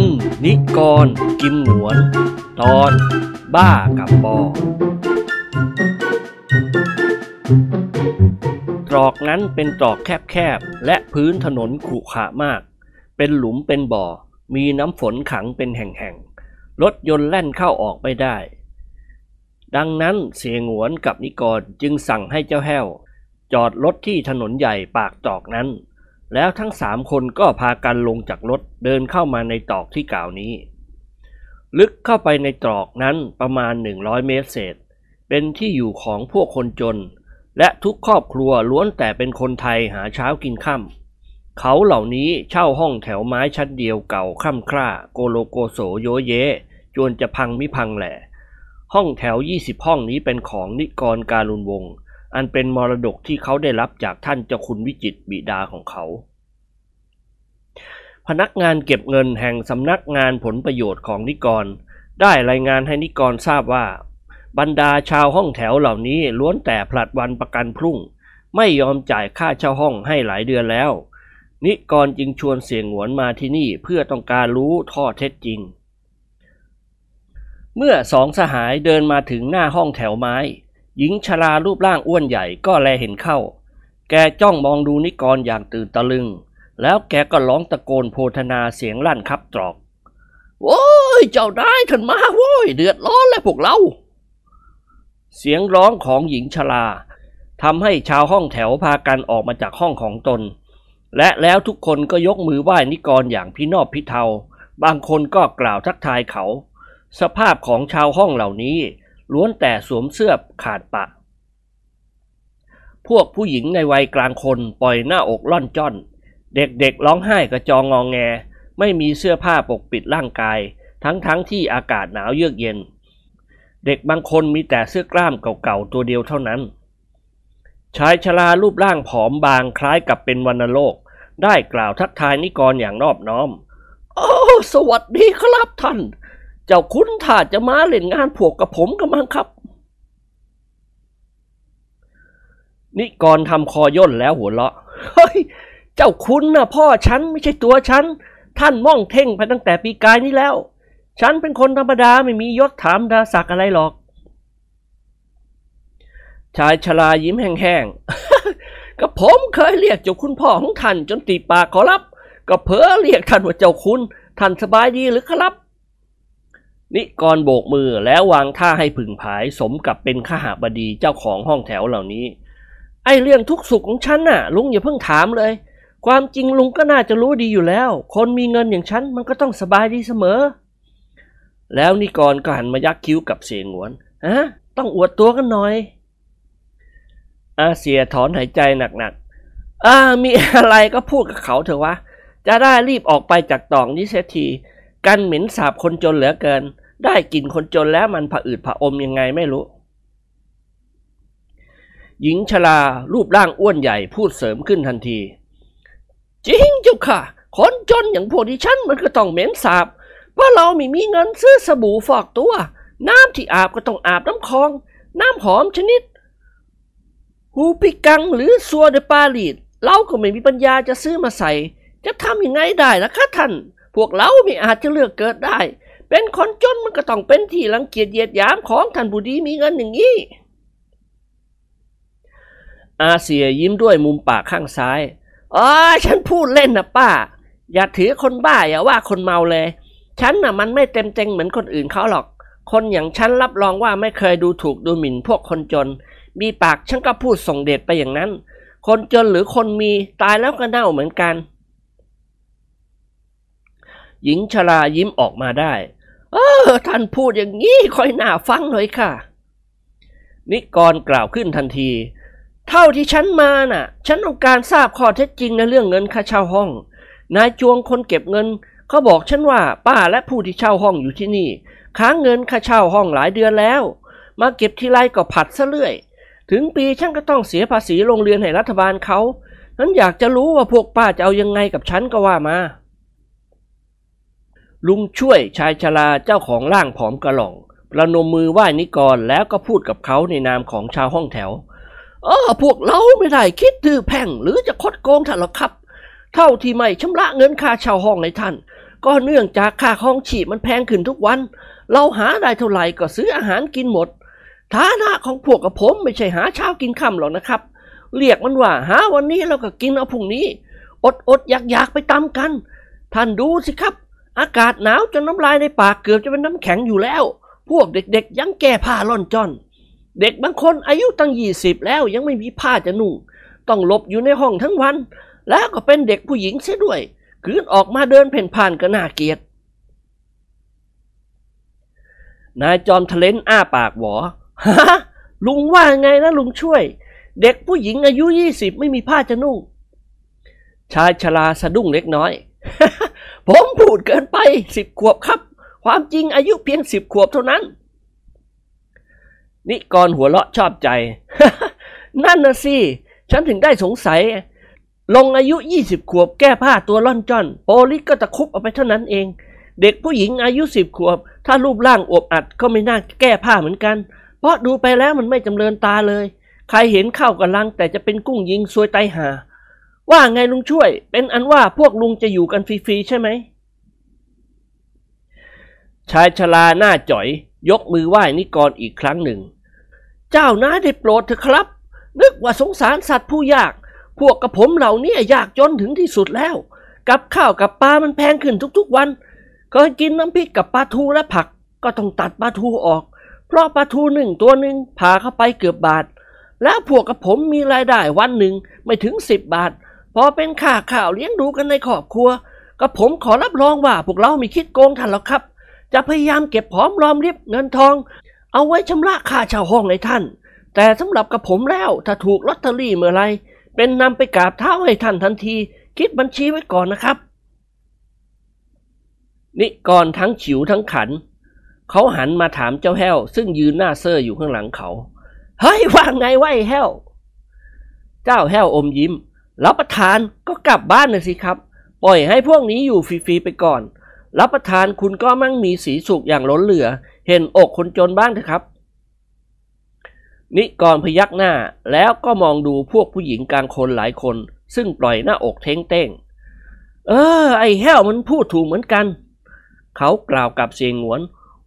นนิกร กิมหนวนตอนบ้ากับบอตรอกนั้นเป็นตรอกแคบๆ และพื้นถนนขรุขระมาก เป็นหลุมเป็นบ่อ มีน้ำฝนขังเป็นแห่งๆ รถยนต์แล่นเข้าออกไม่ได้ ดังนั้นเสียงหวนกับนิกรจึงสั่งให้เจ้าแห้ว จอดรถที่ถนนใหญ่ปากตรอกนั้นแล้วทั้งสามคนก็พากันลงจากรถเดินเข้ามาในตอกที่กล่าวนี้ ลึกเข้าไปในตรอกนั้นประมาณ 100 เมตรเศษเป็นที่อยู่ของพวกคนจนและทุกครอบครัวล้วนแต่เป็นคนไทยหาเช้ากินค่ำเขาเหล่านี้เช่าห้องแถวไม้ชั้นเดียวเก่าค่ำคร่า โกโลโกโสโยเยจวนจะพังมิพังแหละ ห้องแถว 20 ห้องนี้เป็นของนิกร การุณวงศ์อันเป็นมรดกที่เขาได้รับจากท่านเจ้าคุณวิจิตบิดาของเขา พนักงานเก็บเงินแห่งสำนักงานผลประโยชน์ของนิกร ได้รายงานให้นิกรทราบว่า บรรดาชาวห้องแถวเหล่านี้ล้วนแต่ผลัดวันประกันพรุ่ง ไม่ยอมจ่ายค่าเช่าห้องให้หลายเดือนแล้ว นิกรจึงชวนเสียงหวนมาที่นี่เพื่อต้องการรู้ท่อเท็จจริง เมื่อสองสหายเดินมาถึงหน้าห้องแถวไม้หญิงชรารูปร่างอ้วนใหญ่ก็แลเห็นเข้า แกจ้องมองดูนิกรอย่างตื่นตะลึง แล้วแกก็ร้องตะโกนโพธนาเสียงลั่นครับตรอก โว้ย เจ้านายท่านมาโว้ย เดือดร้อนแล้วพวกเรา เสียงร้องของหญิงชราทำให้ชาวห้องแถวพากันออกมาจากห้องของตน และแล้วทุกคนก็ยกมือไหว้นิกรอย่างพี่นอบพี่เทา บางคนก็กล่าวทักทายเขา สภาพของชาวห้องเหล่านี้ล้วนแต่สวมเสื้อขาดปะ พวกผู้หญิงในวัยกลางคนปล่อยหน้าอกล่อนจ้อน เด็กๆร้องไห้กระจองงองแง ไม่มีเสื้อผ้าปกปิดร่างกาย ทั้งๆทที่อากาศหนาวเยือกเย็น เด็กบางคนมีแต่เสื้อกล้ามเก่าๆตัวเดียวเท่านั้น ชายชรารูปร่างผอมบางคล้ายกับเป็นวันโลก ได้กล่าวทักทายนิกรอย่างนอบน้อม โอ้ สวัสดีครับท่านจ้าคุณถาดจะมาเล่นงานพวกกับผมกันมั้งครับ นิกรทำคอย่น แล้วหัวเราะเฮ้ย เจ้าคุณนะพ่อฉันไม่ใช่ตัวฉัน ท่านม่องเท่งไปตั้งแต่ปีกายนี้แล้ว ฉันเป็นคนธรรมดาไม่มียศถามดาศักอะไรหรอก ชายชรายิ้มแห้งๆก็ผมเคยเรียกเจ้าคุณพ่อของท่านจนตีปากขอรับก็เพ้อเรียกท่านว่าเจ้าคุณ ท่านสบายดีหรือครับนิกรโบกมือแล้ววางท่าให้ผึ่งผายสมกับเป็นข้าหาบดีเจ้าของห้องแถวเหล่านี้ไอเรื่องทุกสุขของฉันน่ะ ลุงอย่าเพิ่งถามเลย ความจริงลุงก็น่าจะรู้ดีอยู่แล้ว คนมีเงินอย่างฉันมันก็ต้องสบายดีเสมอ แล้วนิกรก็หันมายักคิ้วกับเสียงหวนฮะต้องอวดตัวกันหน่อยอาเสียถอนหายใจหนักๆอ่ามีอะไรก็พูดกับเขาเถอะวะจะได้รีบออกไปจากตองนี้เสียทีกันเหม็นสาบคนจนเหลือเกินได้กลิ่นคนจนแล้วมันผะอืดผะอมยังไงไม่รู้ หญิงชรารูปร่างอ้วนใหญ่พูดเสริมขึ้นทันที จริงจุกค่ะ คนจนอย่างพวกดิฉันมันก็ต้องเหม็นสาบเพราะเราไม่มีเงินซื้อสบู่ฟอกตัว น้ำที่อาบก็ต้องอาบน้ำคลอง น้ำหอมชนิด หูปิกังหรือซัวเดปาลีดเราก็ไม่มีปัญญาจะซื้อมาใส่ จะทำยังไงได้ล่ะคะท่าน พวกเราไม่อาจจะเลือกเกิดได้เป็นคนจนมันก็ต้องเป็นที่รังเกียจเยียดยามของท่านบุดีมีเงินอย่างนี้อาเสียยิ้มด้วยมุมปากข้างซ้ายอ๋อฉันพูดเล่นนะป้าอย่าถือคนบ้าอย่าว่าคนเมาเลย ฉันน่ะมันไม่เต็มเต็งเหมือนคนอื่นเขาหรอก คนอย่างฉันรับรองว่าไม่เคยดูถูกดูหมิ่นพวกคนจน มีปากฉันก็พูดส่งเดชไปอย่างนั้น คนจนหรือคนมีตายแล้วก็เน่าเหมือนกันหญิงชรายิ้มออกมาได้เออท่านพูดอย่างนี้คอยหน้าฟังหน่อยค่ะ นิกรกล่าวขึ้นทันที เท่าที่ฉันมาน่ะ ฉันต้องการทราบข้อเท็จจริงในเรื่องเงินค่าเช่าห้อง นายจวงคนเก็บเงินเขาบอกฉันว่า ป้าและผู้ที่เช่าห้องอยู่ที่นี่ ค้างเงินค่าเช่าห้องหลายเดือนแล้ว มาเก็บทีไรก็ผัดซะเรื่อย ถึงปีฉันก็ต้องเสียภาษีโรงเรียนให้รัฐบาลเขานั้นอยากจะรู้ว่าพวกป้าจะเอายังไงกับฉันก็ว่ามาลุงช่วยชายชราเจ้าของร่างผอมกระหล่อง ประนมมือไหว้นิกรแล้วก็พูดกับเขาในนามของชาวห้องแถวเออพวกเราไม่ได้คิดถือแพ่งหรือจะคดโกงท่านหรอกครับ เท่าที่ไม่ชำระเงินค่าชาวห้องในท่าน ก็เนื่องจากค่าห้องฉี่มันแพงขึ้นทุกวัน เราหาได้เท่าไหร่ก็ซื้ออาหารกินหมดฐานะของพวกกับผมไม่ใช่หาเช้ากินค่ำหรอกนะครับเรียกมันว่าหาวันนี้เราก็กินเอาพรุ่งนี้ อดอดอยากอยากไปตามกัน ท่านดูสิครับอากาศหนาวจนน้ำลายในปากเกือบจะเป็นน้ำแข็งอยู่แล้ว พวกเด็ก ๆ ยังแก้ผ้าล่อนจอน เด็กบางคนอายุตั้งยี่สิบแล้วยังไม่มีผ้าจะนุ่ง ต้องหลบอยู่ในห้องทั้งวัน แล้วก็เป็นเด็กผู้หญิงเสียด้วยคืนออกมาเดินเพ่นผ่านก็น่าเกลียดนายจอมทะเลนอ้าปากหวอฮะ ลุงว่าไงนะลุงช่วย เด็กผู้หญิงอายุยี่สิบไม่มีผ้าจะนุ่ง ชายชราสะดุ้งเล็กน้อยผมพูดเกินไปสิบขวบครับ ความจริงอายุเพียงสิบขวบเท่านั้น นิกรหัวเราะชอบใจ นั่นนะสิ ฉันถึงได้สงสัย ลงอายุยี่สิบขวบแก้ผ้าตัวล่อนจ้อน โปลิสก็ตะคุบเอาไปเท่านั้นเอง เด็กผู้หญิงอายุสิบขวบ ถ้ารูปร่างอวบอัดก็ไม่น่าแก้ผ้าเหมือนกัน เพราะดูไปแล้วมันไม่จำเริญตาเลย ใครเห็นเข้ากับลังแต่จะเป็นกุ้งยิงซวยไตหา่าว่าไงลุงช่วย เป็นอันว่าพวกลุงจะอยู่กันฟรี ๆ ใช่ไหม ชายชลาหน้าจ่อย ยกมือไหว้นิกรอีกครั้งหนึ่ง เจ้าน้าได้โปรดเถอะครับ นึกว่าสงสารสัตว์ผู้ยาก พวกกระผมเหล่านี้ยากจนถึงที่สุดแล้ว กับข้าวกับปลา มันแพงขึ้นทุกๆ วัน ก็กินน้ำพริกกับปลาทูและผัก ก็ต้องตัดปลาทูออก เพราะปลาทูหนึ่งตัวหนึ่งผ่าเข้าไปเกือบบาท แล้วพวกกระผมมีรายได้วันหนึ่งไม่ถึงสิบบาทพอเป็นข่าข่าวเลี้ยงดูกันในครอบครัวก็ผมขอรับรองว่าพวกเราไม่คิดโกงท่านหรอกครับ จะพยายามเก็บ้อมรอมริบเงินทอง เอาไว้ชำระค่าเช่าห้องในท่าน แต่สำหรับกับผมแล้วถ้าถูกลอตเตอรี่เมื่อไรเป็นนำไปกราบเท้าให้ท่านทันที คิดบัญชีไว้ก่อนนะครับ นิกรทั้งฉิวทั้งขัน เขาหันมาถามเจ้าแห้วซึ่งยืนหน้าเซอร์อยู่ข้างหลังเขาเฮ้ย ว่า ไงวไว้แห้ว เจ้าแห้ว อมยิ้มรับประทานก็กลับบ้านเลยสิครับ ปล่อยให้พวกนี้อยู่ฟรีๆ ไปก่อน รับประทานคุณก็มั่งมีสีสุขอย่างล้นเหลือ เห็นอกคนจนบ้างเถอะครับ นิกรพยักหน้าแล้วก็มองดูพวกผู้หญิงกลางคนหลายคน ซึ่งปล่อยหน้าอกเท้งเต้งเออ ไอ้แห้วมันพูดถูกเหมือนกัน เขากล่าวกับเสียงหวน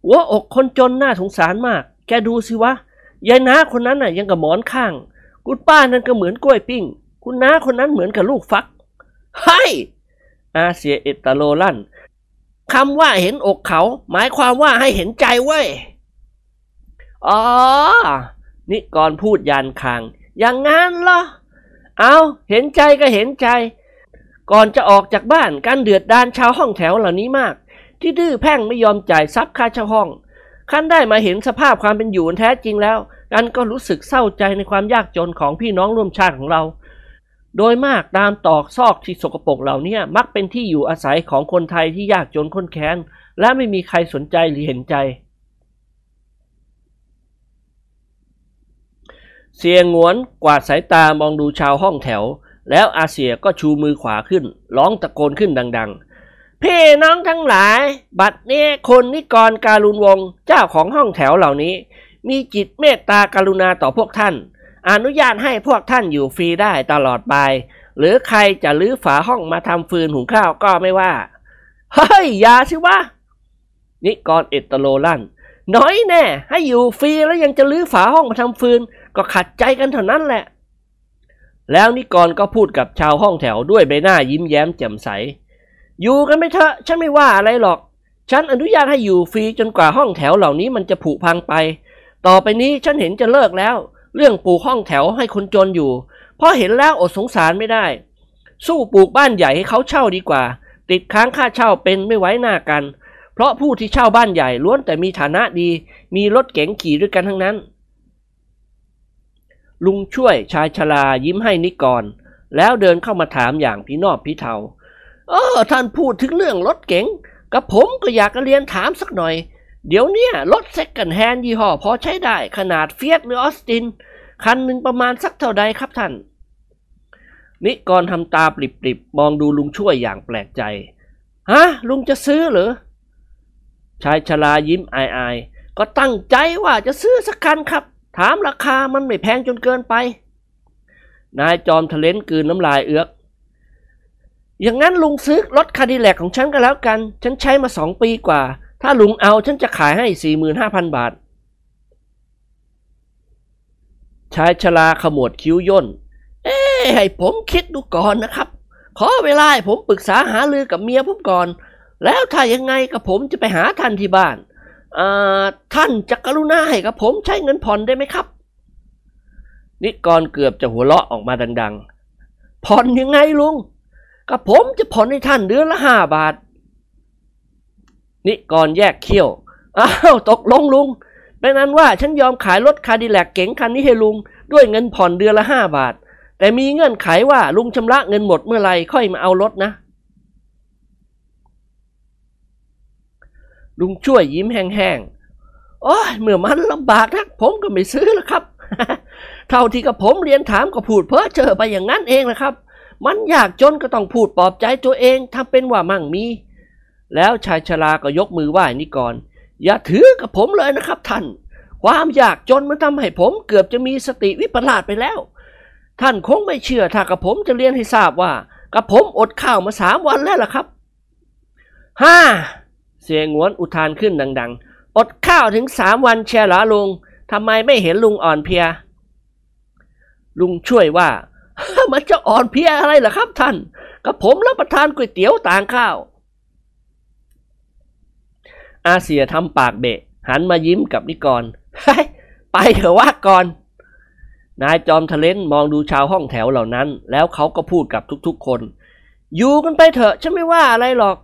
หัวอกคนจนน่าสงสารมาก แกดูสิวะยายน้าคนนั้นน่ะยังกับหมอนข้าง กุดป้านั่นก็เหมือนกล้วยปิ้งคุณน้าคนนั้นเหมือนกับลูกฟัก ให้อาเซียเอตาโลลั่นคำว่าเห็นอกเขา หมายความว่าให้เห็นใจเว้ยอ๋อนิกรพูดยานคางอย่างงั้นเหรอ เอา เห็นใจก็เห็นใจ ก่อนจะออกจากบ้าน การเดือดดานชาวห้องแถวเหล่านี้มาก ที่ดื้อแพ่งไม่ยอมจ่ายทรัพย์ค่าเช่าห้อง ขั้นได้มาเห็นสภาพความเป็นอยู่แท้จริงแล้วกันก็รู้สึกเศร้าใจในความยากจนของพี่น้องร่วมชาติของเราโดยมากตามตอกซอกที่สกปรกเหล่านี้มักเป็นที่อยู่อาศัยของคนไทยที่ยากจนข้นแค้นและไม่มีใครสนใจหรือเห็นใจ เสียงวนกวาดสายตามองดูชาวห้องแถว แล้วอาเสียก็ชูมือขวาขึ้นร้องตะโกนขึ้นดังๆพี่น้องทั้งหลาย บัดนี้คนนิกรการุณวงเจ้าของห้องแถวเหล่านี้ มีจิตเมตตาการุณาต่อพวกท่านอนุญาตให้พวกท่านอยู่ฟรีได้ตลอดไป หรือใครจะลื้อฝาห้องมาทำฟืนหุงข้าวก็ไม่ว่า เฮ้ย ยาชิวะ นิกรเอตโลลั่น น้อยแน่ ให้อยู่ฟรี แล้วยังจะลื้อฝาห้องมาทำฟืน ก็ขัดใจกันเท่านั้นแหละ แล้วนิกรก็พูดกับชาวห้องแถวด้วยใบหน้ายิ้มแย้มแจ่มใส อยู่กันไม่เถอะ ฉันไม่ว่าอะไรหรอก ฉันอนุญาตให้อยู่ฟรีจนกว่าห้องแถวเหล่านี้มันจะผุพังไป ต่อไปนี้ฉันเห็นจะเลิกแล้วเรื่องปลูกห้องแถวให้คนจนอยู่ เพราะเห็นแล้วอดสงสารไม่ได้ สู้ปลูกบ้านใหญ่ให้เขาเช่าดีกว่า ติดค้างค่าเช่าเป็นไม่ไว้หน้ากัน เพราะผู้ที่เช่าบ้านใหญ่ล้วนแต่มีฐานะดี มีรถเก๋งขี่ด้วยกันทั้งนั้น ลุงช่วยชายชรายิ้มให้นิกร แล้วเดินเข้ามาถามอย่างพี่นอบพี่เทาเออท่านพูดถึงเรื่องรถเก๋งกับผมก็อยากเรียนถามสักหน่อยเดี๋ยวเนี้ยรถเซ็กกันแฮนยี่ห้อพอใช้ได้ ขนาดเฟียสหรือออสติน คันหนึ่งประมาณสักเท่าใดครับท่าน นิกรทำตาปริบๆ มองดูลุงช่วยอย่างแปลกใจฮะลุงจะซื้อเหรอชายชรายิ้มอายๆ ก็ตั้งใจว่าจะซื้อสักคันครับ ถามราคามันไม่แพงจนเกินไป นายจอมทะเลนกืนน้ำลายเอือกอย่างนั้นลุงซื้อรถคาดิแลกของฉันก็แล้วกัน ฉันใช้มาสองปีกว่าถ้าลุงเอาฉันจะขายให้สี่หหมื้าพันบาท ชายชลาขมวดคิ้วย่น เอ้ให้ผมคิดดูก่อนนะครับ ขอเวลาผมปรึกษาหาลือกับเมียผมก่อน แล้วถ้ายังไงกับผมจะไปหาท่านที่บ้านท่านจักรุณาให้กับผมใช้เงินผ่อนได้ไหมครับ นิกรเกือบจะหัวเราะออกมาดัง ๆ ผ่อนยังไงลุง กับผมจะผ่อนให้ท่านเดือนละห้าบาทนิกรแยกเขี้ยว อ้าวตกลงลุงดังนั้นว่าฉันยอมขายรถคาดิแลกเก๋งคันนี้ให้ลุงด้วยเงินผ่อนเดือนละห้าบาท แต่มีเงื่อนไขว่าลุงชำระเงินหมดเมื่อไรค่อยมาเอารถนะ ลุงช่วยยิ้มแห้งๆโอ้ยเมื่อมันลำบากนักผมก็ไม่ซื้อแล้วครับ เท่าที่กับผมเรียนถามก็พูดเพ้อเจอไปอย่างนั้นเองนะครับ มันอยากจนก็ต้องพูดปลอบใจตัวเองทำเป็นว่ามั่งมีแล้วชายชราก็ยกมือไหว้นิกรอย่าถือกับผมเลยนะครับท่าน ความอยากจนมันทำให้ผมเกือบจะมีสติวิปลาสไปแล้ว ท่านคงไม่เชื่อถ้ากับผมจะเรียนให้ทราบว่ากับผมอดข้าวมาสามวันแล้วล่ะครับฮ่าเสียงวนอุทานขึ้นดัง ๆ อดข้าวถึงสามวันแช์หรอลุงทำไมไม่เห็นลุงอ่อนเพีย ลุงช่วยว่ามันจะอ่อนเพียอะไรล่ะครับ ท่านกับผมรับประทานก๋วยเตี๋ยวต่างข้าวอาเซียทำปากเบะหันมายิ้มกับนิกรไปเถอะว่าก่อน นายจอมทะเลนมองดูชาวห้องแถวเหล่านั้น แล้วเขาก็พูดกับทุกๆคนอยู่กันไปเถอะ ฉันไม่ว่าอะไรหรอก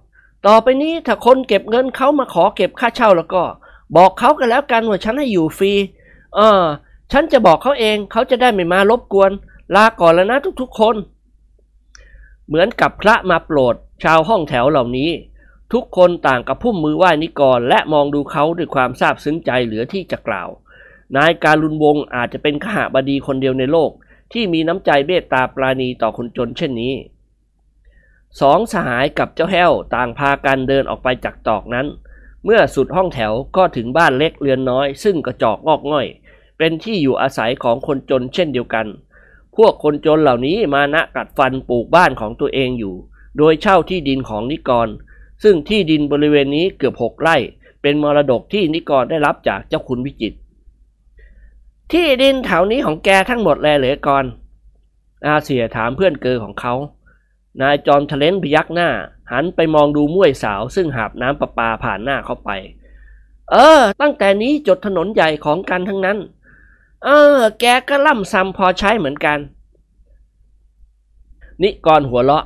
ต่อไปนี้ถ้าคนเก็บเงินเขามาขอเก็บค่าเช่าแล้วก็ บอกเขากันแล้วกันว่าฉันให้อยู่ฟรีเออ ฉันจะบอกเขาเองเขาจะได้ไม่มารบกวน ลาก่อนแล้วนะทุกๆคน เหมือนกับพระมาโปรด ชาวห้องแถวเหล่านี้ทุกคนต่างกับพุ่มมือไหว้นิกรและมองดูเขาด้วยความซาบซึ้งใจเหลือที่จะกล่าว นายการุณวงศ์อาจจะเป็นขหบดีคนเดียวในโลก ที่มีน้ำใจเบตตาปราณีต่อคนจนเช่นนี้ สองสหายกับเจ้าแห้วต่างพากันเดินออกไปจากตอกนั้น เมื่อสุดห้องแถวก็ถึงบ้านเล็กเรือนน้อย ซึ่งกระจอกงอกง่อย เป็นที่อยู่อาศัยของคนจนเช่นเดียวกัน พวกคนจนเหล่านี้มานะกัดฟันปลูกบ้านของตัวเองอยู่ โดยเช่าที่ดินของนิกรซึ่งที่ดินบริเวณนี้เกือบหกไร่เป็นมรดกที่นิกรได้รับจากเจ้าคุณวิจิต ที่ดินแถวนี้ของแกทั้งหมดแลเหลือกรอาเสียถามเพื่อนเกอของเขา นายจอมทะเลนพยักหน้า หันไปมองดูมุ้ยสาวซึ่งหาบน้ำประปาผ่านหน้าเขาไป เออ ตั้งแต่นี้จดถนนใหญ่ของกันทั้งนั้น เออ แกก็ล่ำซ้ำพอใช้เหมือนกัน นิกรหัวเราะ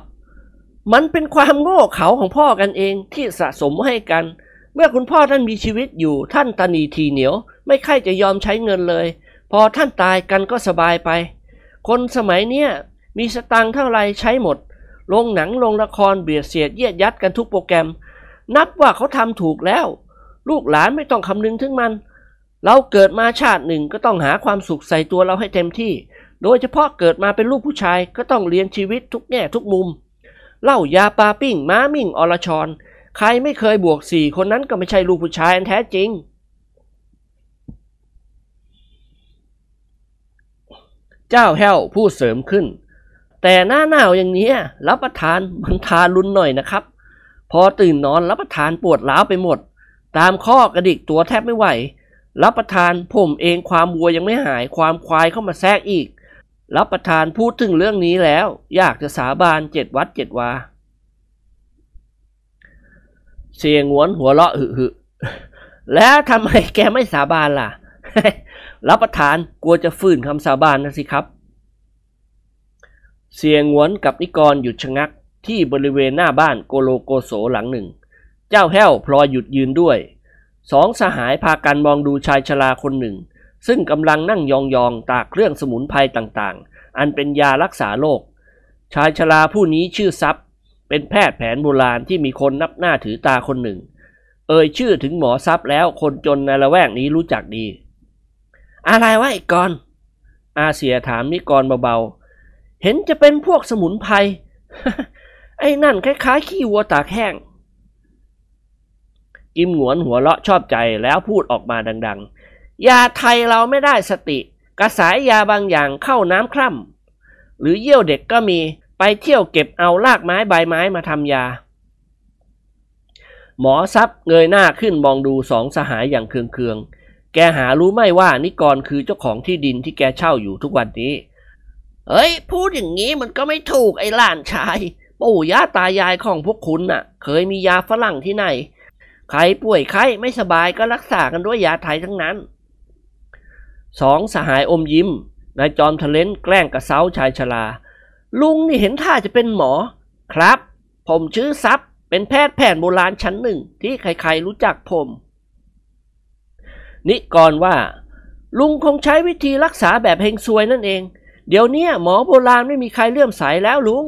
มันเป็นความโง่เขลาของพ่อกันเองที่สะสมให้กัน เมื่อคุณพ่อท่านมีชีวิตอยู่ท่านตนีทีเหนียว ไม่ใค่จะยอมใช้เงินเลย พอท่านตายกันก็สบายไป คนสมัยเนี้ยมีสตังเท่าไรใช้หมด ลงหนังลงละครเบียดเสียดเยียดยัดกันทุกโปรแกรม นับว่าเขาทำถูกแล้ว ลูกหลานไม่ต้องคำนึงถึงมัน เราเกิดมาชาติหนึ่งก็ต้องหาความสุขใส่ตัวเราให้เต็มที่ โดยเฉพาะเกิดมาเป็นลูกผู้ชาย ก็ต้องเรียนชีวิตทุกแง่ทุกมุมเล่ายาปาปิ้งม้ามิ่งอรชร ใครไม่เคยบวกสี่คนนั้นก็ไม่ใช่ลูกผู้ชายอันแท้จริง เจ้าแห้วพูดเสริมขึ้น แต่หน้าหนาวอย่างนี้รับประทานมันทารุนหน่อยนะครับ พอตื่นนอนรับประทานปวดล้าไปหมด ตามข้อกระดิกตัวแทบไม่ไหว รับประทาน ผมเองความวัวยังไม่หาย ความควายเข้ามาแทรกอีกรับประทานพูดถึงเรื่องนี้แล้ว อยากจะสาบานเจ็ดวัดเจ็ดวาเสียงหวนหัวเราะหึหึแล้วทำไมแกไม่สาบานล่ะ รับประทานกลัวจะฝืนคำสาบานนะสิครับ เสียงหวนกับนิกรหยุดชะงักที่บริเวณหน้าบ้านโกโลโกโสหลังหนึ่ง เจ้าแห้วพลอยหยุดยืนด้วยสองสหายพากันมองดูชายชราคนหนึ่งซึ่งกำลังนั่งยองๆ ตากเครื่องสมุนไพรต่าง ๆ อันเป็นยารักษาโรค ชายชราผู้นี้ชื่อซับ เป็นแพทย์แผนโบราณที่มีคนนับหน้าถือตาคนหนึ่ง เอ่ยชื่อถึงหมอซับแล้วคนจนในละแวกนี้รู้จักดี อะไรวะไอ้กอน อาเสียถามนิกรเบาๆ เห็นจะเป็นพวกสมุนไพร ไอ้นั่น คล้าย ๆ ขี้วัวตากแห้ง กิมหวนหัวเลาะชอบใจแล้วพูดออกมาดัง ๆยาไทยเราไม่ได้สติ กระสาย ยาบางอย่างเข้าน้ำคร่ำหรือเยี่ยวเด็ก ก็มีไปเที่ยวเก็บเอารากไม้ใบไม้มาทำยา หมอ ซับเงย หน้าขึ้นมองดูสองสหายอย่างเคืองๆแก หารู้ ไม่ ว่านิกรคือเจ้าของที่ดินที่แก เช่าอยู่ทุกวันนี้เอ้ย พูดอย่างนี้มันก็ไม่ถูกไอ้ล้านชาย ปู่ย่าตายายของพวกคุณน่ะ เคยมียาฝรั่งที่ไหนใครป่วยไข้ไม่สบายก็รักษากันด้วยยาไทยทั้งนั้นสองสหายอมยิ้ม นายจอมทะเลนแกล้งกระเซ้าชายชราลุงนี่เห็นท่าจะเป็นหมอ ครับ ผมชื่อซับเป็นแพทย์แผนโบราณชั้นหนึ่งที่ใครๆรู้จักผม นิกรว่า ลุงคงใช้วิธีรักษาแบบเฮงซวยนั่นเอง เดี๋ยวนี้หมอโบราณไม่มีใครเลื่อมใสแล้วลุง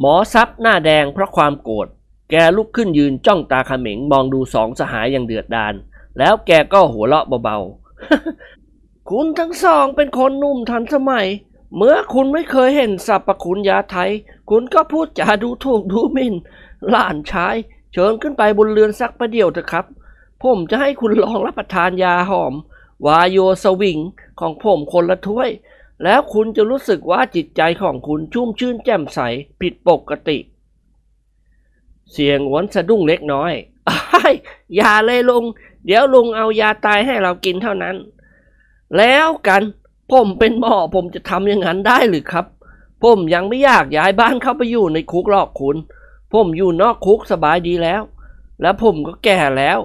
หมอซับหน้าแดงเพราะความโกรธ แกลุกขึ้นยืนจ้องตาขม็งมองดูสองสหายอย่างเดือดดาลแล้วแกก็หัวเราะเบาๆ คุณทั้งสองเป็นคนหนุ่มทันสมัย เมื่อคุณไม่เคยเห็นสรรพคุณยาไทย คุณก็พูดจาดูถูกดูหมิน่นหลานชายเชิญขึ้นไปบนเรือนสักประเดี๋ยวเถอะครับ ผมจะให้คุณลองรับประทานยาหอม วาโยสวิงของผมคนละถ้วย แล้วคุณจะรู้สึกว่าจิตใจของคุณ ชุ่มชื่นแจ่มใสผิดปกติ เสียงหวนสะดุ้งเล็กน้อยอ้ายอย่าเลยลงเดี๋ยวลุงเอายาตายให้เรากินเท่านั้น แล้วกัน ผมเป็นหมอผมจะทำอย่างนั้นได้หรือครับ ผมยังไม่อยากย้ายบ้านเข้าไปอยู่ในคุกหรอกคุณผมอยู่นอกคุกสบายดีแล้ว และผมก็แก่แล้ว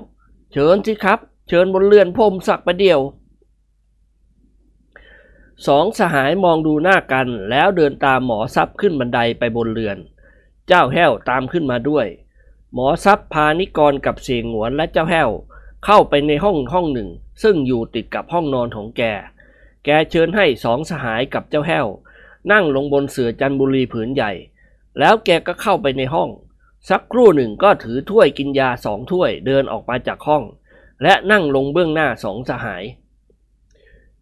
เชิญสิครับ เชิญบนเรือนผมสักประเดี๋ยว สองสหายมองดูหน้ากันแล้วเดินตามหมอซับขึ้นบันไดไปบนเรือน เจ้าแห้วตามขึ้นมาด้วย หมอซับพานิกรกับเสียงหวนและเจ้าแห้วเข้าไปในห้องห้องหนึ่งซึ่งอยู่ติดกับห้องนอนของแกแกเชิญให้สองสหายกับเจ้าแห้ว นั่งลงบนเสื่อจันบุรีผืนใหญ่ แล้วแกก็เข้าไปในห้องสักครู่หนึ่งก็ถือถ้วยกินยาสองถ้วยเดินออกมาจากห้อง และนั่งลงเบื้องหน้าสองสหาย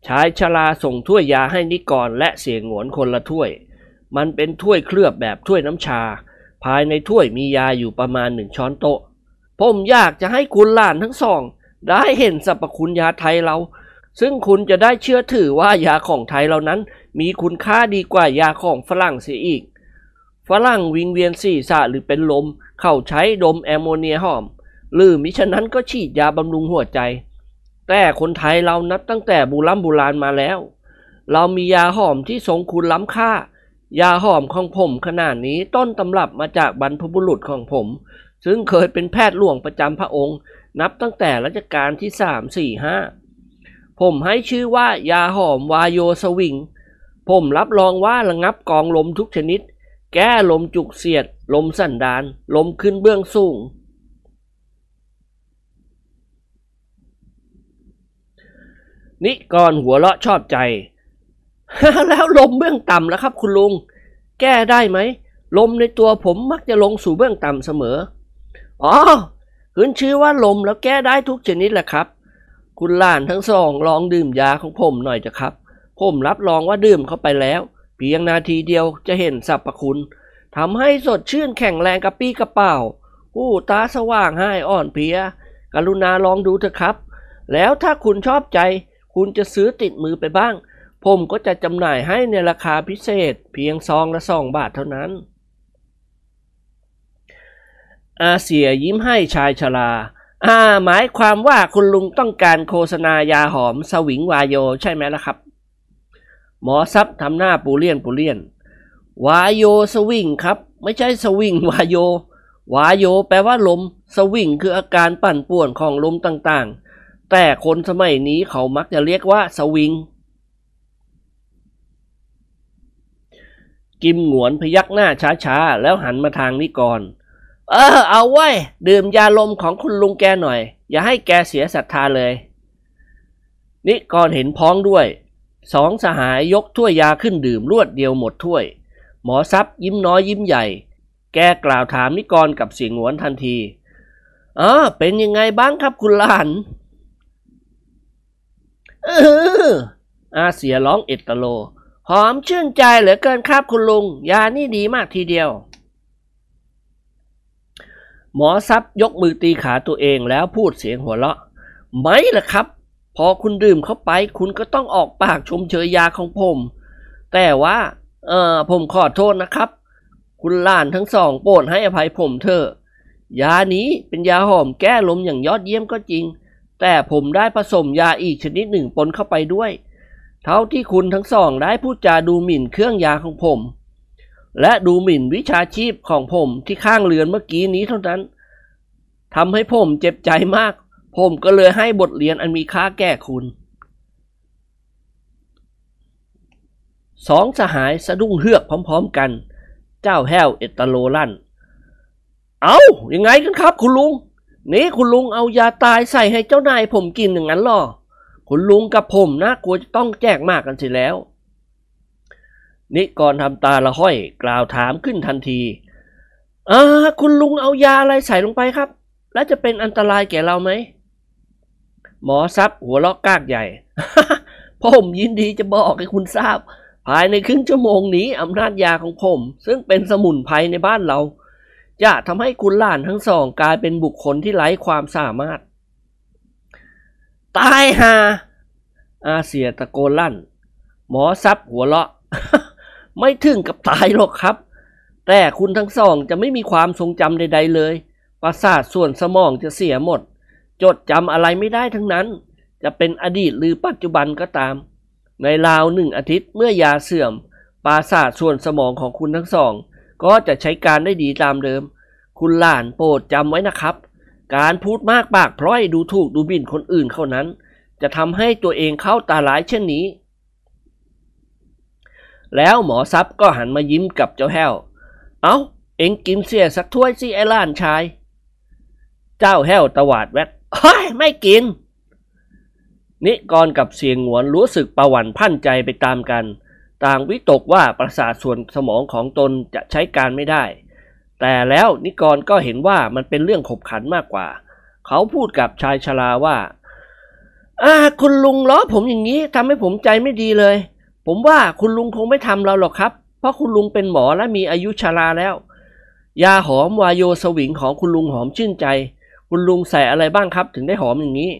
ชายชราส่งถ้วยยาให้นิกรและเสียงหวนคนละถ้วย มันเป็นถ้วยเคลือบแบบถ้วยน้ำชา ภายในถ้วยมียาอยู่ประมาณหนึ่งช้อนโต๊ะผมอยากจะให้คุณหลานทั้งสองได้เห็นสรรพคุณยาไทยเรา ซึ่งคุณจะได้เชื่อถือว่ายาของไทยเรานั้นมีคุณค่าดีกว่ายาของฝรั่งเสียอีก ฝรั่งวิงเวียนศีรษะหรือเป็นลมเข้าใช้ดมแอมโมเนียหอม หรือมิฉะนั้นก็ฉีดยาบำรุงหัวใจ แต่คนไทยเรานับตั้งแต่บุรัมโบราณมาแล้ว เรามียาหอมที่ทรงคุณล้ำค่า ยาหอมของผมขนาดนี้ต้นตำรับมาจากบรรพบุรุษของผมซึ่งเคยเป็นแพทย์หลวงประจำพระองค์ นับตั้งแต่รัชกาลที่ 3 4 5 ผมให้ชื่อว่ายาหอมวายโยสวิง ผมรับรองว่าระงับกองลมทุกชนิด แก้ลมจุกเสียด ลมสั่นดานลมขึ้นเบื้องสูงนิกรหัวเราะชอบใจ แล้วลมเบื้องต่ำแล้วครับคุณลุง แก้ได้ไหม ลมในตัวผมมักจะลงสู่เบื้องต่ำเสมออ๋อขึ้นชื่อว่าลมแล้วแก้ได้ทุกชนิดแหละครับ คุณล้านทั้งสองลองดื่มยาของผมหน่อยจะครับ ผมรับรองว่าดื่มเข้าไปแล้ว เพียงนาทีเดียวจะเห็นสรรพคุณทำให้สดชื่นแข็งแรงกระปี้กระเป๋าผู้ตาสว่างให้อ่อนเพลีย กรุณาลองดูเถอะครับ แล้วถ้าคุณชอบใจ คุณจะซื้อติดมือไปบ้าง ผมก็จะจำหน่ายให้ในราคาพิเศษ เพียงซองละสองบาทเท่านั้นอาเสียยิ้มให้ชายชราอ่าหมายความว่าคุณลุงต้องการโฆษณายาหอม สวิงวายโย ใช่ไหมล่ะครับ หมอซับทำหน้าปูเลียนปูเลียนวายโยสวิงครับ ไม่ใช่สวิงวายโยวายโยแปลว่าลมสวิงคืออาการปั่นป่วนของลมต่าง ๆ แต่คนสมัยนี้เขามักจะเรียกว่าสวิงกิมหงวนพยักหน้าช้า ๆ แล้วหันมาทางนิกรเออ เอาไว้ ดื่มยาลมของคุณลุงแกหน่อย อย่าให้แกเสียศรัทธาเลย นิกรเห็นพ้องด้วย สองสหายยกถ้วยยาขึ้นดื่มรวดเดียวหมดถ้วย หมอซับยิ้มน้อยยิ้มใหญ่ แกกล่าวถามนิกรกับเสียงหวนทันทีอ๋อเป็นยังไงบ้างครับคุณหลานเอออาเสียร้องเอตโล หอมชื่นใจเหลือเกินครับคุณลุง ยานี่ดีมากทีเดียวหมอซับยกมือตีขาตัวเองแล้วพูดเสียงหัวเราะไม่ล่ะครับ พอคุณดื่มเข้าไปคุณก็ต้องออกปากชมเชยยาของผม แต่ว่าเออผมขอโทษนะครับ คุณหลานทั้งสอง โปรดให้อภัยผมเถอะยานี้เป็นยาหอมแก้ลมอย่างยอดเยี่ยมก็จริง แต่ผมได้ผสมยาอีกชนิดหนึ่งปนเข้าไปด้วย เท่าที่คุณทั้งสองได้พูดจาดูหมิ่นเครื่องยาของผมและดูหมิ่นวิชาชีพของผมที่ข้างเรือนเมื่อกี้นี้เท่านั้นทำให้ผมเจ็บใจมาก ผมก็เลยให้บทเรียนอันมีค่าแก่คุณสองสหายสะดุ้งเฮือกพร้อมๆกัน เจ้าแห้วเอตโลลั่น เอา้ายังไงกันครับ คุณลุง นี่คุณลุงเอายาตายใส่ให้เจ้านายผมกินอย่างนั้นหรอคุณลุงกับผมนะกลัวจะต้องแจกมากกันสิแล้วนิกรทำตาละห้อยกล่าวถามขึ้นทันทีอ่าคุณลุงเอายาอะไรใส่ลงไปครับ และจะเป็นอันตรายแก่เราไหม หมอซับหัวเราะกากใหญ่ผมยินดีจะบอกให้คุณทราบ ภายในครึ่งชั่วโมงนี้อำนาจยาของผม ซึ่งเป็นสมุนไพรในบ้านเรา จะทำให้คุณหลานทั้งสองกลายเป็นบุคคลที่ไร้ความสามารถตายฮาอาเสียตะโกนลั่น หมอซับหัวเราะไม่ถึงกับตายหรอกครับ แต่คุณทั้งสองจะไม่มีความทรงจำใดๆเลย ประสาทส่วนสมองจะเสียหมด จดจำอะไรไม่ได้ทั้งนั้น จะเป็นอดีตหรือปัจจุบันก็ตาม ในราวหนึ่งอาทิตย์เมื่อยาเสื่อม ประสาทส่วนสมองของคุณทั้งสอง ก็จะใช้การได้ดีตามเดิม คุณหลานโปรดจำไว้นะครับ การพูดมากปากพร้อยดูถูกดูบิ่นคนอื่นเขานั้น จะทำให้ตัวเองเข้าตาหลายเช่นนี้แล้วหมอซับก็หันมายิ้มกับเจ้าแห้ว เอา้า เอ็งกินเสียสักถ้วยสิไอ้ล้านชาย เจ้าแห้วตวาดแวดเฮ้ยไม่กิน นิกรกับเสียงหวนรู้สึกประหวั่นพันใจไปตามกัน ต่างวิตกว่าประสาทส่วนสมองของตนจะใช้การไม่ได้ แต่แล้วนิกรก็เห็นว่ามันเป็นเรื่องขบขันมากกว่า เขาพูดกับชายชราว่า อ่า คุณลุงล้อผมอย่างนี้ทำให้ผมใจไม่ดีเลยผมว่าคุณลุงคงไม่ทำเราหรอกครับ เพราะคุณลุงเป็นหมอและมีอายุชาราแล้ว ยาหอมวายโยสวิงของคุณลุงหอมชื่นใจ คุณลุงใส่อะไรบ้างครับถึงได้หอมอย่างนี้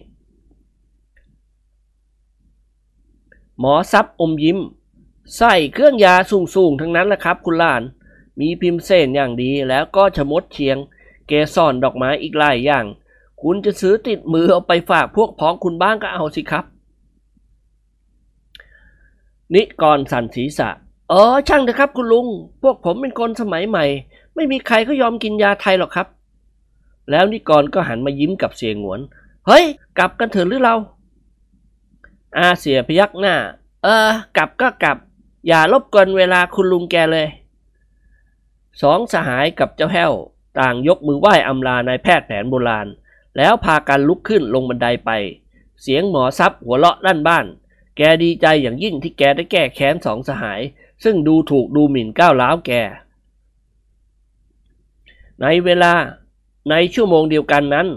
หมอซับอมยิ้ม ใส่เครื่องยาสูงๆทั้งนั้นแหละครับ คุณล้าน มีพิมพ์เส้นอย่างดี แล้วก็ชมดเชียง เกสรดอกไม้อีกหลายอย่าง คุณจะซื้อติดมือเอาไปฝากพวกพ้องคุณบ้างก็เอาสิครับนิกรสันศีษะอ๋อช่างเถอะครับคุณลุง พวกผมเป็นคนสมัยใหม่ ไม่มีใครเขายอมกินยาไทยหรอกครับ แล้วนิกรก็หันมายิ้มกับเสียงหวน เฮ้ย กลับกันเถอะหรือเรา อาเสียพยักหน้า เออ กลับก็กลับ อย่าลบกวนเวลาคุณลุงแกเลย สองสหายกับเจ้าแห้ว ต่างยกมือไหว้อำลานายแพทย์แผนโบราณ แล้วพากันลุกขึ้นลงบันไดไป เสียงหมอซับหัวเลาะด้านบ้านแกดีใจอย่างยิ่งที่แกได้แก้แค้นสองสหาย ซึ่งดูถูกดูหมิ่นก้าวร้าวแก ในเวลาในชั่วโมงเดียวกันนั้น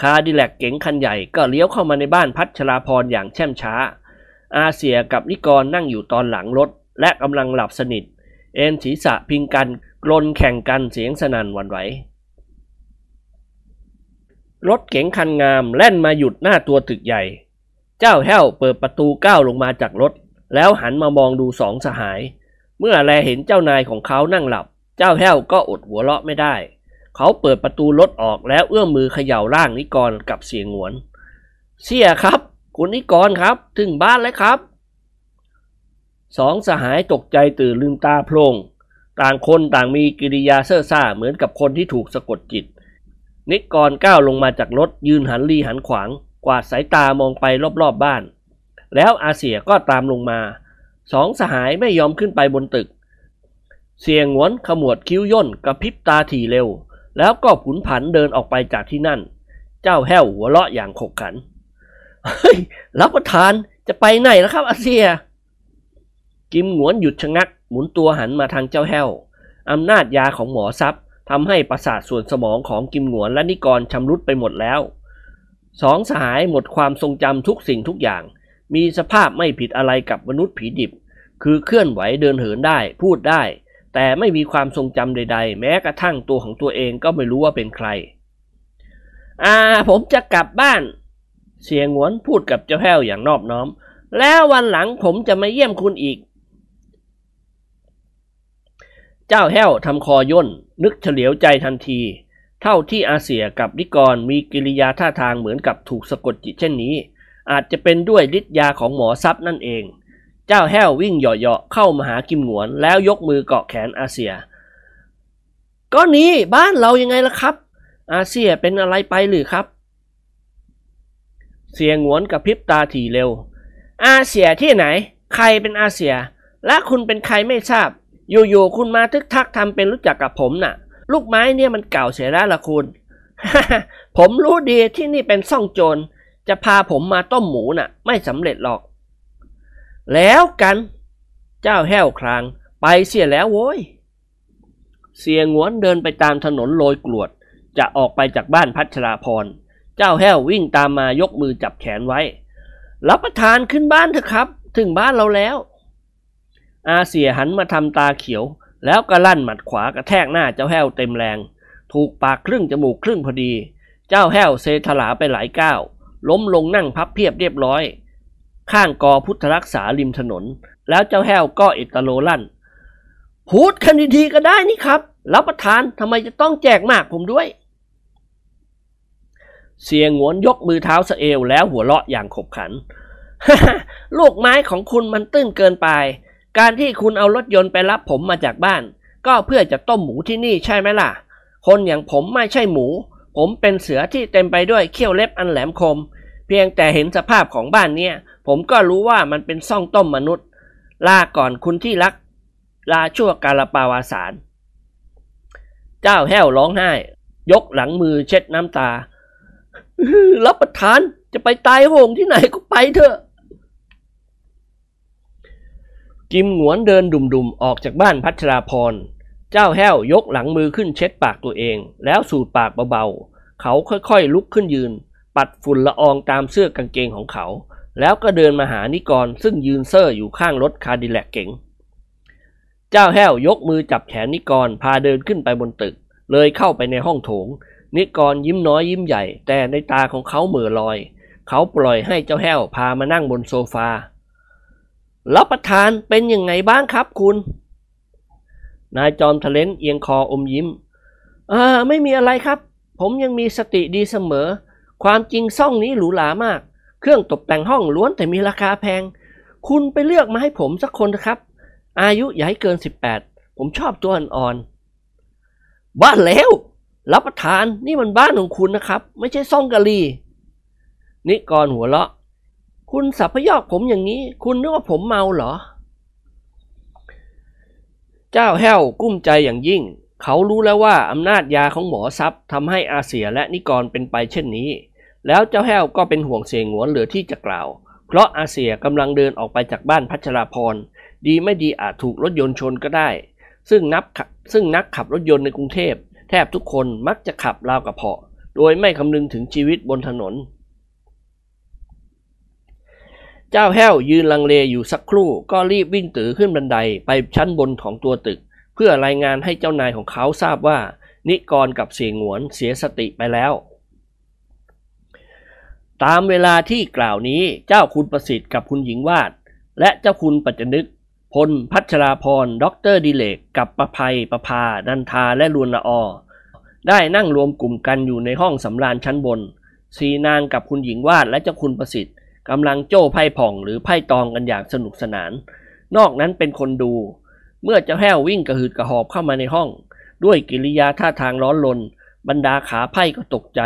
คาดิแลกเก๋งคันใหญ่ก็เลี้ยวเข้ามาในบ้านพัชราพรอย่างแช่มช้า อาเสียกับนิกรนั่งอยู่ตอนหลังรถ และกำลังหลับสนิท เอ็นศีรษะพิงกันกลนแข่งกันเสียงสนั่นวันไหว รถเก๋งคันงามแล่นมาหยุดหน้าตัวตึกใหญ่เจ้าแห้ว เปิดประตูก้าวลงมาจากรถ แล้วหันมามองดูสองสหาย เมื่อแลเห็นเจ้านายของเขานั่งหลับ เจ้าแห้วก็อดหัวเราะไม่ได้ เขาเปิดประตูรถออกแล้วเอื้อมมือเขย่าร่างนิกรกับเสียงหวนเสียครับ คุณนิกรครับ ถึงบ้านแล้วครับสองสหายตกใจตื่นลืมตาโพลงต่างคนต่างมีกิริยาเซ่อซ่าเหมือนกับคนที่ถูกสะกดจิตนิกรก้าวลงมาจากรถยืนหันลีหันขวางกวาดสายตามองไปรอบ ๆบบ้าน แล้วอาเสียก็ตามลงมา สองสหายไม่ยอมขึ้นไปบนตึก เสียงหวนขมวดคิ้วย่นกระพริบตาถี่เร็ว แล้วก็ผุนผันเดินออกไปจากที่นั่น เจ้าแห้วหัวเลาะอย่างขบขันเฮ้ยรับประทานจะไปไหนแล้วครับ อาเซีย กิมหวนหยุดชะงัก หมุนตัวหันมาทางเจ้าแห้ว อำนาจยาของหมอซับทำให้ประสาทส่วนสมองของกิมหวนและนิกรชำรุดไปหมดแล้วสองสหายหมดความทรงจำทุกสิ่งทุกอย่าง มีสภาพไม่ผิดอะไรกับมนุษย์ผีดิบ คือเคลื่อนไหวเดินเหินได้พูดได้ แต่ไม่มีความทรงจำใดๆ แม้กระทั่งตัวของตัวเองก็ไม่รู้ว่าเป็นใคร อ่า ผมจะกลับบ้าน เสียงหวนพูดกับเจ้าแห้วอย่างนอบน้อม แล้ววันหลังผมจะมาเยี่ยมคุณอีก เจ้าแห้วทำคอย่นนึกเฉลียวใจทันทีเท่าที่อาเซียกับนิกรมีกิริยาท่าทางเหมือนกับถูกสะกดจิตเช่นนี้ อาจจะเป็นด้วยฤทธิ์ยาของหมอซับนั่นเอง เจ้าแห้ววิ่งเหยาะๆเข้ามาหากิมหนวนแล้วยกมือเกาะแขนอาเซียก็นี้บ้านเรายังไงล่ะครับ อาเซียเป็นอะไรไปหรือครับ เสียงวนกับพริบตาถี่เร็ว อาเซียที่ไหนใครเป็นอาเซีย และคุณเป็นใครไม่ทราบอยู่ๆคุณมาทึกทักทำเป็นรู้จักกับผมนะ่ะลูกไม้เนี่ยมันเก่าเสียแล้วล่ะคุณ ผมรู้ดี ที่นี่เป็นซ่องโจร จะพาผมมาต้มหมูนะ่ะ ไม่สำเร็จหรอก แล้วกัน เจ้าแห้วครางไปเสียแล้วโว้ย เสียงวนเดินไปตามถนนโลยกรวด จะออกไปจากบ้านพัชราพรเจ้าแห้ววิ่งตามมายกมือจับแขนไว้ รับประทานขึ้นบ้านเถอะครับ ถึงบ้านเราแล้ว อาเสียหันมาทำตาเขียวแล้วก็ลั่นหมัดขวากระแทกหน้าเจ้าแห้วเต็มแรง ถูกปากครึ่งจมูกครึ่งพอดี เจ้าแห้วเซถลาไปหลายก้าว ล้มลงนั่งพับเพียบเรียบร้อย ข้างกอพุทธรักษาริมถนน แล้วเจ้าแห้วก็เอตโลลั่น พูดคันดีๆก็ได้นี่ครับรับประทานทำไมจะต้องแจกมากผมด้วย เสียงวนยกมือเท้าสเอลแล้วหัวเราะอย่างขบขันลูกไม้ของคุณมันตื้นเกินไปการที่คุณเอารถยนต์ไปรับผมมาจากบ้าน ก็เพื่อจะต้มหมูที่นี่ใช่ไหมล่ะ คนอย่างผมไม่ใช่หมู ผมเป็นเสือที่เต็มไปด้วยเขี้ยวเล็บอันแหลมคม เพียงแต่เห็นสภาพของบ้านเนี้ยผมก็รู้ว่ามันเป็นซ่องต้มมนุษย์ ลาก่อนคุณที่รักลาชั่วกาลปาวาสารเจ้าแห้วร้องไห้ ยกหลังมือเช็ดน้ำตา รับประทาน จะไปตายโหงที่ไหนก็ไปเถอะกิมหงวนเดินดุ่มๆ ออกจากบ้านพัชราพรเจ้าแห้วยกหลังมือขึ้นเช็ดปากตัวเอง แล้วสูดปากเบาๆ เขาค่อยๆลุกขึ้นยืนปัดฝุ่นละอองตามเสื้อกางเกงของเขา แล้วก็เดินมาหานิกรซึ่งยืนเซ่ออยู่ข้างรถคาดิแลกเก๋งเจ้าแห้วยกมือจับแขนนิกรพาเดินขึ้นไปบนตึก เลยเข้าไปในห้องโถง นิกรยิ้มน้อยยิ้มใหญ่ แต่ในตาของเขาเหม่อลอย เขาปล่อยให้เจ้าแห้วพามานั่งบนโซฟารับประทานเป็นยังไงบ้างครับคุณ นายจอมทะเลนเอียงคออมยิ้มไม่มีอะไรครับ ผมยังมีสติดีเสมอ ความจริงซ่องนี้หรูหรามาก เครื่องตกแต่งห้องล้วนแต่มีราคาแพง คุณไปเลือกมาให้ผมสักคนนะครับ อายุอย่าให้เกิน 18 ผมชอบตัวอ่อนๆบ้านแล้ว รับประทานนี่มันบ้านของคุณนะครับ ไม่ใช่ซ่องกะลี นิกรหัวเราะคุณสับพยอกผมอย่างนี้ คุณนึกว่าผมเมาเหรอ เจ้าแห้วกุ้มใจอย่างยิ่ง เขารู้แล้วว่าอำนาจยาของหมอทรับทำให้อาเสียและนิกรเป็นไปเช่นนี้ แล้วเจ้าแห้วก็เป็นห่วงเสียงหวนเหลือที่จะกล่าว เพราะอาเสียกำลังเดินออกไปจากบ้านพัชราพร ดีไม่ดีอาจถูกรถยนต์ชนก็ได้ ซึ่งนับซึ่งนักขับรถยนต์ในกรุงเทพแทบทุกคนมักจะขับราวกับเพาะ โดยไม่คำนึงถึงชีวิตบนถนนเจ้าแห้วยืนลังเลอยู่สักครู่ก็รีบวิ่งตือขึ้นบันไดไปชั้นบนของตัวตึก เพื่อรายงานให้เจ้านายของเขาทราบว่า นิกรกับเสียงวนเสียสติไปแล้ว ตามเวลาที่กล่าวนี้เจ้าคุณประสิทธิ์กับคุณหญิงวาด และเจ้าคุณปัจจนึก พลพัชราพรด็อกเตอร์ดิเลก กับประภัยประภาดันทาและลวนละออได้นั่งรวมกลุ่มกันอยู่ในห้องสำราญชั้นบน สีนางกับคุณหญิงวาด และเจ้าคุณประสิทธิ์กำลังโจ้ไพ่ผ่องหรือไพ่ตองกันอย่างสนุกสนาน นอกนั้นเป็นคนดู เมื่อเจ้าแห้ววิ่งกระหืดกระหอบเข้ามาในห้อง ด้วยกิริยาท่าทางร้อนรนบรรดาขาไพ่ก็ตกใจ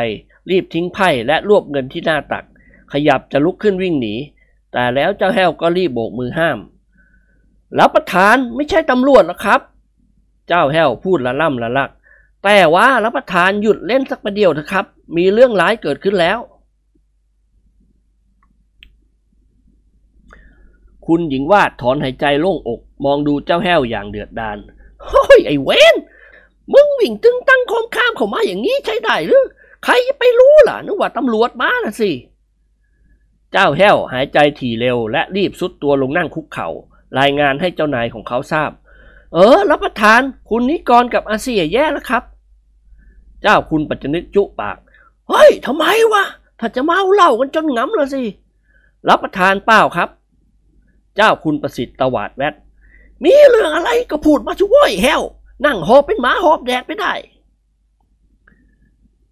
รีบทิ้งไพ่และรวบเงินที่หน้าตัก ขยับจะลุกขึ้นวิ่งหนี แต่แล้วเจ้าแห้วก็รีบโบกมือห้ามรับประทานไม่ใช่ตำรวจหรอกครับ เจ้าแห้วพูดละล่ำละลักแต่ว่ารับประทานหยุดเล่นสักประเดี๋ยวเถอะครับ มีเรื่องร้ายเกิดขึ้นแล้วคุณหญิงวาดถอนหายใจโล่งอกมองดูเจ้าแห้วอย่างเดือดดาลเฮ้ยไอ้เวนมึงวิ่งตึงตั้งคมข้ามเข้ามาอย่างนี้ใช่ได้หรือใครจะไปรู้ล่ะนึกว่าตำรวจมาน่ะสิ เจ้าแห้วหายใจถี่เร็วและรีบสุดตัวลงนั่งคุกเขา่ารายงานให้เจ้านายของเขาทราบ เออ รับประทานคุณนิกรกับอาเซียแย่แล้วครับ เจ้าคุณปัจจนึกจุปากเฮ้ยทำไมวะถ้าจะเมาเหล้ากันจนงำละสิรับประทานเปล่าครับเจ้าคุณประสิทธิ์ตวาดแวดมีเรื่องอะไรก็พูดมาช่วยแฮวนั่งหอบเป็นหมาหอบแดดไม่ได้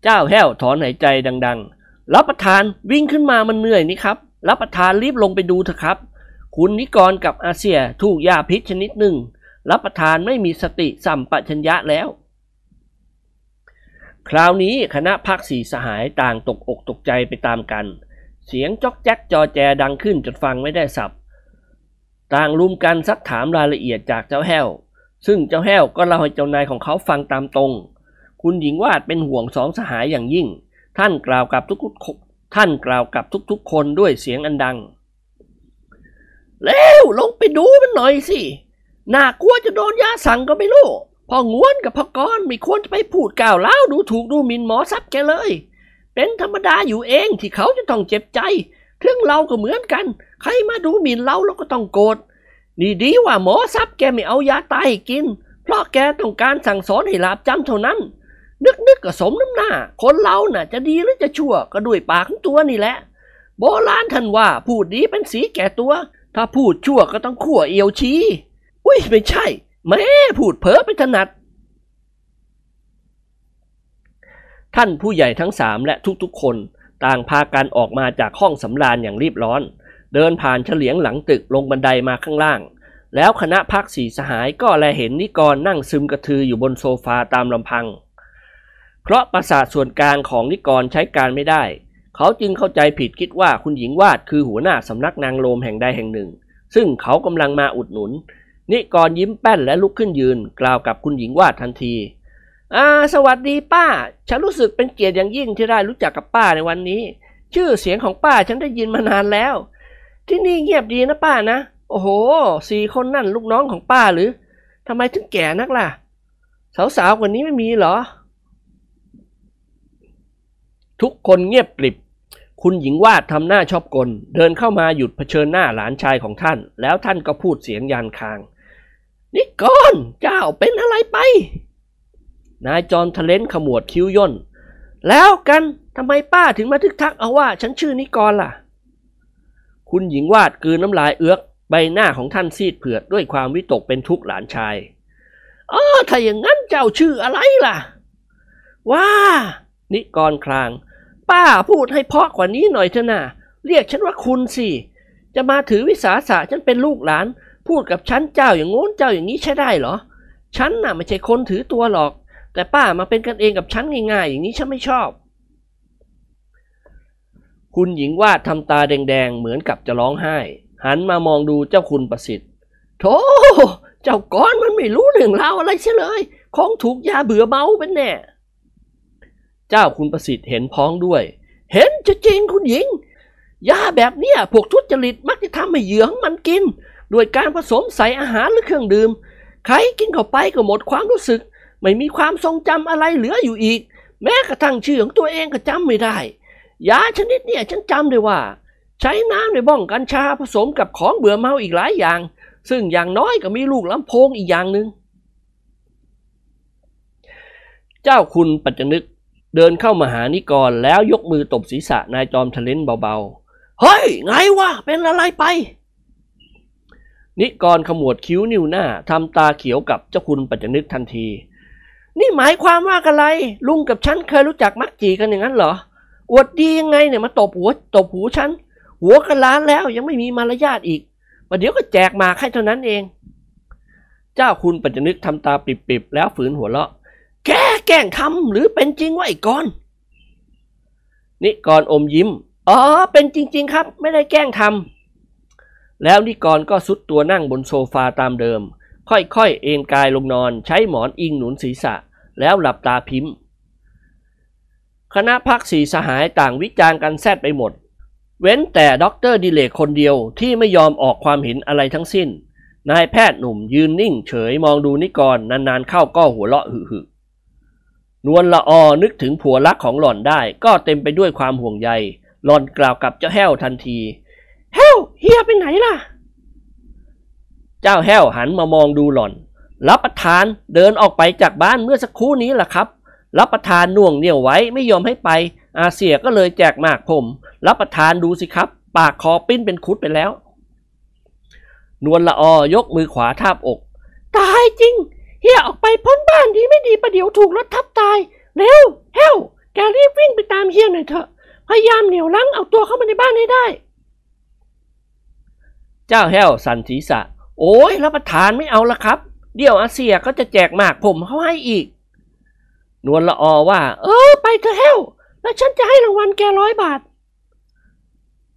เจ้าแฮ้วถอนหายใจดังๆ รับประทานวิ่งขึ้นมามันเหนื่อยนี่ครับ รับประทานรีบลงไปดูเถอะครับ คุณนิกรกับอาเซียถูกยาพิษชนิดหนึ่ง รับประทานไม่มีสติสัมปชัญญะแล้ว คราวนี้คณะพักสีสหายต่างตกอกตกใจไปตามกัน เสียงจอกแจ๊กจอแจดังขึ้นจนฟังไม่ได้สับต่างรุมกันซักถามรายละเอียดจากเจ้าแห้ว ซึ่งเจ้าแห้วก็เล่าให้เจ้านายของเขาฟังตามตรง คุณหญิงวาดเป็นห่วงสองสหายอย่างยิ่ง ท่านกล่าวกับทุกกท่านกล่าวกับทุกๆคนด้วยเสียงอันดัง เร็วลงไปดูมันหน่อยสิน่ากลัวจะโดนยาสั่งก็ไม่รู้พ่องวนกับพ่อกรไม่ควรจะไปพูดกล่าวเล่าดูถูกดูหมิ่นหมอซับแกเลย เป็นธรรมดาอยู่เองที่เขาจะต้องเจ็บใจเรื่องเราก็เหมือนกัน ใครมาดูหมิ่นเราเราก็ต้องโกรธนี่ดีว่าหมอซับแกไม่เอายาตายให้กิน เพราะแกต้องการสั่งสอนให้หลาบจำเท่านั้น นึกๆกก็สมน้ำหน้า คนเราน่ะ จะดีหรือจะชั่วก็ด้วยปากของตัวนี่แหละโบราณท่านว่าพูดดีเป็นสีแก่ตัว ถ้าพูดชั่วก็ต้องขั่วเอียวชี้ อุ้ยไม่ใช่ แม่พูดเพ้อไปถนัด ท่านผู้ใหญ่ทั้งสามและทุก ๆคนต่าง พากันออกมาจากห้องสำราญอย่างรีบร้อน เดินผ่านเฉลียงหลังตึกลงบันไดมาข้างล่าง แล้วคณะพักสีสหายก็แลเห็นนิกรนั่งซึมกระทืออยู่บนโซฟาตามลำพัง เพราะประสาทส่วนกลางของนิกรใช้การไม่ได้ เขาจึงเข้าใจผิดคิดว่าคุณหญิงวาดคือหัวหน้าสำนักนางโลมแห่งใดแห่งหนึ่ง ซึ่งเขากำลังมาอุดหนุนนิกรยิ้มแป้นและลุกขึ้นยืน กล่าวกับคุณหญิงวาดทันทีอ่า สวัสดีป้า ฉันรู้สึกเป็นเกียรติอย่างยิ่งที่ได้รู้จักกับป้าในวันนี้ ชื่อเสียงของป้าฉันได้ยินมานานแล้ว ที่นี่เงียบดีนะป้านะโอ้โหสี่คนนั่นลูกน้องของป้าหรือทำไมถึงแก่นักล่ะสาวๆกว่านี้ไม่มีเหรอ ทุกคนเงียบกริบ คุณหญิงวาดทำหน้าชอบกล เดินเข้ามาหยุดเผชิญหน้าหลานชายของท่าน แล้วท่านก็พูดเสียงยานคางนิกอนเจ้าเป็นอะไรไปนายจอนทะเลนขมวดคิ้วย่น แล้วกัน ทำไมป้าถึงมาทึกทักเอาว่าฉันชื่อนิกรล่ะ คุณหญิงวาดกืนน้ำลายเอื้อก ใบหน้าของท่านซีดเผือด ด้วยความวิตกเป็นทุกข์หลานชายออถ้าอย่างนั้นเจ้าชื่ออะไรล่ะ ว่า นิกรคลาง ป้าพูดให้เพาะกว่านี้หน่อยเถอะนะเรียกฉันว่าคุณสิ จะมาถือวิสาสะฉันเป็นลูกหลาน พูดกับฉันเจ้าอย่างโน้นเจ้าอย่างนี้ใช่ได้เหรอ ฉันน่ะไม่ใช่คนถือตัวหรอกแต่ป้ามาเป็นกันเองกับฉันง่ายๆอย่างนี้ฉันไม่ชอบ คุณหญิงวาดทำตาแดงๆเหมือนกับจะร้องไห้ หันมามองดูเจ้าคุณประสิทธิ์โธ่เจ้าก้อนมันไม่รู้เรื่องราวอะไรเช่เลยคงถูกยาเบื่อเมาเป็นแน่ เจ้าคุณประสิทธิ์เห็นพ้องด้วย เห็นจะจริงคุณหญิง ยาแบบเนี้ยพวกทุจริตมักจะทำให้เหยื่อมันกินโดยการผสมใส่อาหารหรือเครื่องดื่มใครกินเข้าไปก็หมดความรู้สึกไม่มีความทรงจำอะไรเหลืออยู่อีก แม้กระทั่งชื่อของตัวเองก็จำไม่ได้ ยาชนิดเนี่ย ฉันจำได้ว่า ใช้น้ำในบ้องกัญชาผสมกับของเบื่อเมาอีกหลายอย่าง ซึ่งอย่างน้อยก็มีลูกลำโพงอีกอย่างหนึง่งเจ้าคุณปัจจนึกเดินเข้ามาหานิกรแล้วยกมือตบศีรษะนายจอมทะเลนเบาๆ เฮ้ย ไงวะเป็นอะไรไป นิกรขมวดคิ้วนิ้วหน้าทำตาเขียวกับเจ้าคุณปัจจนึกทันทีนี่หมายความว่าอะไร ลุงกับฉันเคยรู้จักมักจีกันอย่างนั้นเหรออวดดียังไงเนี่ยมาตบหัวตบหูฉันหัวกันล้านแล้วยังไม่มีมารยาทอีกประเดี๋ยวก็แจกมาแค่เท่านั้นเอง เจ้าคุณปัจจนึกทำตาปิบๆแล้วฝืนหัวเราะ แกแกล้งทำหรือเป็นจริงวะไอ้กอนนี่กนอมยิ้มอ๋อเป็นจริงๆครับไม่ได้แกล้งทำแล้วนี่กอนก็สุดตัวนั่งบนโซฟาตามเดิมค่อยๆเอนกายลงนอนใช้หมอนอิงหนุนศีรษะแล้วหลับตาพิมพ์ คณะพักสีสหายต่างวิจารณ์กันแซดไปหมด เว้นแต่ด็อกเตอร์ดิเลกคนเดียวที่ไม่ยอมออกความเห็นอะไรทั้งสิ้น นายแพทย์หนุ่มยืนนิ่งเฉยมองดูนิกร นานๆ เข้าก็หัวเราะหึ่นวลละออนึกถึงผัวรักของหล่อนได้ก็เต็มไปด้วยความห่วงใยหล่อนกล่าวกับเจ้าแห้วทันทีแห้วเฮียไปไหนล่ะเจ้าแห้วหันมามองดูหล่อน รับประทานเดินออกไปจากบ้านเมื่อสักครู่นี้แหละครับรับประทานน่วงเหนี่ยวไว้ไม่ยอมให้ไป อาเสียก็เลยแจกหมากผมรับประทานดูสิครับ ปากคอปิ้นเป็นคุดไปแล้ว นวลละออยกมือขวาทาบอก ตายจริงเฮียออกไปพ้นบ้านดีไม่ดีประเดี๋ยวถูกรถทับตาย เร็วแฮวแกรีบวิ่งไปตามเฮียหน่อยเถอะพยายามเหนียวลังเอาตัวเข้ามาในบ้านให้ได้ เจ้าแฮวสันศีสษะโอ้ยรับประทานไม่เอาละครับ เดี๋ยวอาเซียก็จะแจกหมากผมเขาให้อีก นวลละอว่า เออไปเธอแห้ว แล้วฉันจะให้รางวัลแกร้อยบาท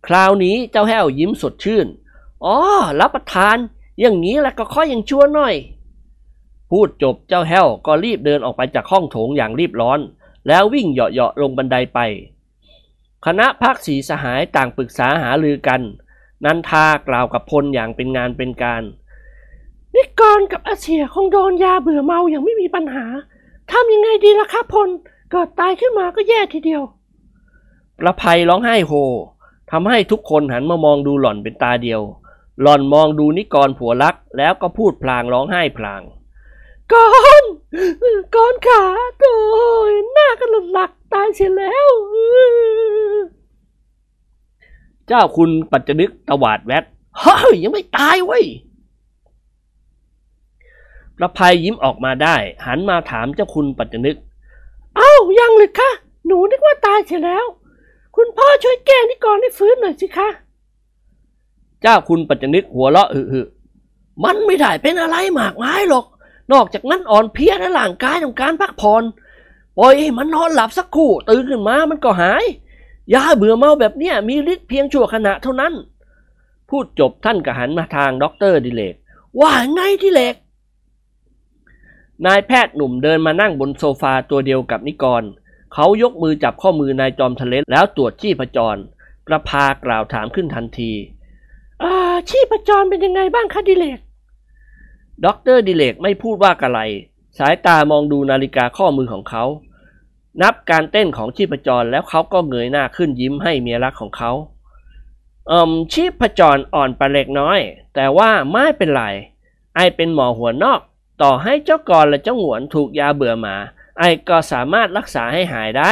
คราวนี้เจ้าแห้วยิ้มสดชื่นอ๋อรับประทาน อย่างนี้แหละก็ค่อยยังชั่วหน่อย พูดจบเจ้าแห้วก็รีบเดินออกไปจากห้องโถงอย่างรีบร้อนแล้ววิ่งเหาะๆลงบันไดไป คณะพักสีสหายต่างปรึกษาหารือกันนั้นทากล่าวกับพลอย่างเป็นงานเป็นการ นิกรกับอาเชียคงโดนยาเบื่อเมาอย่างไม่มีปัญหาทำยังไงดีล่ะครับพลเกิดตายขึ้นมาก็แย่ทีเดียว ประภัยร้องไห้โฮทำให้ทุกคนหันมามองดูหล่อนเป็นตาเดียว หล่อนมองดูนิกรผัวรักแล้วก็พูดพลางร้องไห้พลางกอนกอนขาโตยหน้ากันหลักตายเสียแล้วเจ้าคุณปัจจนึกตวาดแวดเฮ้ยยังไม่ตายเว้ย ประภัยยิ้มออกมาได้หันมาถามเจ้าคุณปัจจนึก เอ้ายังเลยคะ หนูนึกว่าตายเสียแล้ว คุณพ่อช่วยแก้นี่ก่อนให้ฟื้นหน่อยสิคะ เจ้าคุณปัจจนึกหัวเราะอึอมันไม่ได้เป็นอะไรหมากไม้หรอก นอกจากนั้นอ่อนเพลียและหลางกายต้องการพักผ่อนปล่อยให้มันนอนหลับสักครู่ตื่นขึ้นมามันก็หายยาเบื่อเมาแบบเนี้ยมีฤทธิ์เพียงชั่วขณะเท่านั้น พูดจบท่านก็หันมาทางด็อกเตอร์ดิเลก ว่าไงที่เลก นายแพทย์หนุ่มเดินมานั่งบนโซฟาตัวเดียวกับนิกร เขายกมือจับข้อมือนายจอมทะเลแล้วตรวจชีพจรกระพากล่าวถามขึ้นทันที อ่า ชีพจรเป็นยังไงบ้างคะดิเลกด็อกเตอร์ดิเลกไม่พูดว่าอะไร สายตามองดูนาฬิกาข้อมือของเขานับการเต้นของชีพจรแล้วเขาก็เงยหน้าขึ้นยิ้มให้เมียรักของเขาอมชีพจรอ่อนประเล็กน้อย แต่ว่าไม่เป็นไร ไอเป็นหมอหัวนอก ต่อให้เจ้ากรและเจ้าหวนถูกยาเบื่อหมา ไอก็สามารถรักษาให้หายได้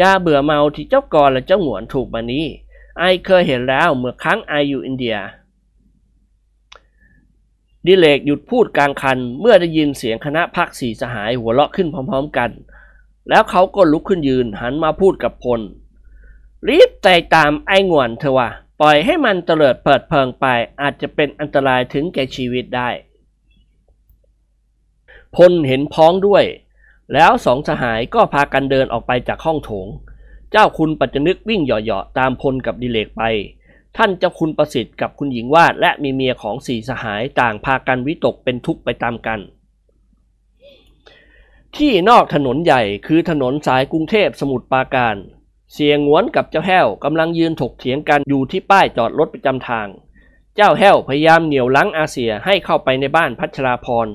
ยาเบื่อเมาที่เจ้ากรและเจ้าหวนถูกมานี้ ไอเคยเห็นแล้วเมื่อครั้งไออยู่อินเดีย ดิเลกหยุดพูดกลางคันเมื่อได้ยินเสียงคณะพักสีสหายหัวเราะขึ้นพร้อม ๆ กันแล้วเขาก็ลุกขึ้นยืนหันมาพูดกับพล รีบใจตามไอ้งวนเถอะวะปล่อยให้มันเตลิดเปิดเพิงไป อาจจะเป็นอันตรายถึงแก่ชีวิตได้ พลเห็นพ้องด้วย แล้วสองสหายก็พากันเดินออกไปจากห้องโถง เจ้าคุณปัจจนึกวิ่งเหาะๆตามพลกับดิเลกไป ท่านเจ้าคุณประสิทธิ์กับคุณหญิงวาด และมีเมียของสี่สหายต่างพากันวิตกเป็นทุกข์ไปตามกันที่นอกถนนใหญ่คือถนนสายกรุงเทพสมุทรปราการ เสียงหวนกับเจ้าแห้วกำลังยืนถกเถียงกันอยู่ที่ป้ายจอดรถประจำทาง เจ้าแห้วพยายามเหนี่ยวลังอาเสียให้เข้าไปในบ้านพัชราพร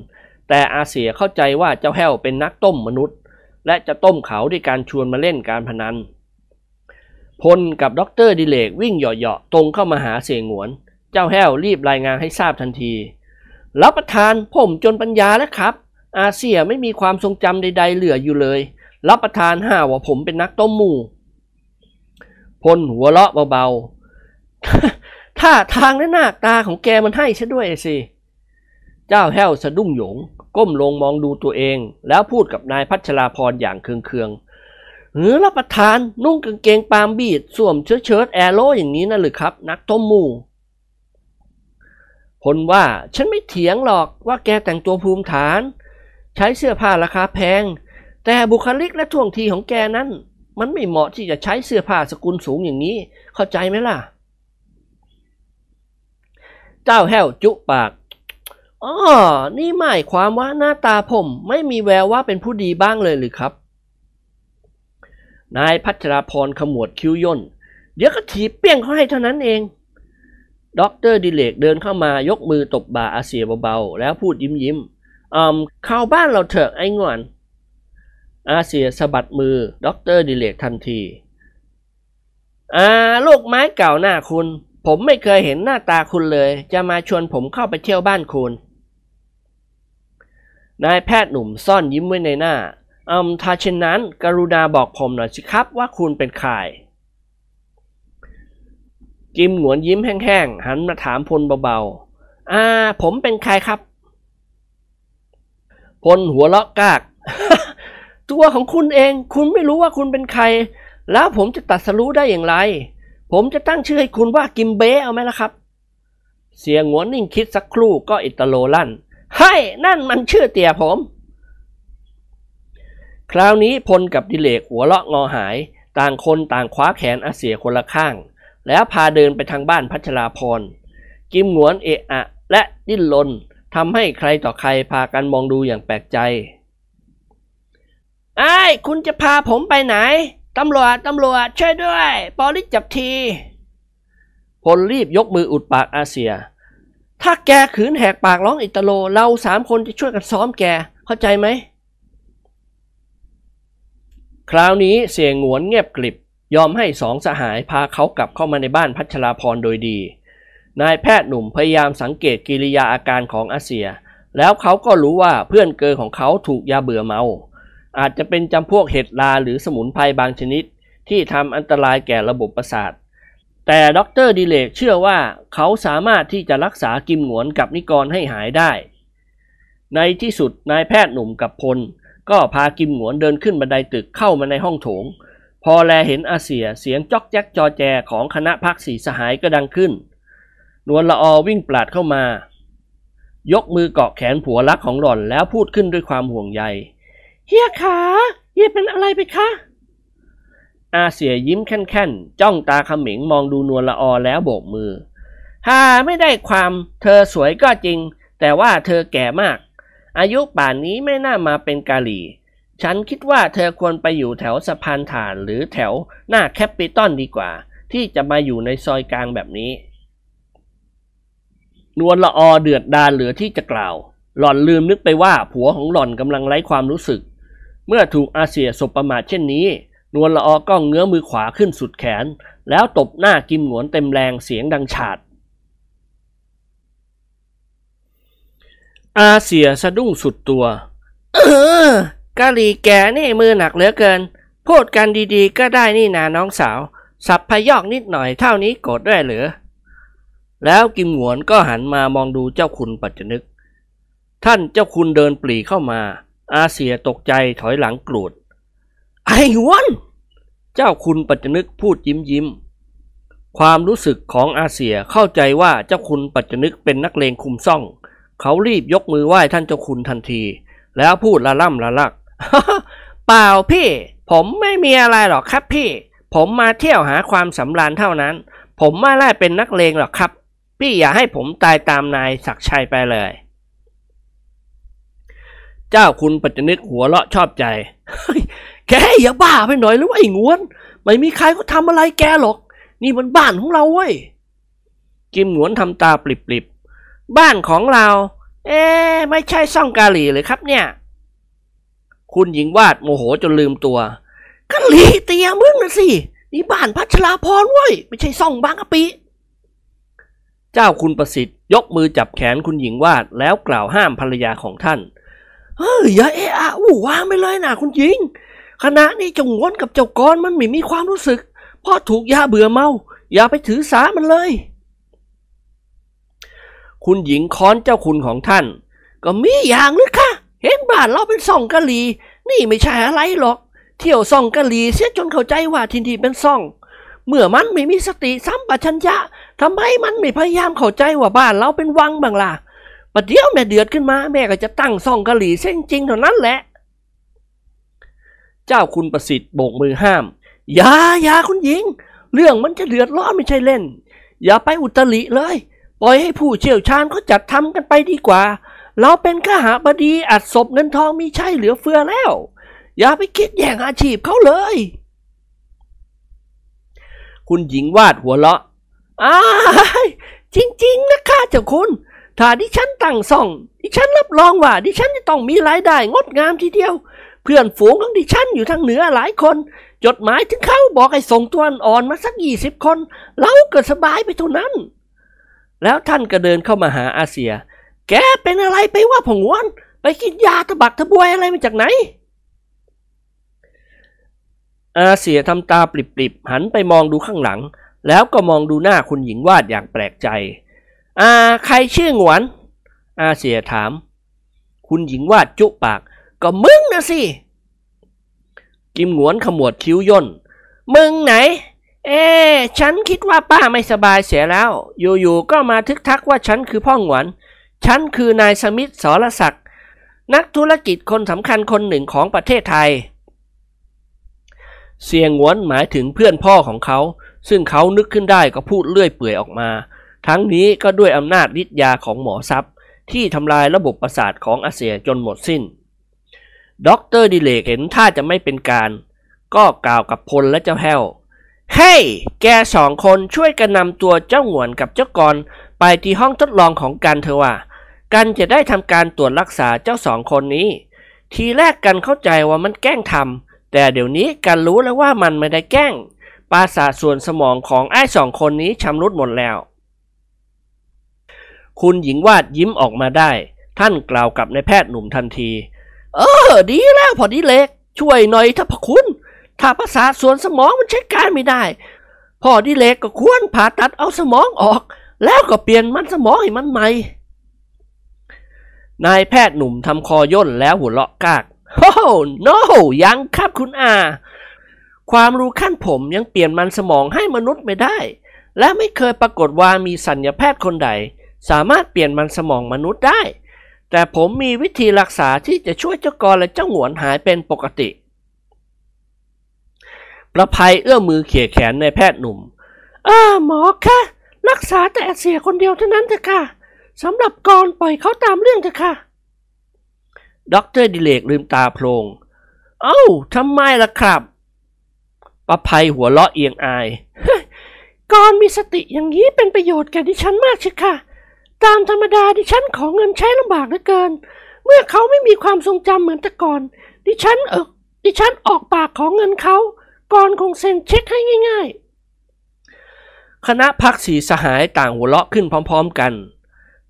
แต่อาเสียเข้าใจว่าเจ้าแห้วเป็นนักต้มมนุษย์ และจะต้มเขาด้วยการชวนมาเล่นการพนันพลกับด็อกเตอร์ดิเลกวิ่งเหาะๆตรงเข้ามาหาเสียงหวน เจ้าแห้วรีบรายงานให้ทราบทันทีรับประทานผมจนปัญญาแล้วครับอาเซียไม่มีความทรงจำใด ๆ เหลืออยู่เลย รับประทานห่าว่าผมเป็นนักต้มหมู พลหัวเลาะเบาๆท่าทางและหน้าตาของแกมันให้ฉันด้วยสิเจ้าแห้วสะดุ้งหยง ก้มลงมองดูตัวเอง แล้วพูดกับนายพัชราพรอย่างเคืองๆหรือรับประทานนุ่งกางเกงปามบีดสวมเชิ้ตเชิ้ตแอโร่อย่างนี้นะหรือครับนักต้มหมู พลว่าฉันไม่เถียงหรอกว่าแกแต่งตัวภูมิฐานใช้เสื้อผ้าราคาแพง แต่บุคลิกและท่วงทีของแกนั้น มันไม่เหมาะที่จะใช้เสื้อผ้าสกุลสูงอย่างนี้ เข้าใจไหมล่ะ เจ้าแห้วจุปากอ๋อนี่หมายความว่าหน้าตาผมไม่มีแววว่าเป็นผู้ดีบ้างเลยหรือครับ นายพัชราพรขมวดคิ้วย่น เดี๋ยวก็ถีบเปี้ยงเขาให้เท่านั้นเองด็อกเตอร์ดิเลกเดินเข้ามายกมือตบบ่าอาเซียเบาๆแล้วพูดยิ้มยิ้มเข้าบ้านเราเถอะไอ้งอนอาเซียสะบัดมือด็อกเตอร์ดิเลกทันที อ่า ลูกไม้เก่าหน้าคุณ ผมไม่เคยเห็นหน้าตาคุณเลย จะมาชวนผมเข้าไปเที่ยวบ้านคุณ นายแพทย์หนุ่ม ซ่อนยิ้มไว้ในหน้าอืมถ้าเช่นนั้นกรุณาบอกผมหน่อยสิครับ ว่าคุณเป็นใครจิมหนวนยิ้มแห้งๆ หันมาถามพลเบาๆอ่าผมเป็นใครครับพลหัวเลาะกาก ตัวของคุณเองคุณไม่รู้ว่าคุณเป็นใคร แล้วผมจะตัดสรู้ได้อย่างไร ผมจะตั้งชื่อให้คุณว่ากิมเบ้เอาไหมล่ะครับ เสียงหวนนิ่งคิดสักครู่ก็อิตโลลั่นให้นั่นมันชื่อเตียผม คราวนี้พลกับดิเลกหัวเลาะงอหาย ต่างคนต่างคว้าแขนอาเสียคนละข้าง แล้วพาเดินไปทางบ้านพัชราพรกิมหวนเอะอะ และดิ้นรนทำให้ใครต่อใครพากันมองดูอย่างแปลกใจไอ้คุณจะพาผมไปไหน ตำรวจ ตำรวจช่วยด้วย ปอลิสจับที พลรีบยกมืออุดปากอาเซีย ถ้าแกขืนแหกปากร้องอิตาโล เราสามคนจะช่วยกันซ้อมแก เข้าใจไหม คราวนี้เสียงหวนเงียบกลิบ ยอมให้สองสหายพาเขากลับเข้ามาในบ้านพัชราพรโดยดีนายแพทย์หนุ่มพยายามสังเกตกิริยาอาการของอาเซีย แล้วเขาก็รู้ว่าเพื่อนเกอของเขาถูกยาเบื่อเมา อาจจะเป็นจำพวกเห็ดลาหรือสมุนไพรบางชนิดที่ทำอันตรายแก่ระบบประสาท แต่ด็ออกเตร์ดิเลกเชื่อว่าเขาสามารถที่จะรักษากิมหนวนกับนิกรให้หายได้ ในที่สุดนายแพทย์หนุ่มกับพลก็พากิมหนวนเดินขึ้นบันไดตึกเข้ามาในห้องโถง พอแลเห็นอาเซียเสียงจอกแจ๊กจอแจของคณะพักสีสหายก็ดังขึ้นนวลละอวิ่งปลาดเข้ามา ยกมือเกาะแขนผัวรักของหล่อนแล้วพูดขึ้นด้วยความห่วงใย เฮียขาเฮียเป็นอะไรไปคะ อาเสียยิ้มแค่นๆ จ้องตาขมิงมองดูนวลละอแล้วโบกมือฮ่าไม่ได้ความ เธอสวยก็จริง แต่ว่าเธอแก่มาก อายุป่านนี้ไม่น่ามาเป็นกาลีฉันคิดว่าเธอควรไปอยู่แถวสะพานฐานหรือแถวหน้าแคปปิตอลดีกว่า ที่จะมาอยู่ในซอยกลางแบบนี้นวลละออเดือดดาลเหลือที่จะกล่าว หล่อนลืมนึกไปว่าผัวของหล่อนกำลังไร้ความรู้สึก เมื่อถูกอาเสียสบประมาทเช่นนี้ นวลละออก็เงื้อมือขวาขึ้นสุดแขน แล้วตบหน้ากิมหนวนเต็มแรงเสียงดังฉาดอาเสียสะดุ้งสุดตัว เออกะลีแกนี่มือหนักเหลือเกินพูดกันดีๆ ก็ได้นี่นาน้องสาวสับพยอกนิดหน่อยเท่านี้โกรธได้หรือแล้วกิมหวนก็หันมามองดูเจ้าคุณปัจจนึก ท่านเจ้าคุณเดินปลีเข้ามา อาเสียตกใจถอยหลังกรูด ไอ้หวนเจ้าคุณปัจจนึกพูดยิ้มยิ้ม ความรู้สึกของอาเสียเข้าใจว่าเจ้าคุณปัจจนึกเป็นนักเลงคุมซ่อง เขารีบยกมือไหว้ท่านเจ้าคุณทันที แล้วพูดละล่ำละลักเปล่าพี่ผมไม่มีอะไรหรอกครับพี่ผมมาเที่ยวหาความสำราญเท่านั้น ผมไม่ได้เป็นนักเลงหรอกครับพี่อย่าให้ผมตายตามนายศักชัยไปเลย เจ้าคุณปัจจนึกหัวเราะชอบใจแกอย่าบ้าไปหน่อยหรือว่าไอ้งวน ไม่มีใครก็ททำอะไรแกหรอก นี่มันบ้านของเราเว้ยกิมหวนทำตาปลิบๆ บ้านของเรา เอ๊ไม่ใช่ซ่องกาหลีเลยครับเนี่ย คุณหญิงวาดโมโหจนลืมตัว กาหลีเตียมึงนะสิ นี่บ้านพัชราพรเว้ย ไม่ใช่ซ่องบางกะปิเจ้าคุณประสิทธิ์ยกมือจับแขนคุณหญิงวาด แล้วกล่าวห้ามภรรยาของท่านเฮ้ยอย่าเอะอะอู้ว่าไม่เลยนะคุณหญิงคณะนี้จงวนกับเจ้ากรมันไม่มีความรู้สึกเพราะถูกยาเบื่อเมา อย่าไปถือสามันเลย คุณหญิงค้อนเจ้าคุณของท่าน ก็มีอย่างหรือคะเห็นบ้านเราเป็นซ่องกะลี นี่ไม่ใช่อะไรหรอก เที่ยวซ่องกะลีเสียจนเข้าใจว่าทินทีเป็นซ่อง เมื่อมันไม่มีสติซ้ำปชัญญะทำไมมันไม่พยายามเข้าใจว่าบ้าน เราเป็นวังบ้างล่ะประเดี๋ยวแม่เดือดขึ้นมาแม่ก็จะตั้งซ่องกะหรี่เส้นจริงเท่านั้นแหละ เจ้าคุณประสิทธิ์โบกมือห้ามอย่าอย่าคุณหญิง เรื่องมันจะเดือดร้อนไม่ใช่เล่น อย่าไปอุตริเลย ปล่อยให้ผู้เชี่ยวชาญเขาจัดทำกันไปดีกว่า เราเป็นข้าหาบดีอัดศพเงินทองมีใช่เหลือเฟือแล้ว อย่าไปคิดแย่งอาชีพเขาเลย คุณหญิงวาดหัวเราะอ้าจริง ๆ นะคะเจ้าคุณ ถ้าดิฉันตั้งซ่องดิฉันรับรองว่า ดิฉันจะต้องมีรายได้งดงามทีเดียว เพื่อนฝูงของดิฉันอยู่ทางเหนือหลายคน จดหมายถึงเขาบอกให้ส่งตัวอ่อน มาสักยี่สิบคนเราก็สบายไปเท่านั้น แล้วท่านก็เดินเข้ามาหาอาเซีย แกเป็นอะไรไปว่าผงวน ไปกินยาตะบักตะบวยอะไรมาจากไหน อาเสียทำตาปลิบๆ หันไปมองดูข้างหลังแล้วก็มองดูหน้าคุณหญิงวาดอย่างแปลกใจ อาใครชื่อหวนอาเสียถาม คุณหญิงวาดจุปาก ก็มึงนะสิ กิมหวนขมวดคิ้วย่นมึงไหน เอ๊ฉันคิดว่าป้าไม่สบายเสียแล้วอยู่ๆก็มาทึกทักว่าฉันคือพ่อหวน ฉันคือนายสมิธสรศักดิ์ นักธุรกิจคนสำคัญคนหนึ่งของประเทศไทย เสียงหวนหมายถึงเพื่อนพ่อของเขาซึ่งเขานึกขึ้นได้ก็พูดเลื่อยเปื่อยออกมา ทั้งนี้ก็ด้วยอำนาจฤทธิ์ยาของหมอซับที่ทำลายระบบประสาทของอาเซียจนหมดสิ้นด็อกเตอร์ดิเลกเห็นท่าจะไม่เป็นการ ก็กล่าวกับพลและเจ้าแห้ว เฮ้ hey, แกสองคนช่วยกันนำตัวเจ้าหวนกับเจ้ากร ไปที่ห้องทดลองของกันเถอวกันจะได้ทำการตรวจรักษาเจ้าสองคนนี้ ทีแรกกันเข้าใจว่ามันแกล้งทำแต่เดี๋ยวนี้กันรู้แล้วว่ามันไม่ได้แกล้งปราสาทส่วนสมองของไอ้สองคนนี้ชำรุดหมดแล้ว คุณหญิงวาดยิ้มออกมาได้ ท่านกล่าวกับนายแพทย์หนุ่มทันที เออ ดีแล้วพอดีเล็ก ช่วยหน่อยถ้าพะคุณถ้าภาษาส่วนสมองมันใช้การไม่ได้ พอดีเล็กก็ควรผ่าตัดเอาสมองออก แล้วก็เปลี่ยนมันสมองให้มันใหม่ นายแพทย์หนุ่มทำคอย่นแล้วหัวเราะกากโอ้น o ยังครับคุณอาความรู้ขั้นผมยังเปลี่ยนมันสมองให้มนุษย์ไม่ได้ และไม่เคยปรากฏว่ามีสัญญาแพทย์คนใด สามารถเปลี่ยนมันสมองมนุษย์ได้ แต่ผมมีวิธีรักษาที่จะช่วยเจ้ากรและเจ้าหวนหายเป็นปกติ ประภัยเอื้อมมือเขี่ยแขนในแพทย์หนุ่ม เออหมอคะ รักษาแต่เสียคนเดียวเท่านั้นเถอะค่ะ สำหรับกรปล่อยเขาตามเรื่องเถอะค่ะด็อกเตอร์ดิเลกลืมตาโพลงเอ้าทำไมล่ะครับประภัยหัวเลาะเอียงอาย ก่อนมีสติอย่างนี้เป็นประโยชน์แก่ดิฉันมากชิค่ะ ตามธรรมดาดิฉันของเงินใช้ลำบากเหลือเกิน เมื่อเขาไม่มีความทรงจำเหมือนแต่ก่อน ดิฉันเออดิฉันออกปากของเงินเขา ก่อนคงเซ็นเช็คให้ง่ายๆ คณะพักสีสหายต่างหัวเลาะขึ้นพร้อมๆกัน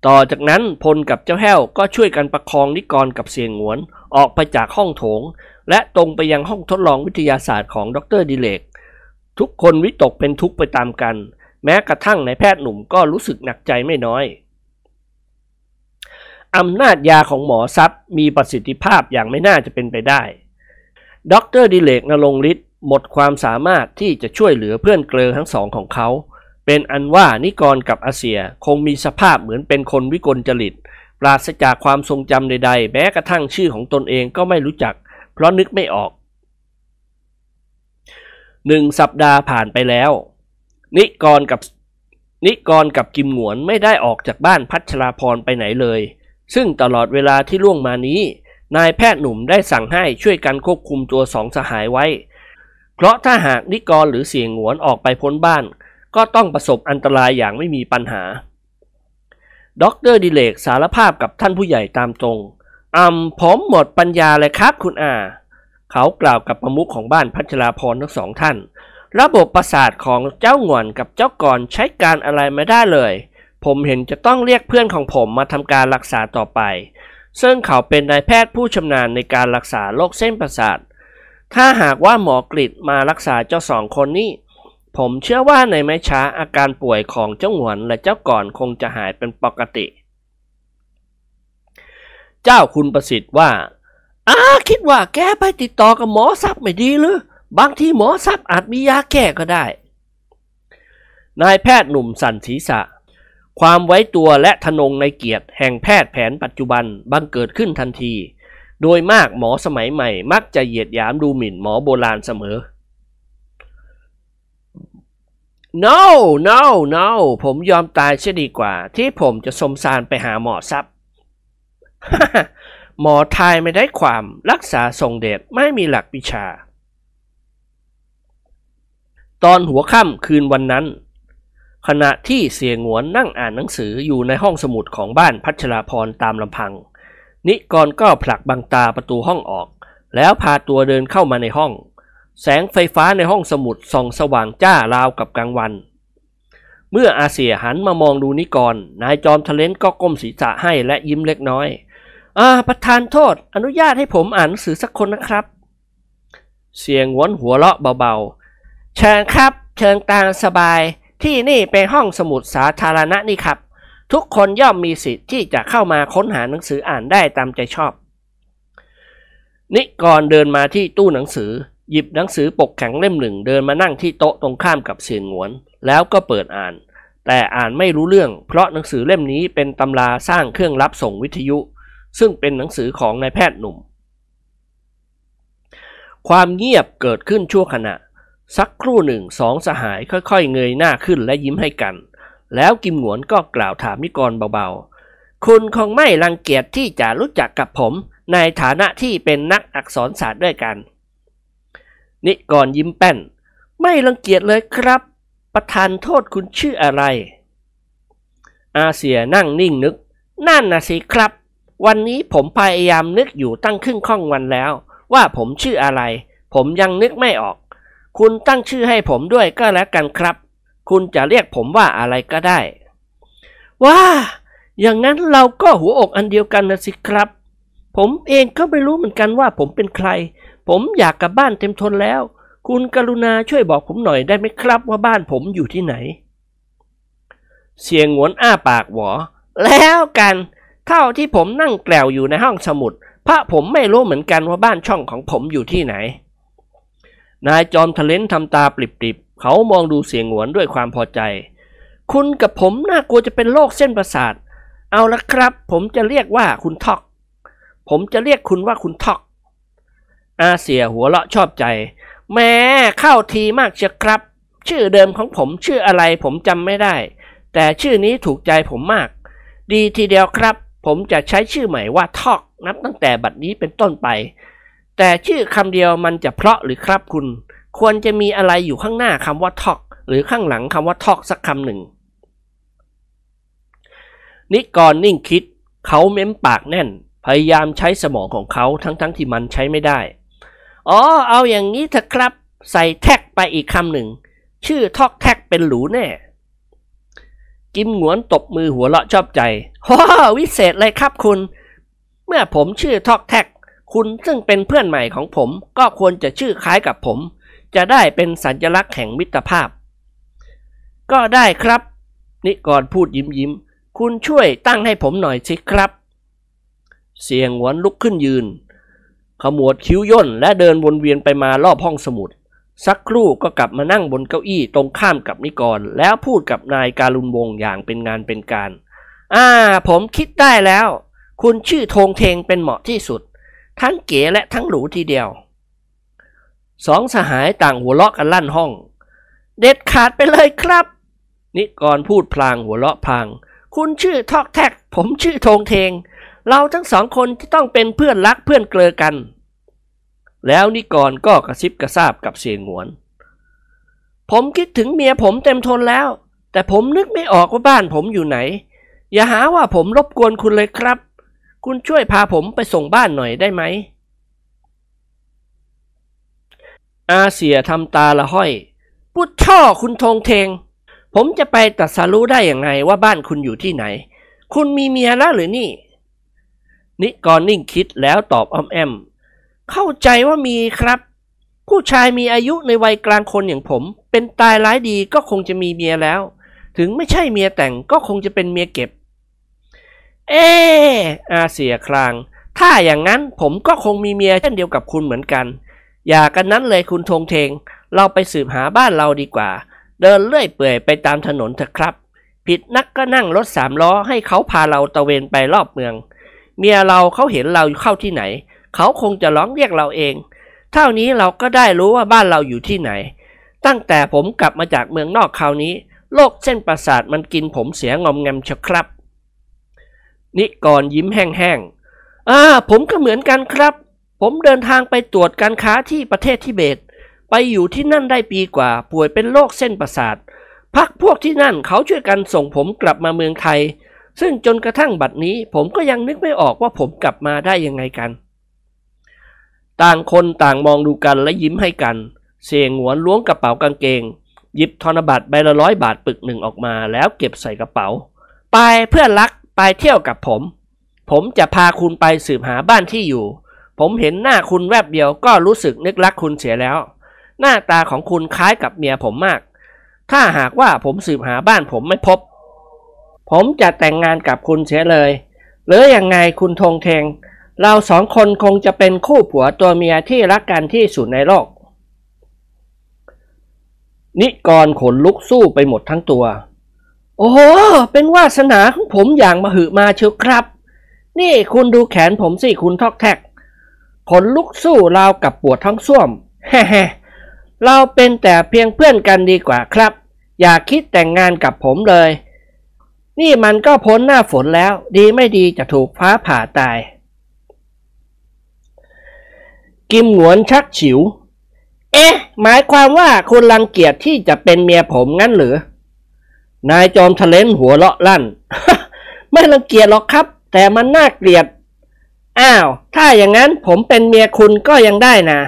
ต่อจากนั้นพลกับเจ้าแห้วก็ช่วยกันประคองนิกรกับเสียงหวนออกไปจากห้องโถงและตรงไปยังห้องทดลองวิทยาศาสตร์ของดรดิเลก ทุกคนวิตกเป็นทุกไปตามกัน แม้กระทั่งนายแพทย์หนุ่มก็รู้สึกหนักใจไม่น้อย อำนาจยาของหมอซับมีประสิทธิภาพอย่างไม่น่าจะเป็นไปได้ ดรดิเลกนรงฤทธิ์หมดความสามารถที่จะช่วยเหลือเพื่อนเกลอทั้งสองของเขา เป็นอันว่านิกรกับอาเซีย คงมีสภาพเหมือนเป็นคนวิกลจริต ปราศจากความทรงจำใดๆ แม้กระทั่งชื่อของตนเองก็ไม่รู้จักพราะนึกไม่ออกหนึ่งสัปดาห์ผ่านไปแล้ว นิกรกับนิกรกับกิมหนวนไม่ได้ออกจากบ้านพัชราพรไปไหนเลย ซึ่งตลอดเวลาที่ล่วงมานี้ นายแพทย์หนุ่มได้สั่งให้ช่วยกันควบคุมตัวสองสหายไว้ เพราะถ้าหากนิกรหรือเสียงหวนออกไปพ้นบ้าน ก็ต้องประสบอันตรายอย่างไม่มีปัญหา ด็อกเตอร์ดิเลกสารภาพกับท่านผู้ใหญ่ตามตรงอืมผมหมดปัญญาเลยครับ คุณอาเขากล่าวกับประมุขของบ้านพัชราพรทั้งสองท่าน ระบบประสาทของเจ้าหงวนกับเจ้าก่อนใช้การอะไรไม่ได้เลย ผมเห็นจะต้องเรียกเพื่อนของผมมาทำการรักษาต่อไป ซึ่งเขาเป็นนายแพทย์ผู้ชำนาญในการรักษาโรคเส้นประสาท ถ้าหากว่าหมอกฤษมารักษาเจ้าสองคนนี้ ผมเชื่อว่าในไม่ช้าอาการป่วยของเจ้าหงวนและเจ้าก่อนคงจะหายเป็นปกติเเจ้าคุณประสิทธิ์ว่า อ้าคิดว่าแกไปติดต่อกับหมอซับไม่ดีหรือบางทีหมอซับอาจมียาแก้ก็ได้ นายแพทย์หนุ่มสันศีษะ ความไว้ตัวและทนงในเกียรติแห่งแพทย์แผนปัจจุบันบังเกิดขึ้นทันที โดยมากหมอสมัยใหม่ มักจะเหยียดหยามดูหมิ่นหมอโบราณเสมอ no no no ผมยอมตายเสียดีกว่า ที่ผมจะสมสารไปหาหมอซับหมอทายไม่ได้ความรักษาทรงเดชไม่มีหลักวิชา ตอนหัวค่ำคืนวันนั้น ขณะที่เสียงวนนั่งอ่านหนังสืออยู่ในห้องสมุดของบ้านพัชราพรตามลำพัง นิกรก็ผลักบังตาประตูห้องออก แล้วพาตัวเดินเข้ามาในห้อง แสงไฟฟ้าในห้องสมุดส่องสว่างจ้าราวกับกลางวัน เมื่ออาเสียหันมามองดูนิกรนายจอมทะเลนก็ก้มศีรษะให้และยิ้มเล็กน้อยอาประธานโทษอนุญาตให้ผมอ่านหนังสือสักคนนะครับ เสียงวนหัวเราะเบาๆ เชิญครับเชิญตามสบายที่นี่เป็นห้องสมุดสาธารณะนี่ครับ ทุกคนย่อมมีสิทธิ์ที่จะเข้ามาค้นหาหนังสืออ่านได้ตามใจชอบ นิกรเดินมาที่ตู้หนังสือ หยิบหนังสือปกแข็งเล่มหนึ่งเดินมานั่งที่โต๊ะตรงข้ามกับเสียงหวน แล้วก็เปิดอ่าน แต่อ่านไม่รู้เรื่องเพราะหนังสือเล่มนี้ เป็นตำราสร้างเครื่องรับส่งวิทยุซึ่งเป็นหนังสือของนายแพทย์หนุ่ม ความเงียบเกิดขึ้นชั่วขณะ สักครู่หนึ่งสองสหายค่อยๆเงยหน้าขึ้นและยิ้มให้กัน แล้วกิมหนวนก็กล่าวถามนิกรเบาๆ คุณคงไม่รังเกียจที่จะรู้จักกับผมในฐานะที่เป็นนักอักษรศาสตร์ด้วยกัน นิกรยิ้มแป้น ไม่รังเกียจเลยครับ ประธานโทษคุณชื่ออะไร อาเซียนั่งนิ่งนึก นั่นนะสิครับวันนี้ผมพยายามนึกอยู่ตั้งครึ่งข้องวันแล้วว่าผมชื่ออะไร ผมยังนึกไม่ออก คุณตั้งชื่อให้ผมด้วยก็แล้วกันครับ คุณจะเรียกผมว่าอะไรก็ได้ว้าอย่างนั้นเราก็หัวอกอันเดียวกันนะสิครับ ผมเองก็ไม่รู้เหมือนกันว่าผมเป็นใคร ผมอยากกลับบ้านเต็มทนแล้ว คุณกรุณาช่วยบอกผมหน่อยได้ไหมครับว่าบ้านผมอยู่ที่ไหน เสียงหวนอ้าปากหวอแล้วกันท่าที่ผมนั่งแกลวอยู่ในห้องสมุด พระผมไม่รู้เหมือนกันว่า บ้านช่องของผมอยู่ที่ไหน นายจอมทะเลนทำตาปลิบๆเขามองดูเสียงหวนด้วยความพอใจ คุณกับผมน่ากลัวจะเป็นโรคเส้นประสาท เอาละครับ ผมจะเรียกว่าคุณท็อก ผมจะเรียกคุณว่าคุณท็อก อาเสียหัวเราะชอบใจแม่เข้าทีมากเชียครับ ชื่อเดิมของผมชื่ออะไรผมจำไม่ได้ แต่ชื่อนี้ถูกใจผมมาก ดีทีเดียวครับผมจะใช้ชื่อใหม่ว่าทอกนับตั้งแต่บัดนี้เป็นต้นไป แต่ชื่อคำเดียวมันจะเพาะหรือครับคุณ ควรจะมีอะไรอยู่ข้างหน้าคำว่าทอก หรือข้างหลังคำว่าทอก สักคำหนึ่ง นิกรนิ่งคิด เขาเม้มปากแน่น พยายามใช้สมองของเขาทั้งๆทที่มันใช้ไม่ได้ อ๋อ เอาอย่างนี้เถอะครับ ใส่แท็กไปอีก คำหนึ่ง ชื่อทอกแท็กเป็นหรูแน่กิมหงวนตบมือหัวเราะชอบใจ ว้าวิเศษเลยครับคุณ เมื่อผมชื่อทอกแท็ก คุณซึ่งเป็นเพื่อนใหม่ของผม ก็ควรจะชื่อคล้ายกับผม จะได้เป็นสัญลักษณ์แห่งมิตรภาพ ก็ได้ครับ นิกรพูดยิ้มยิ้ม คุณช่วยตั้งให้ผมหน่อยสิครับ เสียงหวนลุกขึ้นยืน ขมวดคิ้วย่นและเดินวนเวียนไปมารอบห้องสมุดสักครู่ก็กลับมานั่งบนเก้าอี้ตรงข้ามกับนิกรแล้วพูดกับนายการุณวงอย่างเป็นงานเป็นการอ่าผมคิดได้แล้ว คุณชื่อธงเทงเป็นเหมาะที่สุด ทั้งเก๋และทั้งหรูทีเดียวสองสหายต่างหัวเราะกันลั่นห้อง เด็ดขาดไปเลยครับ นิกรพูดพลางหัวเราะพลางคุณชื่อทอกแท็ก ผมชื่อธงเทง เราทั้งสองคนจะต้องเป็นเพื่อนรักเพื่อนเกลอกันแล้วนิกรก็กระซิบกระซาบกับเสียงหวน ผมคิดถึงเมียผมเต็มทนแล้ว แต่ผมนึกไม่ออกว่าบ้านผมอยู่ไหน อย่าหาว่าผมรบกวนคุณเลยครับ คุณช่วยพาผมไปส่งบ้านหน่อยได้ไหม อาเสียทำตาละห้อยพุดช่อคุณทงเทง ผมจะไปตัดสารู้ได้อย่างไงว่าบ้านคุณอยู่ที่ไหน คุณมีเมียแล้วหรือนี่ นิกรนิ่งคิดแล้วตอบอ้อมแอมเข้าใจว่ามีครับ ผู้ชายมีอายุในวัยกลางคนอย่างผม เป็นตายร้ายดีก็คงจะมีเมียแล้ว ถึงไม่ใช่เมียแต่งก็คงจะเป็นเมียเก็บ เอออาเสียคราง ถ้าอย่างนั้นผมก็คงมีเมียเช่นเดียวกับคุณเหมือนกัน อย่ากันนั้นเลยคุณทงเทง เราไปสืบหาบ้านเราดีกว่า เดินเลื่อยเปื่อยไปตามถนนเถอะครับ ผิดนักก็นั่งรถสามล้อให้เขาพาเราตะเวนไปรอบเมือง เมียเราเขาเห็นเราเข้าที่ไหนเขาคงจะร้องเรียกเราเอง เท่านี้เราก็ได้รู้ว่าบ้านเราอยู่ที่ไหน ตั้งแต่ผมกลับมาจากเมืองนอกคราวนี้ โรคเส้นประสาทมันกินผมเสียงอมแงมเชครับ นิกรยิ้มแห้งๆอ่าผมก็เหมือนกันครับ ผมเดินทางไปตรวจการค้าที่ประเทศทิเบต ไปอยู่ที่นั่นได้ปีกว่า ป่วยเป็นโรคเส้นประสาท พักพวกที่นั่นเขาช่วยกันส่งผมกลับมาเมืองไทย ซึ่งจนกระทั่งบัดนี้ ผมก็ยังนึกไม่ออกว่าผมกลับมาได้ยังไงกันต่างคนต่างมองดูกันและยิ้มให้กัน เสียงหวนล้วงกระเป๋ากางเกง หยิบธนบัตรใบละร้อยบาทปึกหนึ่งออกมาแล้วเก็บใส่กระเป๋า ไปเพื่อนรักไปเที่ยวกับผม ผมจะพาคุณไปสืบหาบ้านที่อยู่ ผมเห็นหน้าคุณแวบเดียวก็รู้สึกนึกรักคุณเสียแล้ว หน้าตาของคุณคล้ายกับเมียผมมาก ถ้าหากว่าผมสืบหาบ้านผมไม่พบ ผมจะแต่งงานกับคุณเสียเลย หรืออยังไงคุณธงเทงเราสองคนคงจะเป็นคู่ผัวตัวเมียที่รักกันที่สุดในโลก นิกรขนลุกสู้ไปหมดทั้งตัว โอ้โหเป็นวาสนาของผมอย่างมหึ มาเชียวครับ นี่คุณดูแขนผม สิ คุณทอกแท็ก ขนลุกสู้ราวกับ ปวดท้องส้วมแฮ่เราเป็นแต่เพียงเพื่อนกันดีกว่าครับ อย่า คิดแต่งงานกับผมเลย นี่มันก็พ้นหน้าฝนแล้ว ดีไม่ดีจะถูกฟ้าผ่าตายกิมหนวนชักฉิว เอ๊ะ หมายความว่าคุณรังเกียจที่จะเป็นเมียผมงั้นหรือ นายจอมทะเลนหัวเลาะลั่น ไม่รังเกียจหรอกครับ แต่มันน่าเกลียด อ้าว ถ้าอย่างนั้นผมเป็นเมียคุณก็ยังได้นะ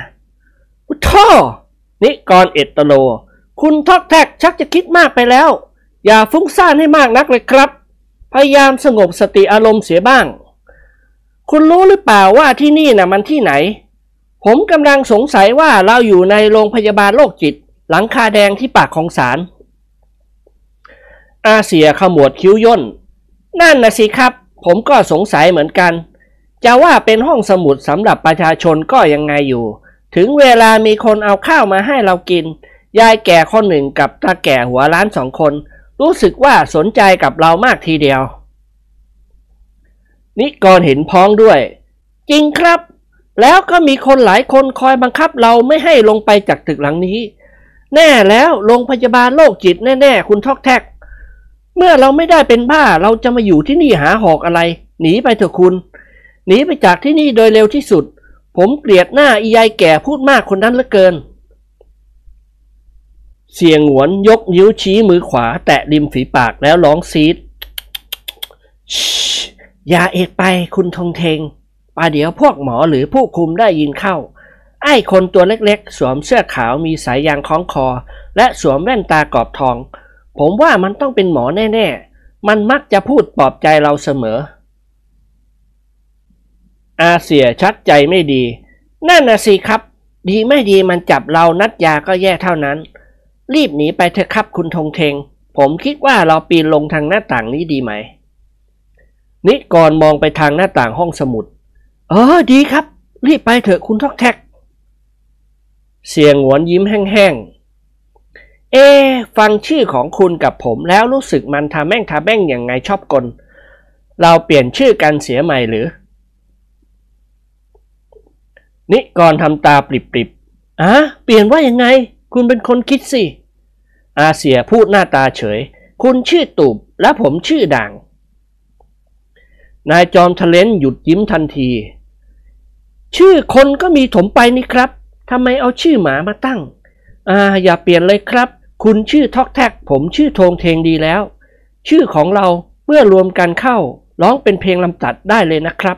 ท่อนิกรเอตโล คุณทอกแท็กชักจะคิดมากไปแล้ว อย่าฟุ้งซ่านให้มากนักเลยครับ พยายามสงบสติอารมณ์เสียบ้าง คุณรู้หรือเปล่าว่าที่นี่นะ่ะมันที่ไหนผมกำลังสงสัยว่าเราอยู่ในโรงพยาบาลโรคจิตหลังคาแดงที่ปากของศาลอาเสียขมวดคิ้วย่น นั่นนะสิครับ ผมก็สงสัยเหมือนกัน จะว่าเป็นห้องสมุดสำหรับประชาชนก็ยังไงอยู่ ถึงเวลามีคนเอาข้าวมาให้เรากิน ยายแก่คนหนึ่งกับตาแก่หัวล้านสองคน รู้สึกว่าสนใจกับเรามากทีเดียว นิกรเห็นพ้องด้วย จริงครับแล้วก็มีคนหลายคนคอยบังคับเราไม่ให้ลงไปจากตึกหลังนี้ แน่แล้วโรงพยาบาลโรคจิตแน่ ๆ คุณทอกแท็ก เมื่อเราไม่ได้เป็นบ้าเราจะมาอยู่ที่นี่หาหอกอะไร หนีไปเถอะคุณ หนีไปจากที่นี่โดยเร็วที่สุด ผมเกลียดหน้าอียายแก่พูดมากคนนั้นเหลือเกิน เสียงหวน ยกนิ้วชี้มือขวา แตะริมฝีปากแล้วร้องซีดอย่าเอกไปคุณทงเทงประเดี๋ยวพวกหมอหรือผู้คุมได้ยินเข้า ไอ้คนตัวเล็กๆ สวมเสื้อขาวมีสายยางคล้องคอ และสวมแว่นตากรอบทอง ผมว่ามันต้องเป็นหมอแน่ ๆ มันมักจะพูดปลอบใจเราเสมอ อาเสียชัดใจไม่ดี นั่นนะสิครับ ดีไม่ดีมันจับเรานัดยาก็แย่เท่านั้น รีบหนีไปเถอะครับคุณธงเทง ผมคิดว่าเราปีนลงทางหน้าต่างนี้ดีไหม นิกรมองไปทางหน้าต่างห้องสมุดเออดีครับรีบไปเถอะคุณท็อกแท็ก เสียงหวนยิ้มแห้งๆ เอ ฟังชื่อของคุณกับผมแล้วรู้สึกมันทาแม่งทาแม่งอย่างไงชอบกล เราเปลี่ยนชื่อกันเสียใหม่หรือ นิกรทำตาปริบๆอ่ะเปลี่ยนว่ายังไง คุณเป็นคนคิดสิอาเสียพูดหน้าตาเฉย คุณชื่อตูบและผมชื่อด่างนายจอมทะเลนหยุดยิ้มทันทีชื่อคนก็มีถมไปนี่ครับทำไมเอาชื่อหมามาตั้ง อ่าอย่าเปลี่ยนเลยครับ คุณชื่อทอกแท็ก ผมชื่อโทงเทงดีแล้ว ชื่อของเราเมื่อรวมกันเข้า ร้องเป็นเพลงลำตัดได้เลยนะครับ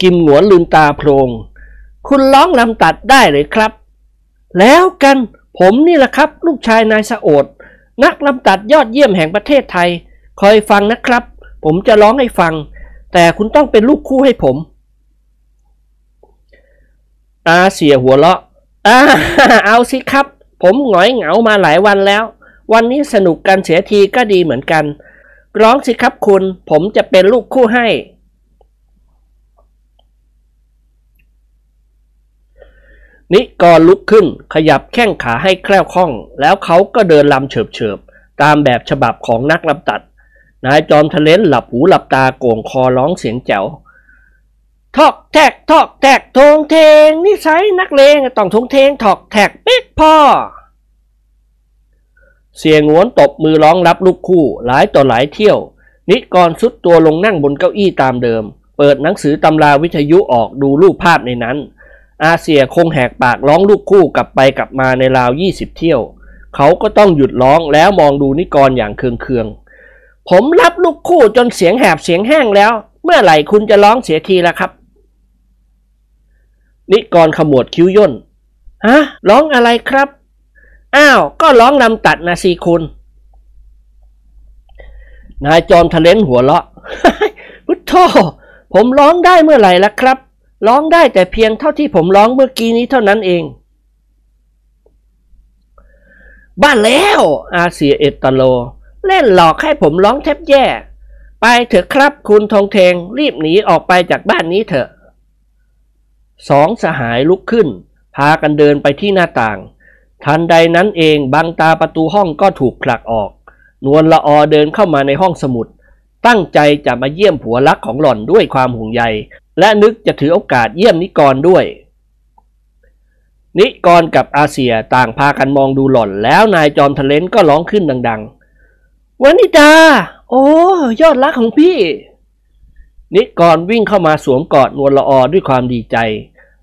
กิมหนวลืมตาโพลงคุณร้องลำตัดได้เลยครับ แล้วกัน ผมนี่แหละครับ ลูกชายนายสะโอด นักลำตัดยอดเยี่ยมแห่งประเทศไทย คอยฟังนะครับ ผมจะร้องให้ฟัง แต่คุณต้องเป็นลูกคู่ให้ผมอาเสียหัวเราะอาเอาสิครับผมหงอยเหงามาหลายวันแล้ว วันนี้สนุกกันเสียทีก็ดีเหมือนกันร้องสิครับคุณผมจะเป็นลูกคู่ให้นิกรลุกขึ้นขยับแข้งขาให้แคล่วคล่อง แล้วเขาก็เดินลำเฉิบๆตามแบบฉบับของนักลำตัด นายจอมทะเลนหลับหูหลับตาโก่งคอร้องเสียงแจ๋วทอกแทกทอกแทกทงเทงนิสัยนักเลงต้องทงเทงทอกแทกเป๊กพ่อ เสียงหวนตบมือร้องรับลูกคู่หลายต่อหลายเที่ยว นิกรสุดตัวลงนั่งบนเก้าอี้ตามเดิม เปิดหนังสือตำราวิทยุออกดูรูปภาพในนั้น อาเซียคงแหกปากร้องลูกคู่กลับไปกลับมาในราวยี่สิบเที่ยว เขาก็ต้องหยุดร้องแล้วมองดูนิกรอย่างเคืองๆผมรับลูกคู่จนเสียงแหบเสียงแห้งแล้ว เมื่อไหร่คุณจะร้องเสียทีละครับนิกรขมวดคิ้วย่น ฮะ ร้องอะไรครับ อ้าว ก็ร้องนำตัดนะสิคุณ นายจอมทะเลนหัวเลาะ พุทโธ ผมร้องได้เมื่อไหร่ละครับ ร้องได้แต่เพียงเท่าที่ผมร้องเมื่อกี้นี้เท่านั้นเอง บ้าแล้ว อาเซียเอตโล เล่นหลอกให้ผมร้องแทบแย่ ไปเถอะครับ คุณทองเทงรีบหนีออกไปจากบ้านนี้เถอะสองสหายลุกขึ้น พากันเดินไปที่หน้าต่าง ทันใดนั้นเองบางตาประตูห้องก็ถูกผลักออกนวลละออเดินเข้ามาในห้องสมุด ตั้งใจจะมาเยี่ยมผัวรักของหล่อนด้วยความห่วงใยและนึกจะถือโอกาสเยี่ยมนิกรด้วย นิกรกับอาเซียต่างพากันมองดูหล่อนแล้วนายจอมทะเลนก็ร้องขึ้นดัง ๆวานิดาโอ้ยอดรักของพี่นิกรวิ่งเข้ามาสวมกอดนวลละออด้วยความดีใจ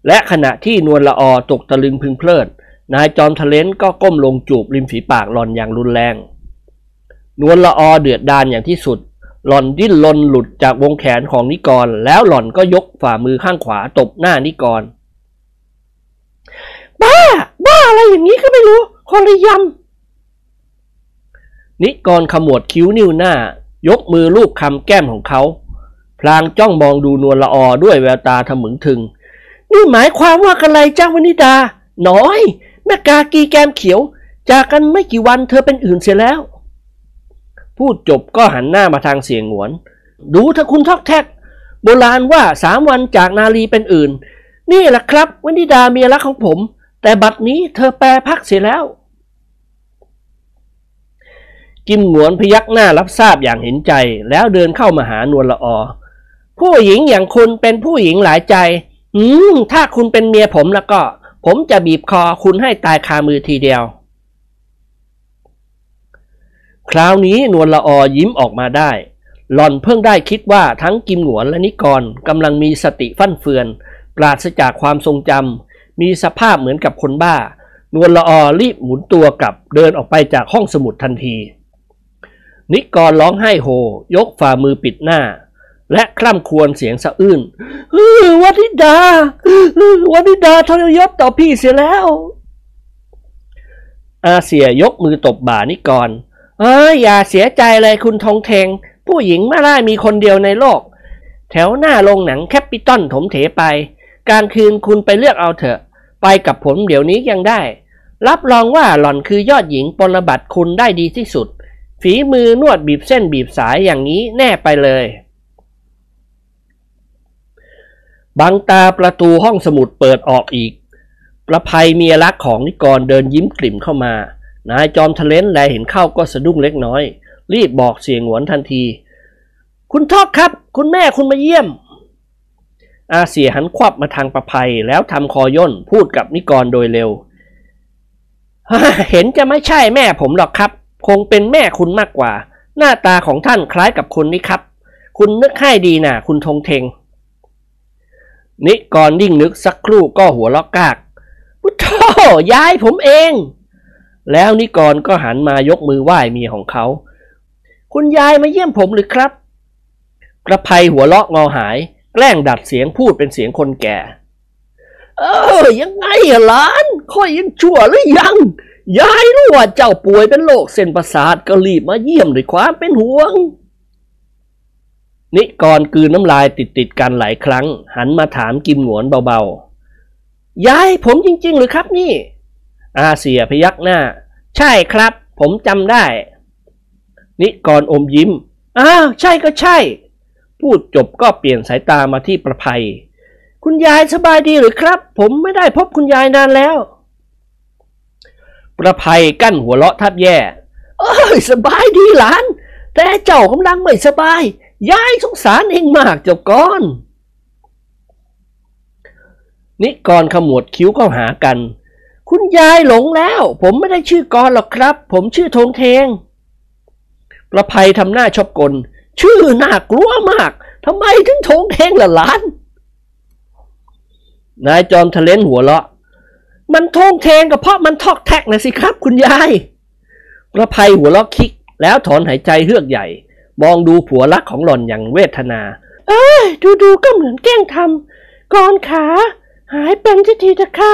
และขณะที่นวลละออตกตะลึงพึงเพลิด นายจอมทะเลนก็ก้มลงจูบริมฝีปากหลอนอย่างรุนแรง นวลละออเดือดดานอย่างที่สุด หลอนดิ้นลนหลุดจากวงแขนของนิกรแล้วหลอนก็ยกฝ่ามือข้างขวาตบหน้านิกร บ้า บ้าอะไรอย่างนี้ก็ไม่รู้คนระยำนิกรขมวดคิ้วนิ้วหน้า ยกมือลูบคำแก้มของเขาพลางจ้องมองดูนวลละออ ด้วยแววตาทำมึงถึง นี่หมายความว่าอะไรจ้าวนิดา น้อย แม่กากีแกมเขียว จากกันไม่กี่วันเธอเป็นอื่นเสียแล้ว พูดจบก็หันหน้ามาทางเสียงหวน ดูเธอคุณทอกแท็ก โบราณว่าสามวันจากนาลีเป็นอื่น นี่แหละครับ วนิดาเมียรักของผม แต่บัดนี้เธอแปรพักเสียแล้วกิมหวนพยักหน้ารับทราบอย่างเห็นใจ แล้วเดินเข้ามาหานวลละออผู้หญิงอย่างคุณเป็นผู้หญิงหลายใจ อืมถ้าคุณเป็นเมียผมแล้วก็ ผมจะบีบคอคุณให้ตายคามือทีเดียว คราวนี้นวลละออยิ้มออกมาได้ หล่อนเพิ่งได้คิดว่าทั้งกิมหนวน และนิกรกำลังมีสติฟั่นเฟือน ปราศจากความทรงจำมีสภาพเหมือนกับคนบ้า นวลละออรีบหมุนตัวกลับเดินออกไปจากห้องสมุดทันที นิกรร้องไห้โฮยกฝ่ามือปิดหน้าและคร่ำควรวญเสียงสะอื้นวันิดาวันิดาทรยศต่อพี่เสียแล้ว อาเสียยกมือตบบ่านิกรเอออย่าเสียใจเลยคุณทองเทง ผู้หญิงม่ได้มีคนเดียวในโลก แถวหน้าโรงหนังแคปิตอลถมเถไป การคืนคุณไปเลือกเอาเถอะ ไปกับผมเดี๋ยวนี้ยังได้ รับรองว่าหล่อนคือยอดหญิงปนบัตรคุณได้ดีที่สุด ฝีมือนวดบีบเส้นบีบสายอย่างนี้แน่ไปเลยบางตาประตูห้องสมุดเปิดออกอีก ประภัยเมียรักของนิกรเดินยิ้มกลิ่มเข้ามา นายจอมทะเลนแลเห็นเข้าก็สะดุ้งเล็กน้อย รีบบอกเสียงหวนทันที คุณทอกครับ คุณแม่คุณมาเยี่ยม อาเสียหันควับมาทางประภัยแล้วทำคอย่น พูดกับนิกรโดยเร็ว เห็นจะไม่ใช่แม่ผมหรอกครับ คงเป็นแม่คุณมากกว่า หน้าตาของท่านคล้ายกับคนนี้ครับ คุณนึกให้ดีนะคุณทงเทงนิกรนิ่งนึก สักครู่ก็หัวลรอกกากพุทโธยายผมเอง แล้วนิกรก็หันมายกมือไหว้เมียของเขา คุณยายมาเยี่ยมผมหรือครับ กระไพยหัวเลาะงอหาย แกล้งดัดเสียงพูดเป็นเสียงคนแก่ เออยังไงะหลาน ค่อยยังชั่วหรือยัง ยายรู้ว่าเจ้าป่วยเป็นโรคเส้นประสาทก็รีบมาเยี่ยมด้วยความเป็นห่วงนิกรกืนน้ำลายติดติดกันหลายครั้ง หันมาถามกิมหวนเบาๆยายผมจริง ๆ หรือครับนี่ อาเสียพยักหน้า ใช่ครับ ผมจำได้ นิกรอมยิ้มอ้าวใช่ก็ใช่ พูดจบก็เปลี่ยนสายตามาที่ประภัยคุณยายสบายดีหรือครับ ผมไม่ได้พบคุณยายนานแล้ว ประภัยกั้นหัวเราะทับแย่เอ้ย สบายดีหลาน แต่เจ้ากำลังไม่สบายยายสงสารเองมากเจ้าก้อน นิกรขมวดคิ้วเข้าหากัน คุณยายหลงแล้ว ผมไม่ได้ชื่อกรหรอกครับ ผมชื่อธงเทง ประภัยทำหน้าชอบกล ชื่อน่ากลัวมาก ทำไมถึงธงเทงล่ะหลาน นายจอมทะเลนหัวเลาะ มันธงเทงก็เพราะมันทอกแท็กนะสิครับ คุณยาย ประภัยหัวเลาะคิกแล้วถอนหายใจเฮือกใหญ่มองดูผัวรักของหล่อนอย่างเวทนา เอ้ย ดูดูก็เหมือนแกล้งทำก่อนขา หายเป็นทีทีจะค่ะ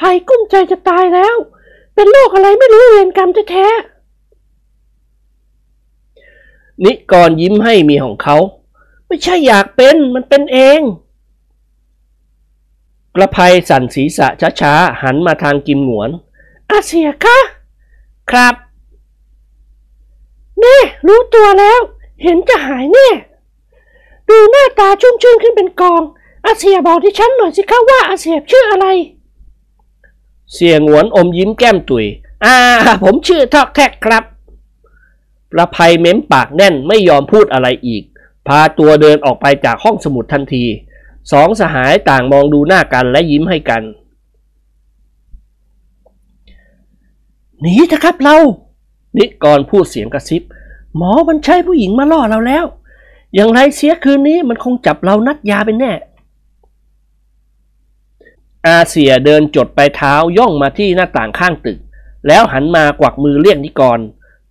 ภัยกุ้มใจจะตายแล้ว เป็นโรคอะไรไม่รู้เวรกรรมแท้นิกรยิ้มให้มีของเขา ไม่ใช่อยากเป็นมันเป็นเอง กระไพสั่นศีรษะช้าช้าหันมาทางกิมหนวนอาเสียคะ ครับ นี่ รู้ตัวแล้วเห็นจะหายเนี่ย ดูหน้าตาชุ่มชื่นขึ้นเป็นกอง อาเสียบอกที่ฉันหน่อยสิคะว่า อาเสียชื่ออะไร เสียงหวนอมยิ้มแก้มตุย อ่า ผมชื่อทอกแทกครับ ประภัยเม้มปากแน่นไม่ยอมพูดอะไรอีก พาตัวเดินออกไปจากห้องสมุดทันที สองสหายต่างมองดูหน้ากันและยิ้มให้กันหนีเถอะครับ เรา นิกรพูดเสียงกระซิบหมอมันใช้ผู้หญิงมาล่อเราแล้ว อย่างไรเสียคืนนี้มันคงจับเรานัดยาเป็นแน่ อาเสียเดินจดไปเท้าย่องมาที่หน้าต่างข้างตึก แล้วหันมากวักมือเรียกนิกร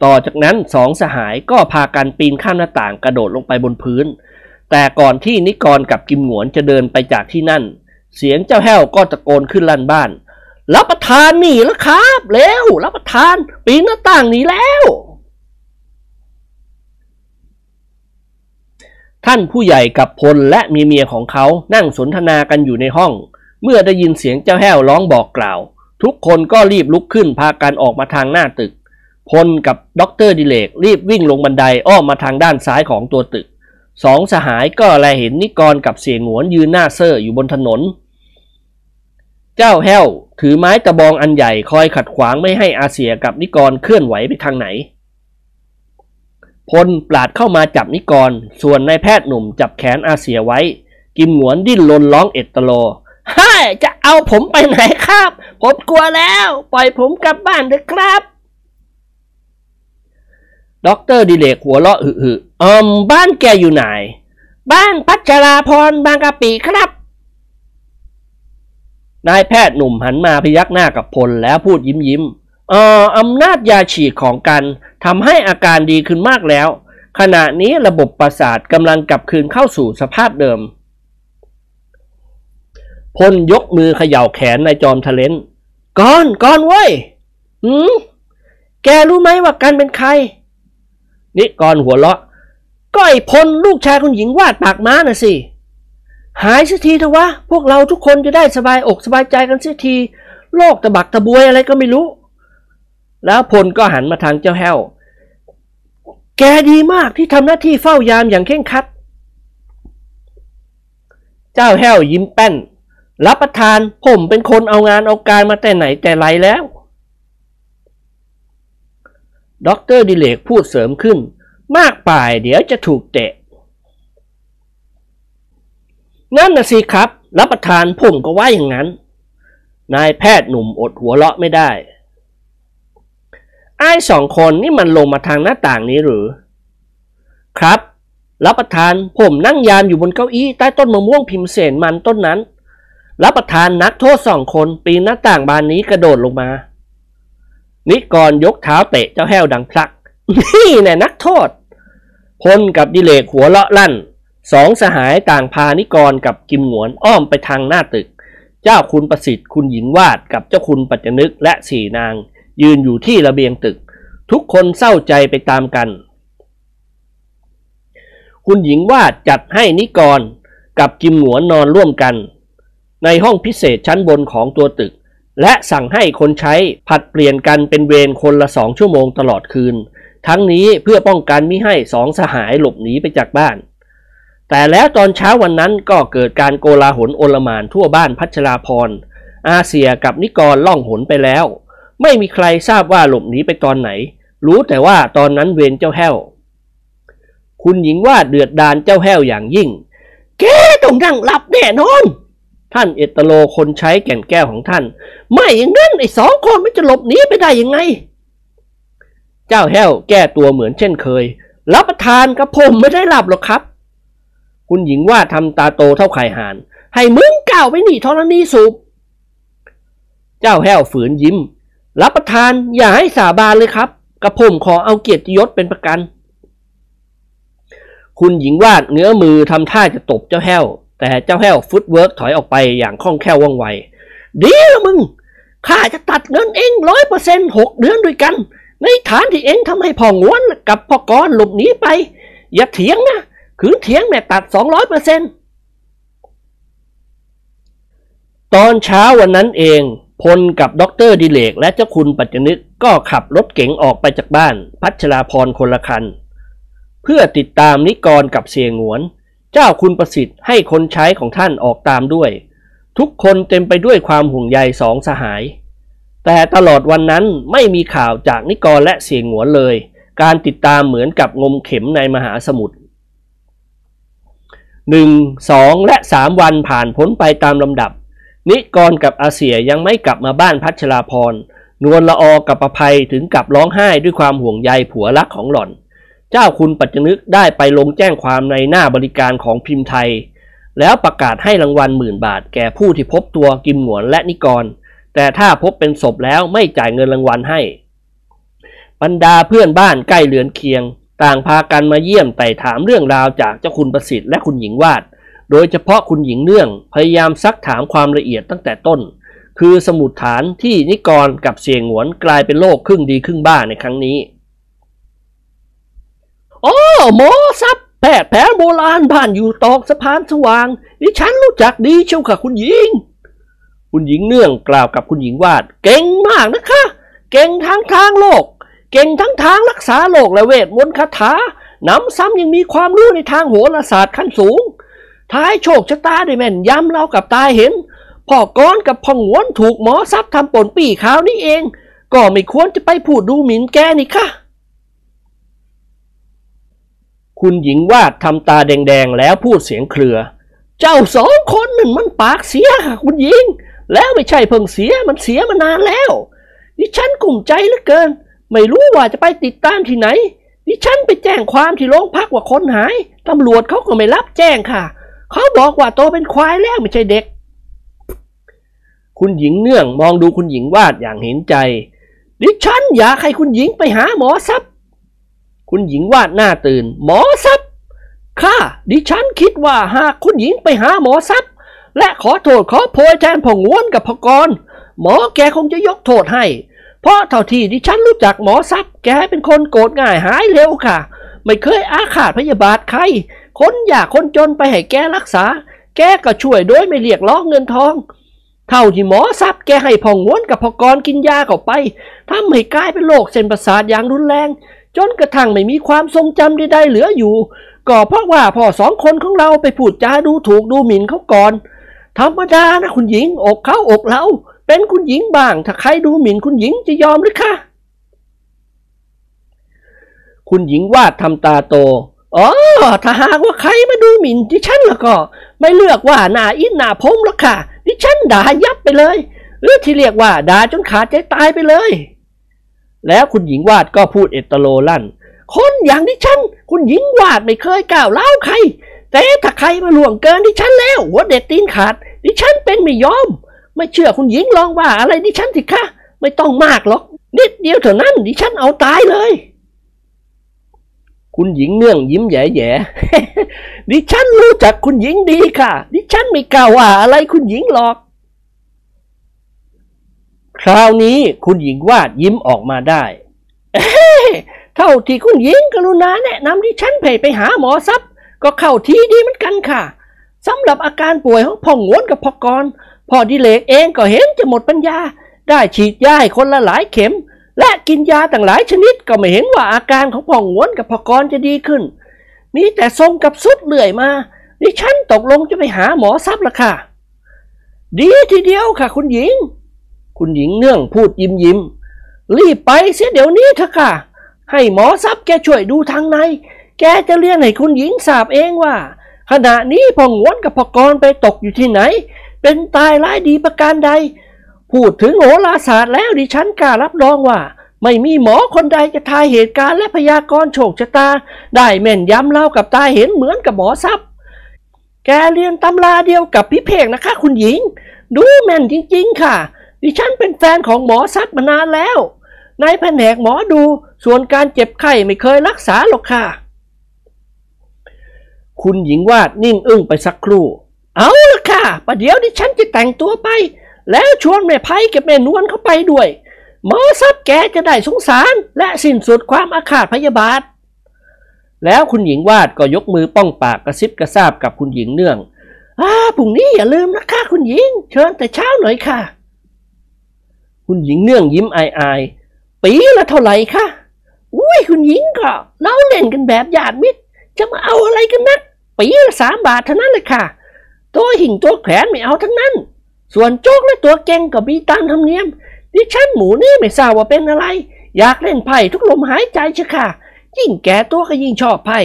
ต่อจากนั้นสองสหายก็พากันปีนข้ามหน้าต่างกระโดดลงไปบนพื้น แต่ก่อนที่นิกรกับกิมหนวนจะเดินไปจากที่นั่น เสียงเจ้าแห้วก็ตะโกนขึ้นลั่นบ้าน รับประทานหนีแล้วครับเร็วรับประทานปีนหน้าต่างหนีแล้วท่านผู้ใหญ่กับพลและมีเมียของเขานั่งสนทนากันอยู่ในห้อง เมื่อได้ยินเสียงเจ้าแห้วร้องบอกกล่าว ทุกคนก็รีบลุกขึ้นพากันออกมาทางหน้าตึก พลกับด็อกเตอร์ดิเลกรีบวิ่งลงบันไดอ้อมมาทางด้านซ้ายของตัวตึก สองสหายก็แลเห็นนิกรกับเสียงหวนยืนหน้าเซอร์อยู่บนถนน เจ้าแห้วถือไม้ตะบองอันใหญ่คอยขัดขวางไม่ให้อาเสียกับนิกรเคลื่อนไหวไปทางไหนพลปราดเข้ามาจับนิกรส่วนนายแพทย์หนุ่มจับแขนอาเสียไว้ กิมหนวนดิ้นลนร้องเอตโลฮ่าจะเอาผมไปไหนครับ ผมกลัวแล้ว ปล่อยผมกลับบ้านเถอะครับด็อกเตอร์ดิเลกหัวเราะหึหึอืมบ้านแกอยู่ไหน บ้านพัชราพรบางกะปีครับนายแพทย์หนุ่มหันมาพยักหน้ากับพลแล้วพูดยิ้มยิ้มเอ่ออำนาจยาฉีดของกันทำให้อาการดีขึ้นมากแล้ว ขณะนี้ระบบประสาทกำลังกลับคืนเข้าสู่สภาพเดิม พลยกมือเขย่าแขนนายจอมทะเลนก้อนก้อนเว้ยหืมแกรู้ไหมว่าการเป็นใครนี่กอนหัวเราะก็ไอพลลูกชายคุณหญิงวาดปากม้าน่ะสิ หายสักทีเถอะวะพวกเราทุกคนจะได้สบายอกสบายใจกันสักทีโลกตะบักตะบวยอะไรก็ไม่รู้แล้วพลก็หันมาทางเจ้าแห้ว แกดีมากที่ทำหน้าที่เฝ้ายามอย่างเข่งคัด เจ้าแห้วยิ้มแป้น รับประทาน ผมเป็นคนเอางานเอาการมาแต่ไหนแต่ไรแล้วด็อกเตอร์ดิเลกพูดเสริมขึ้น มากป่ายเดี๋ยวจะถูกเตะ นั่นนะสิครับ รับประทานผมก็ว่าอย่างนั้น นายแพทย์หนุ่มอดหัวเราะไม่ได้ไอ้สองคนนี่มันลงมาทางหน้าต่างนี้หรือ ครับรับประทานผมนั่งยามอยู่บนเก้าอี้ใต้ต้นมะม่วงพิมเสนมันต้นนั้นรับประทานนักโทษสองคนปีนหน้าต่างบานนี้กระโดดลงมา นิกรยกเท้าเตะเจ้าแห้วดังพลักนี่แน่นักโทษพลกับดิเลกหัวเลาะลั่นสองสหายต่างพานิกรกับกิมหวนอ้อมไปทางหน้าตึก เจ้าคุณประสิทธิ์คุณหญิงวาดกับเจ้าคุณปัจจนึกและสี่นางยืนอยู่ที่ระเบียงตึก ทุกคนเศร้าใจไปตามกัน คุณหญิงวาดจัดให้นิกร กับกิมหนวนนอนร่วมกัน ในห้องพิเศษชั้นบนของตัวตึก และสั่งให้คนใช้ผัดเปลี่ยนกันเป็นเวรคนละสองชั่วโมงตลอดคืน ทั้งนี้เพื่อป้องกันมิให้สองสหายหลบหนีไปจากบ้าน แต่แล้วตอนเช้าวันนั้นก็เกิดการโกลาหลโอลมานทั่วบ้านพัชราพรอาเซียกับนิกรล่องหนไปแล้วไม่มีใครทราบว่าหลบหนีไปตอนไหน รู้แต่ว่าตอนนั้นเวรเจ้าแห้ว คุณหญิงว่าเดือดดานเจ้าแห้วอย่างยิ่ง แกต้องนั่งหลับแน่นอนท่านเอตโลคนใช้แก่นแก้วของท่าน ไม่อย่างนั้นไอ้สองคนไม่จะหลบหนีไปได้ยังไง เจ้าแห้วแก้ตัวเหมือนเช่นเคย รับประทานกับผมไม่ได้หลับหรอกครับ คุณหญิงว่าทำตาโตเท่าไข่ห่าน ให้มึงก้าวไปหนีธรณีสูบเจ้าแห้วฝืนยิ้มรับประทานอย่าให้สาบานเลยครับกระผมขอเอาเกียรติยศเป็นประกัน คุณหญิงวาดเงื้อมือทำท่าจะตบเจ้าแห้ว แต่เจ้าแห้วฟุตเวิร์กถอยออกไปอย่างคล่องแคล่วว่องไวดีละมึงข้าจะตัดเงินเองร้อยเปอร์เซ็นต์หกเดือนด้วยกัน ในฐานที่เองทำให้พ่องวนกับพ่อกนหลบหนีไป อย่าเถียงนะขืนเถียงแม่ตัดสองร้อยเปอร์เซ็นต์ตอนเช้าวันนั้นเองพลกับด็อกเตอร์ดิเลก และเจ้าคุณปัจจนึกก็ขับรถเก๋งออกไปจากบ้านพัชราพรคนละคันเพื่อติดตามนิกรกับเสียงวน เจ้าคุณประสิทธิ์ให้คนใช้ของท่านออกตามด้วย ทุกคนเต็มไปด้วยความห่วงใยสองสหาย แต่ตลอดวันนั้นไม่มีข่าวจากนิกรและเสียงหวนเลย การติดตามเหมือนกับงมเข็มในมหาสมุทรหนึ่งสองและสามวันผ่านพ้นไปตามลำดับนิกรกับอาเสียยังไม่กลับมาบ้านพัชราพร นวลละออกับประภัยถึงกับร้องไห้ด้วยความห่วงใยผัวรักของหล่อน เจ้าคุณปัจจนึกได้ไปลงแจ้งความในหน้าบริการของพิมพ์ไทย แล้วประกาศให้รางวัลหมื่นบาทแก่ผู้ที่พบตัวกิมหนวนและนิกร แต่ถ้าพบเป็นศพแล้วไม่จ่ายเงินรางวัลให้ บรรดาเพื่อนบ้านใกล้เหลือนเคียง ต่างพากันมาเยี่ยมไต่ถามเรื่องราวจากเจ้าคุณประสิทธิ์และคุณหญิงวาดโดยเฉพาะคุณหญิงเนื่อง พยายามซักถามความละเอียดตั้งแต่ต้น คือสมุดฐานที่นิกร กับเสียงหวนกลายเป็นโลกครึ่งดีครึ่งบ้า ในครั้งนี้ โอ้หมอซับแพทย์แผนโบราณผ่านอยู่ตอกสะพานสว่าง ดิฉันรู้จักดีเชียวค่ะคุณหญิง คุณหญิงเนื่องกล่าวกับคุณหญิงวาด เก่งมากนะคะ เก่งทั้งทางโลก เก่งทั้งทางรักษาโลกและเวทมนต์คาถานำซ้ำยังมีความรู้ในทางโหราศาสตร์ขั้นสูงท้ายโชคชะตาได้แม่นย้ำเรากับตาเห็นพ่อก้อนกับพ่องวนถูกหมอซับทำปนปี่ขาวนี่เอง ก็ไม่ควรจะไปพูดดูหมิ่นแกนี่ค่ะ คุณหญิงวาดทำตาแดงๆ แล้วพูดเสียงเครือ เจ้าสองคนนั่นมันปากเสียค่ะ คุณหญิง แล้วไม่ใช่เพิ่งเสียมันเสียมานานแล้วดิฉันกลุ่มใจเหลือเกิน ไม่รู้ว่าจะไปติดตามที่ไหนดิฉันไปแจ้งความที่โรงพักว่าคนหายตำรวจเขาก็ไม่รับแจ้งค่ะเขาบอกว่าโตเป็นควายแล้วไม่ใช่เด็ก คุณหญิงเนื่องมองดูคุณหญิงวาดอย่างเห็นใจ ดิฉันอยากให้คุณหญิงไปหาหมอซับ คุณหญิงวาดหน้าตื่น หมอซับ ค่ะ ดิฉันคิดว่าหากคุณหญิงไปหาหมอซับและขอโทษขอโพยแทนผงวน กับพกร หมอแกคงจะยกโทษให้ เพราะเท่าที่ดิฉันรู้จักหมอซับแกเป็นคนโกรธง่ายหายเร็วค่ะ ไม่เคยอาฆาตพยาบาทใครคนอยากคนจนไปให้แกรักษา แกก็ช่วยโดยไม่เรียกร้องเงินทองเท่าที่หมอทรัพย์แกให้พองวนกับพอกรกินยาเข้าไปทำให้กลายเป็นโรคเส้นประสาทอย่างรุนแรง จนกระทั่งไม่มีความทรงจำใดๆเหลืออยู่ ก็เพราะว่าพ่อสองคนของเราไปพูดจาดูถูกดูหมิ่นเขาก่อนธรรมดานะคุณหญิง อกเขาอกเราเป็นคุณหญิงบ้าง ถ้าใครดูหมิ่นคุณหญิงจะยอมหรือคะคุณหญิงวาดทำตาโตอ๋อถ้าหากว่าใครมาดูหมิ่นดิฉันแล้วก็ไม่เลือกว่าหน้าอินหน้าผมหรอกค่ะดิฉันด่ายับไปเลย หรือที่เรียกว่าด่าจนขาดใจตายไปเลย แล้วคุณหญิงวาดก็พูดเอตโลลั่น คนอย่างดิฉันคุณหญิงวาดไม่เคยกล่าวเล่าใคร แต่ถ้าใครมาล่วงเกินดิฉันแล้วหัวเด็ดตีนขาด ดิฉันเป็นไม่ยอม ไม่เชื่อคุณหญิงลองว่าอะไรดิฉันสิคะไม่ต้องมากหรอกนิดเดียวเท่านั้นดิฉันเอาตายเลยคุณหญิงเนื่อง ยิ้มแย่แย่ดิฉันรู้จักคุณหญิงดีค่ะ ดิฉันไม่กล่าวว่า อะไรคุณหญิงหรอก คราวนี้คุณหญิงวาดยิ้มออกมาได้ เท่าที่คุณหญิงกรุณาแนะนำดิฉันเพไปหาหมอซับก็เข้าทีดีเหมือนกันค่ะสำหรับอาการป่วยของพ่องวนกับพ่อกรพ่อดิเลกเองก็เห็นจะหมดปัญญา ได้ฉีดยาให้คนละหลายเข็มและกินยาต่างหลายชนิดก็ไม่เห็นว่าอาการของพ่องวนกับพกรจะดีขึ้นมีแต่ทรงกับสุดเลื่อยมา ดิฉันตกลงจะไปหาหมอซับละค่ะดีทีเดียวค่ะ คุณหญิง คุณหญิงเนื่องพูดยิ้มยิ้มรีบไปเสียเดี๋ยวนี้เถอะค่ะให้หมอซับแกช่วยดูทางใน แกจะเรียนให้คุณหญิงทราบเองว่าขณะนี้พ่องวนกับพกรไปตกอยู่ที่ไหน เป็นตายร้ายดีประการใดพูดถึงโหราศาสตร์แล้วดิฉันกล้ารับรองว่า ไม่มีหมอคนใดจะทายเหตุการณ์และพยากรณ์โชคชะตา ได้แม่นยำเล่ากับตาเห็นเหมือนกับหมอซับแกเรียนตำราเดียวกับพี่เพกนะคะ คุณหญิง ดูแม่นจริงๆค่ะ ดิฉันเป็นแฟนของหมอซับมานานแล้ว ในแผนกหมอดู ส่วนการเจ็บไข้ไม่เคยรักษาหรอกค่ะ คุณหญิงวาดนิ่งอึ้งไปสักครู่เอาละค่ะประเดี๋ยวดิฉันจะแต่งตัวไปแล้วชวนแม่ไพ่กับแม่นวลเข้าไปด้วยหมอซับแกจะได้สงสาร และสิ้นสุดความอาฆาตพยาบาท แล้วคุณหญิงวาดก็ยกมือป้องปากกระซิบกระซาบกับคุณหญิงเนื่องอ่าพรุ่งนี้อย่าลืมนะคะคุณหญิง เชิญแต่เช้าหน่อยค่ะ คุณหญิงเนื่องยิ้มอายอายปีละเท่าไหร่คะ อุ้ยคุณหญิงก็เล่าเล่นกันแบบหยาดมิดจะมาเอาอะไรกันนัก ปีละสามบาทเท่านั้นเลยค่ะ ตัวหิ่งตัวแขวนไม่เอาทั้งนั้นส่วนโจ๊กและตัวเก่งก็มีตามธรรมเนียม ดิฉันหมูนี่ไม่ทราบว่าเป็นอะไร อยากเล่นไพ่ทุกลมหายใจเชค่ะ ยิ่งแก่ตัวก็ยิ่งชอบไพ่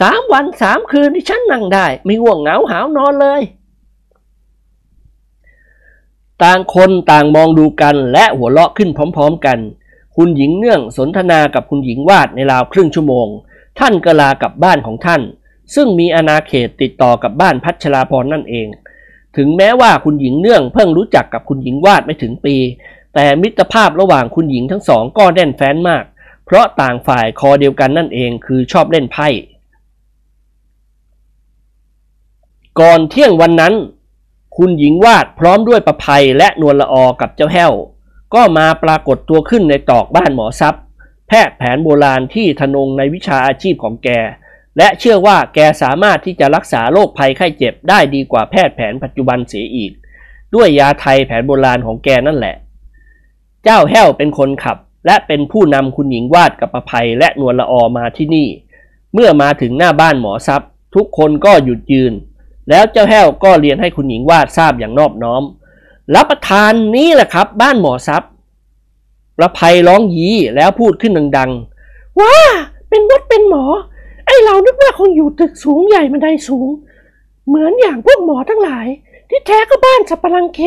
สามวันสามคืนที่ฉันนั่งได้ ไม่ง่วงเหงาหาวนอนเลย ต่างคนต่างมองดูกันและหัวเราะขึ้นพร้อมๆกัน คุณหญิงเนื่องสนทนากับคุณหญิงวาดในราวครึ่งชั่วโมง ท่านก็ลากลับบ้านของท่าน ซึ่งมีอาณาเขตติดต่อกับบ้านพัชราพรนั่นเองถึงแม้ว่าคุณหญิงเนื่องเพิ่งรู้จักกับคุณหญิงวาดไม่ถึงปี แต่มิตรภาพระหว่างคุณหญิงทั้งสองก็แน่นแฟ้นมาก เพราะต่างฝ่ายคอเดียวกันนั่นเองคือชอบเล่นไพ่ ก่อนเที่ยงวันนั้น คุณหญิงวาดพร้อมด้วยประภัยและนวลละออกับเจ้าแห้ว ก็มาปรากฏตัวขึ้นในตอกบ้านหมอทรัพย์ แพทย์แผนโบราณที่ทนงในวิชาอาชีพของแกและเชื่อว่าแกสามารถที่จะรักษาโรคภัยไข้เจ็บ ได้ดีกว่าแพทย์แผนปัจจุบันเสียอีก ด้วยยาไทยแผนโบราณของแกนั่นแหละ เจ้าแห้วเป็นคนขับ และเป็นผู้นำคุณหญิงวาดกับประภัยและนวลละออมาที่นี่ เมื่อมาถึงหน้าบ้านหมอทรัพย์ ทุกคนก็หยุดยืน แล้วเจ้าแห้วก็เรียนให้คุณหญิงวาดทราบอย่างนอบน้อมรับประทานนี้แหละครับ บ้านหมอทรัพย์ประภัยร้องยีแล้วพูดขึ้นดังๆว้าเป็นวัดเป็นหมอไอ้เรานึกว่าคงอยู่ตึกสูงใหญ่บันไดสูง เหมือนอย่างพวกหมอทั้งหลาย ที่แท้ก็บ้านสัปรังเค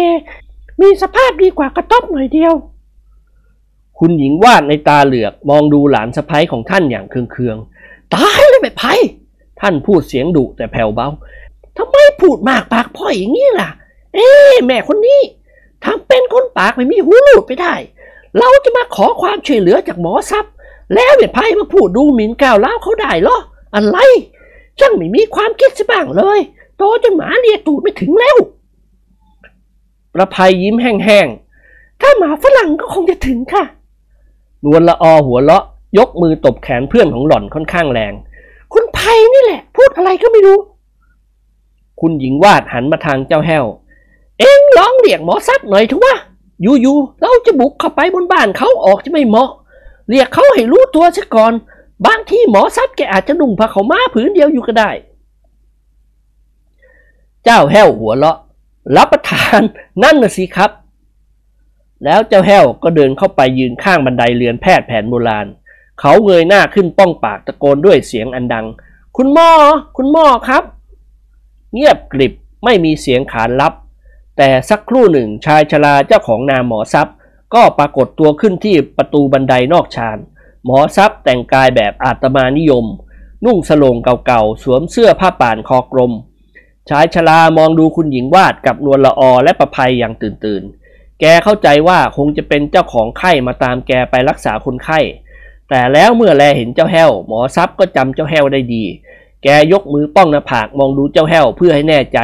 มีสภาพดีกว่ากระต๊อบหน่อยเดียว คุณหญิงวาดในตาเหลือกมองดูหลานสะพ้ยของท่านอย่างเคืองๆ ตายเลยแม่ไพท่านพูดเสียงดุแต่แผ่วเบา ทำไมพูดมากปากพ่อยอย่างนี้ล่ะ เอ๊แม่คนนี้ทำเป็นคนปากไม่มีหูหลุดไปได้ เราจะมาขอความช่วยเหลือจากหมอทรัพย์ แล้วเม่ไพ่มาพูดดูหมิ่นก้าวเล้าเขาได้หรออะไรช่างไม่มีความคิดสบ้างเลย โตจนหมาเรียตูดไม่ถึงแล้ว ประภัยยิ้มแห้งๆ ถ้าหมาฝรั่งก็คงจะถึงค่ะ นวลละอหัวเลาะ ยกมือตบแขนเพื่อนของหล่อนค่อนข้างแรง คุณภัยนี่แหละ พูดอะไรก็ไม่รู้ คุณหญิงวาดหันมาทางเจ้าแห้ว เอ็งร้องเรียกหมอซับหน่อยเถอะวหมอยู่ๆเราจะบุกเข้าไปบนบ้านเขาออกจะไม่เหมาะ เรียกเขาให้รู้ตัวซะก่อนบางที่หมอซับแกอาจจะนุ่งผ้าขาวม้าผืนเดียวอยู่ก็ได้ เจ้าแห้วหัวเลาะ รับประทานนั่นน่ะสิครับ แล้วเจ้าแห้วก็เดินเข้าไปยืนข้างบันไดเรือนแพทย์แผนโบราณ เขาเงยหน้าขึ้นป้องปากตะโกนด้วยเสียงอันดัง คุณหมอ คุณหมอครับ เงียบกริบไม่มีเสียงขานรับ แต่สักครู่หนึ่งชายชราเจ้าของนามหมอซับก็ปรากฏตัวขึ้นที่ประตูบันไดนอกชานหมอทรัพย์แต่งกายแบบอาตมานิยม นุ่งสลงเก่าๆสวมเสื้อผ้าป่านคอกลมชายชรามองดูคุณหญิงวาดกับนวลละออและประภัยอย่างตื่นตื่น แกเข้าใจว่าคงจะเป็นเจ้าของไข้มาตามแกไปรักษาคนไข้แต่แล้วเมื่อแลเห็นเจ้าแห้ว หมอทรัพย์ก็จำเจ้าแห้วได้ดี แกยกมือป้องหน้าผากมองดูเจ้าแห้วเพื่อให้แน่ใจ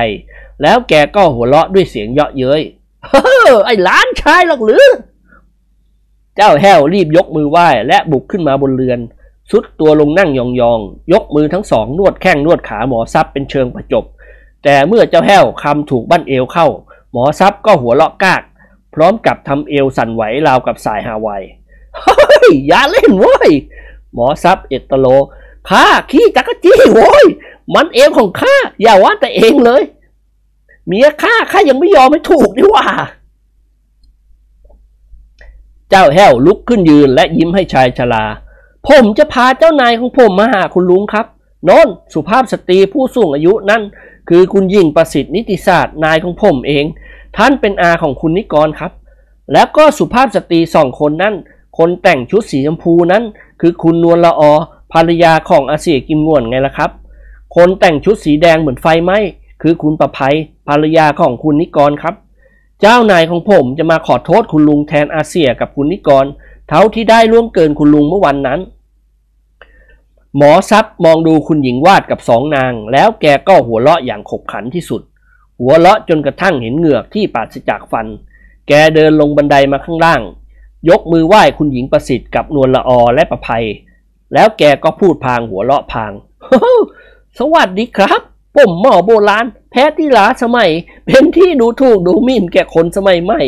แล้วแกก็หัวเราะด้วยเสียงเยาะเย้ยเฮ้อไอ้ล้านชายหรอกหรือเจ้าแห้วรีบยกมือไหว้ และบุกขึ้นมาบนเรือนสุดตัวลงนั่งยองๆยกมือทั้งสองนวดแข้งนวดขาหมอซับเป็นเชิงประจบ แต่เมื่อเจ้าแห้วคำถูกบั้นเอวเข้า หมอซับก็หัวเลาะกาก พร้อมกับทำเอวสั่นไหวราวกับสายฮาวายเฮ้ยอย่าเล่นว้ย หมอซับเอตโลข้าขี้จักรจี้โว้ยมันเอวของข้าอย่าว่าแต่เองเลยเมียข้าข้ายังไม่ยอมให้ถูกดีว่าเจ้าแห้วลุกขึ้นยืนและยิ้มให้ชายชราผมจะพาเจ้านายของผม มาหาคุณลุงครับนนสุภาพสตรีผู้สูงอายุนั่นคือคุณยิ่งประสิทธิ์นิติศาสตร์นายของผมเอง ท่านเป็นอาของคุณนิกรครับ แล้วก็สุภาพสตรีสองคนนั่นคนแต่งชุดสีชมพูนั้น คือคุณนวลละอภรรยาของอาเสียกิมง่วนไงล่ะครับ คนแต่งชุดสีแดงเหมือนไฟไหมคือคุณประภัยภรรยาของคุณนิกรครับเจ้านายของผมจะมาขอโทษคุณลุงแทนอาเซียกับคุณนิกร เท่าที่ได้ล่วงเกินคุณลุงเมื่อวันนั้น หมอซับมองดูคุณหญิงวาดกับสองนาง แล้วแกก็หัวเราะอย่างขบขันที่สุด หัวเราะจนกระทั่งเห็นเหงือกที่ปาสจากฟัน แกเดินลงบันไดมาข้างล่าง ยกมือไหว้คุณหญิงประสิทธิ์กับนวลละออและประภัยแล้วแกก็พูดพางหัวเราะพางสวัสดีครับผมหมอโบราณแท้ที่ล้าสมัยเป็นที่ดูถูกดูหมิ่นแก่คนสมัยใหม่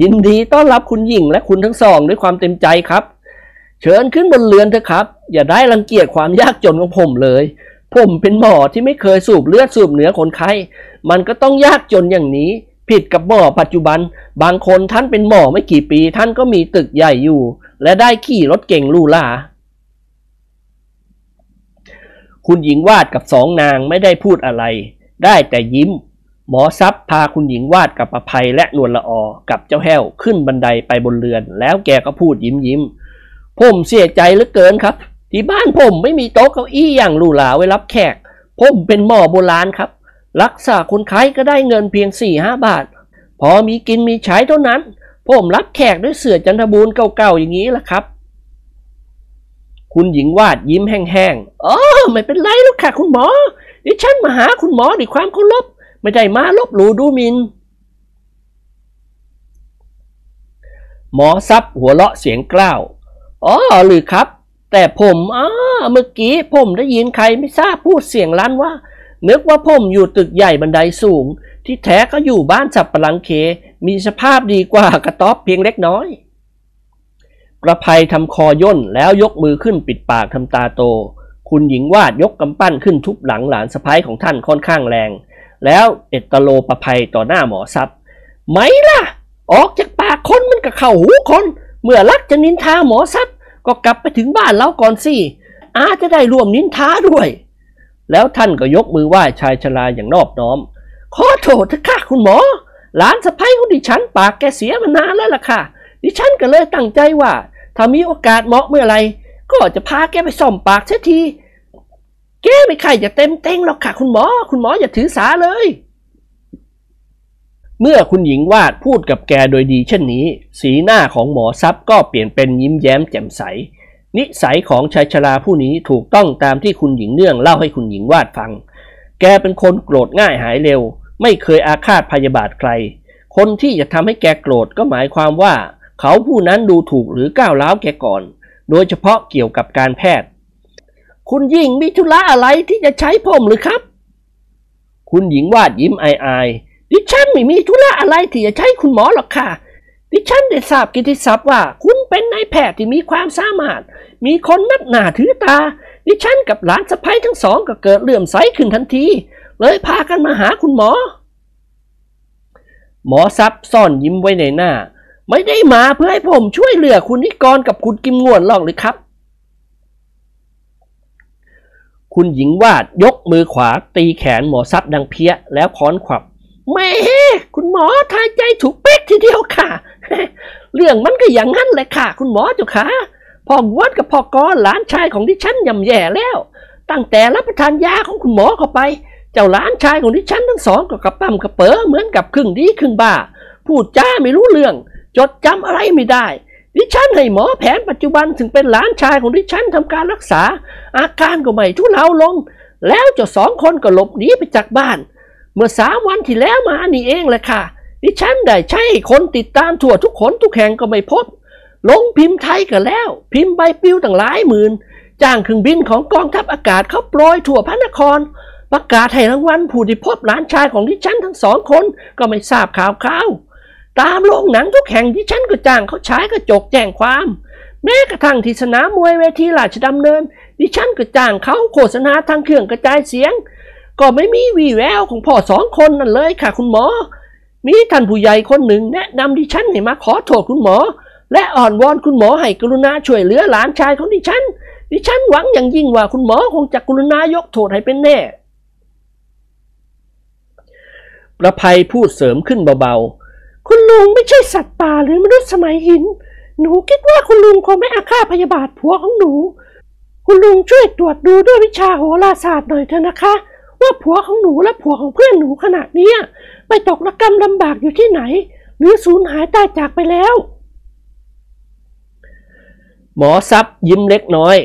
ยินดีต้อนรับคุณหญิงและคุณทั้งสองด้วยความเต็มใจครับเชิญขึ้นบนเรือนเถอะครับ อย่าได้รังเกียจความยากจนของผมเลย ผมเป็นหมอที่ไม่เคยสูบเลือดสูบเนื้อคนไข้มันก็ต้องยากจนอย่างนี้ ผิดกับหมอปัจจุบัน บางคนท่านเป็นหมอไม่กี่ปีท่านก็มีตึกใหญ่อยู่ และได้ขี่รถเก่งลู่ลา คุณหญิงวาดกับสองนางไม่ได้พูดอะไรได้แต่ยิ้ม หมอซับพาคุณหญิงวาดกับประภัยและนวลละออกับเจ้าแห้ว ขึ้นบันไดไปบนเรือน แล้วแกก็พูดยิ้มยิ้ม ผมเสียใจเหลือเกินครับ ที่บ้านผมไม่มีโต๊ะเก้าอี้อย่างหรูหราไว้รับแขก ผมเป็นหมอโบราณครับ รักษาคนไข้ก็ได้เงินเพียงสี่ห้าบาท พอมีกินมีใช้เท่านั้น ผมรับแขกด้วยเสือจันทบูรณ์เก่าๆอย่างนี้ล่ะครับ คุณหญิงวาดยิ้มแห้งๆอ๋อไม่เป็นไรลูกค่ะคุณหมอดิฉันมาหาคุณหมอดิความเคารพไม่ใช่มาลบหลู่ดูหมิน่นหมอซับหัวเลาะเสียงกล้าว อ๋อหรือครับ แต่ผมอ๋อเมื่อกี้ผมได้ยินใครไม่ทราบพูดเสียงลั่นว่านึกว่าผมอยู่ตึกใหญ่บันไดสูง ที่แท้ก็อยู่บ้านสับปะลังเค มีสภาพดีกว่ากระต๊อบเพียงเล็กน้อยกระไพยทำคอย่นแล้วยกมือขึ้นปิดปากทำตาโตคุณหญิงวาดยกกำปั้นขึ้นทุบหลังหลานสะพ้ายของท่านค่อนข้างแรง แล้วเอตโลประภัยต่อหน้าหมอซับไหมล่ะ ออกจากปากคนมันก็เข้าหูคน เมื่อรักจะนินทาหมอซับก็กลับไปถึงบ้านเราก่อนสิ อาจะได้ร่วมนินทาด้วย แล้วท่านก็ยกมือไหว้ชายชราอย่างนอบน้อม ขอโทษทถอะค่ะคุณหมอ หลานสะพ้ายของดิฉันปากแกเสียมานานแล้วล่ะค่ะ ดิฉันก็เลยตั้งใจว่าถ้ามีโอกาสเหมาะเมื่อไรก็จะพาแกไปส่อมปากเสียที แกไม่ใค่จะเต็มเต็งหรอกค่ะคุณหมอ คุณหมออย่าถือสาเลย เมื่อคุณหญิงวาดพูดกับแกโดยดีเช่นนี้สีหน้าของหมอซับก็เปลี่ยนเป็นยิ้มแย้มแจ่มใส นิสัยของชายชราผู้นี้ถูกต้องตามที่คุณหญิงเนื่องเล่าให้คุณหญิงวาดฟัง แกเป็นคนโกรธง่ายหายเร็วไม่เคยอาฆาตพยาบาทใครคนที่จะทำให้แกโกรธก็หมายความว่าเขาผู้นั้นดูถูกหรือก้าวร้าวแกก่อนโดยเฉพาะเกี่ยวกับการแพทย์ คุณหญิงมีธุระอะไรที่จะใช้ผมหรือครับ คุณหญิงวาดยิ้มอายๆดิฉันไม่มีธุระอะไรที่จะใช้คุณหมอหรอกค่ะดิฉันได้ทราบกิติศัพท์ว่า คุณเป็นนายแพทย์ที่มีความสามารถมีคนนับหน้าถือตา ดิฉันกับหลานสะใภ้ทั้งสองก็เกิดเลื่อมใสขึ้นทันที เลยพากันมาหาคุณหมอ หมอซับซ่อนยิ้มไว้ในหน้าไม่ได้มาเพื่อให้ผมช่วยเหลือคุณนิกรกับคุณกิมงวนหรอกหรือครับ คุณหญิงวาดยกมือขวาตีแขนหมอซับดังเพี้ยแล้วค้อนขวับแม่คุณหมอทายใจถูกเป๊กทีเดียวค่ะ เรื่องมันก็อย่างนั้นแหละค่ะคุณหมอเจ้าค่ะพ่อวัดกับพ่อกอหลานชายของดิฉันย่ำแย่แล้ว ตั้งแต่รับประทานยาของคุณหมอเข้าไป เจ้าหลานชายของดิฉันทั้งสองก็กระปั้มกระเป๋อ เหมือนกับครึ่งดีครึ่งบ้าพูดจ้าไม่รู้เรื่องจดจำอะไรไม่ได้ ดิฉันให้หมอแผนปัจจุบันถึงเป็นหลานชายของดิฉันทำการรักษา อาการก็ไม่ทุเลาลง แล้วเจ้าสองคนก็หลบหนีไปจากบ้าน เมื่อสามวันที่แล้วมานี่เองแหละค่ะ ดิฉันได้ใช้คนติดตามทั่วทุกคนทุกแห่งก็ไม่พบ ลงพิมพ์ไทยก็แล้ว พิมพ์ใบปลิวต่างหลายหมื่นจ้างเครื่องบินของกองทัพอากาศเขาโปรยทั่วพระนคร ประกาศให้รางวัลผู้ที่พบหลานชายของดิฉันทั้งสองคนก็ไม่ทราบข่าวข่าวตามโรงหนังทุกแห่งที่ฉันก็จ้างเขาใช้กระจกแจ้งความ แม้กระทั่งที่สนามมวยเวทีราชดำเนินดิฉันก็จ้างเขาโฆษณาทางเครื่องกระจายเสียง ก็ไม่มีวีแววของพ่อสองคนนั่นเลยค่ะ คุณหมอ มีท่านผู้ใหญ่คนหนึ่ง แนะนำดิฉันให้มาขอโทษคุณหมอ และอ่อนวอนคุณหมอให้กรุณาช่วยเหลือหลานชายของดิฉันดิฉันหวังอย่างยิ่งว่าคุณหมอคงจะกรุณายกโทษให้เป็นแน่ ประภัยพูดเสริมขึ้นเบาๆคุณลุงไม่ใช่ สัตว์ป่าหรือมนุษย์สมัยหิน หนูคิดว่าคุณลุงคงไม่อาฆาตพยาบาทผัวของหนู คุณลุงช่วยตรวจดูด้วยวิชาโหราศาสตร์หน่อยเถอะนะคะ ว่าผัวของหนูและผัวของเพื่อนหนูขนาดนี้ไปตกระกรรมลำบากอยู่ที่ไหน หรือสูญหายตายจากไปแล้ว หมอซับยิ้มเล็กน้อย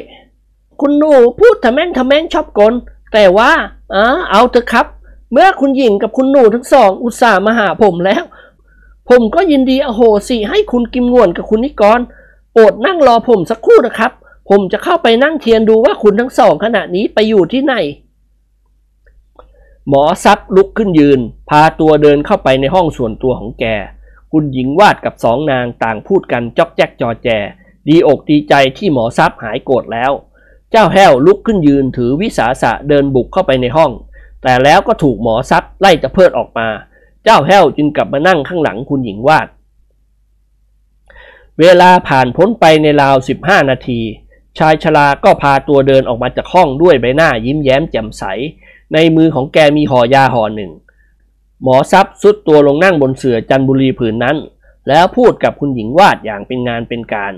คุณหนูพูดทะแม่งทะแม่งชอบกลแต่ว่าอ๋อเอาเถอะครับ เมื่อคุณหญิงกับคุณหนูทั้งสอง อุตส่าห์มาหาผมแล้วผมก็ยินดีอโหสิ ให้คุณกิมงวนกับคุณนิกรโอดนั่งรอผมสักครู่นะครับ ผมจะเข้าไปนั่งเทียนดูว่าคุณทั้งสองขณะนี้ไปอยู่ที่ไหน หมอซับลุกขึ้นยืน พาตัวเดินเข้าไปในห้องส่วนตัวของแก คุณหญิงวาดกับสองนางต่างพูดกันจอกแจ๊กจอแจ ดีอกดีใจที่หมอซับหายโกรธแล้ว เจ้าแห้วลุกขึ้นยืนถือวิสาสะเดินบุกเข้าไปในห้อง แต่แล้วก็ถูกหมอซับไล่จะเพิดออกมาเจ้าแห้วจึงกลับมานั่งข้างหลังคุณหญิงวาด เวลาผ่านพ้นไปในราวสิบห้านาที ชายชลาก็พาตัวเดินออกมาจากห้องด้วยใบหน้ายิ้มแย้มแจ่มใส ในมือของแกมีห่อยาห่อหนึ่ง หมอซับซุดตัวลงนั่งบนเสื่อจันบุรีผืนนั้น แล้วพูดกับคุณหญิงวาดอย่างเป็นงานเป็นการ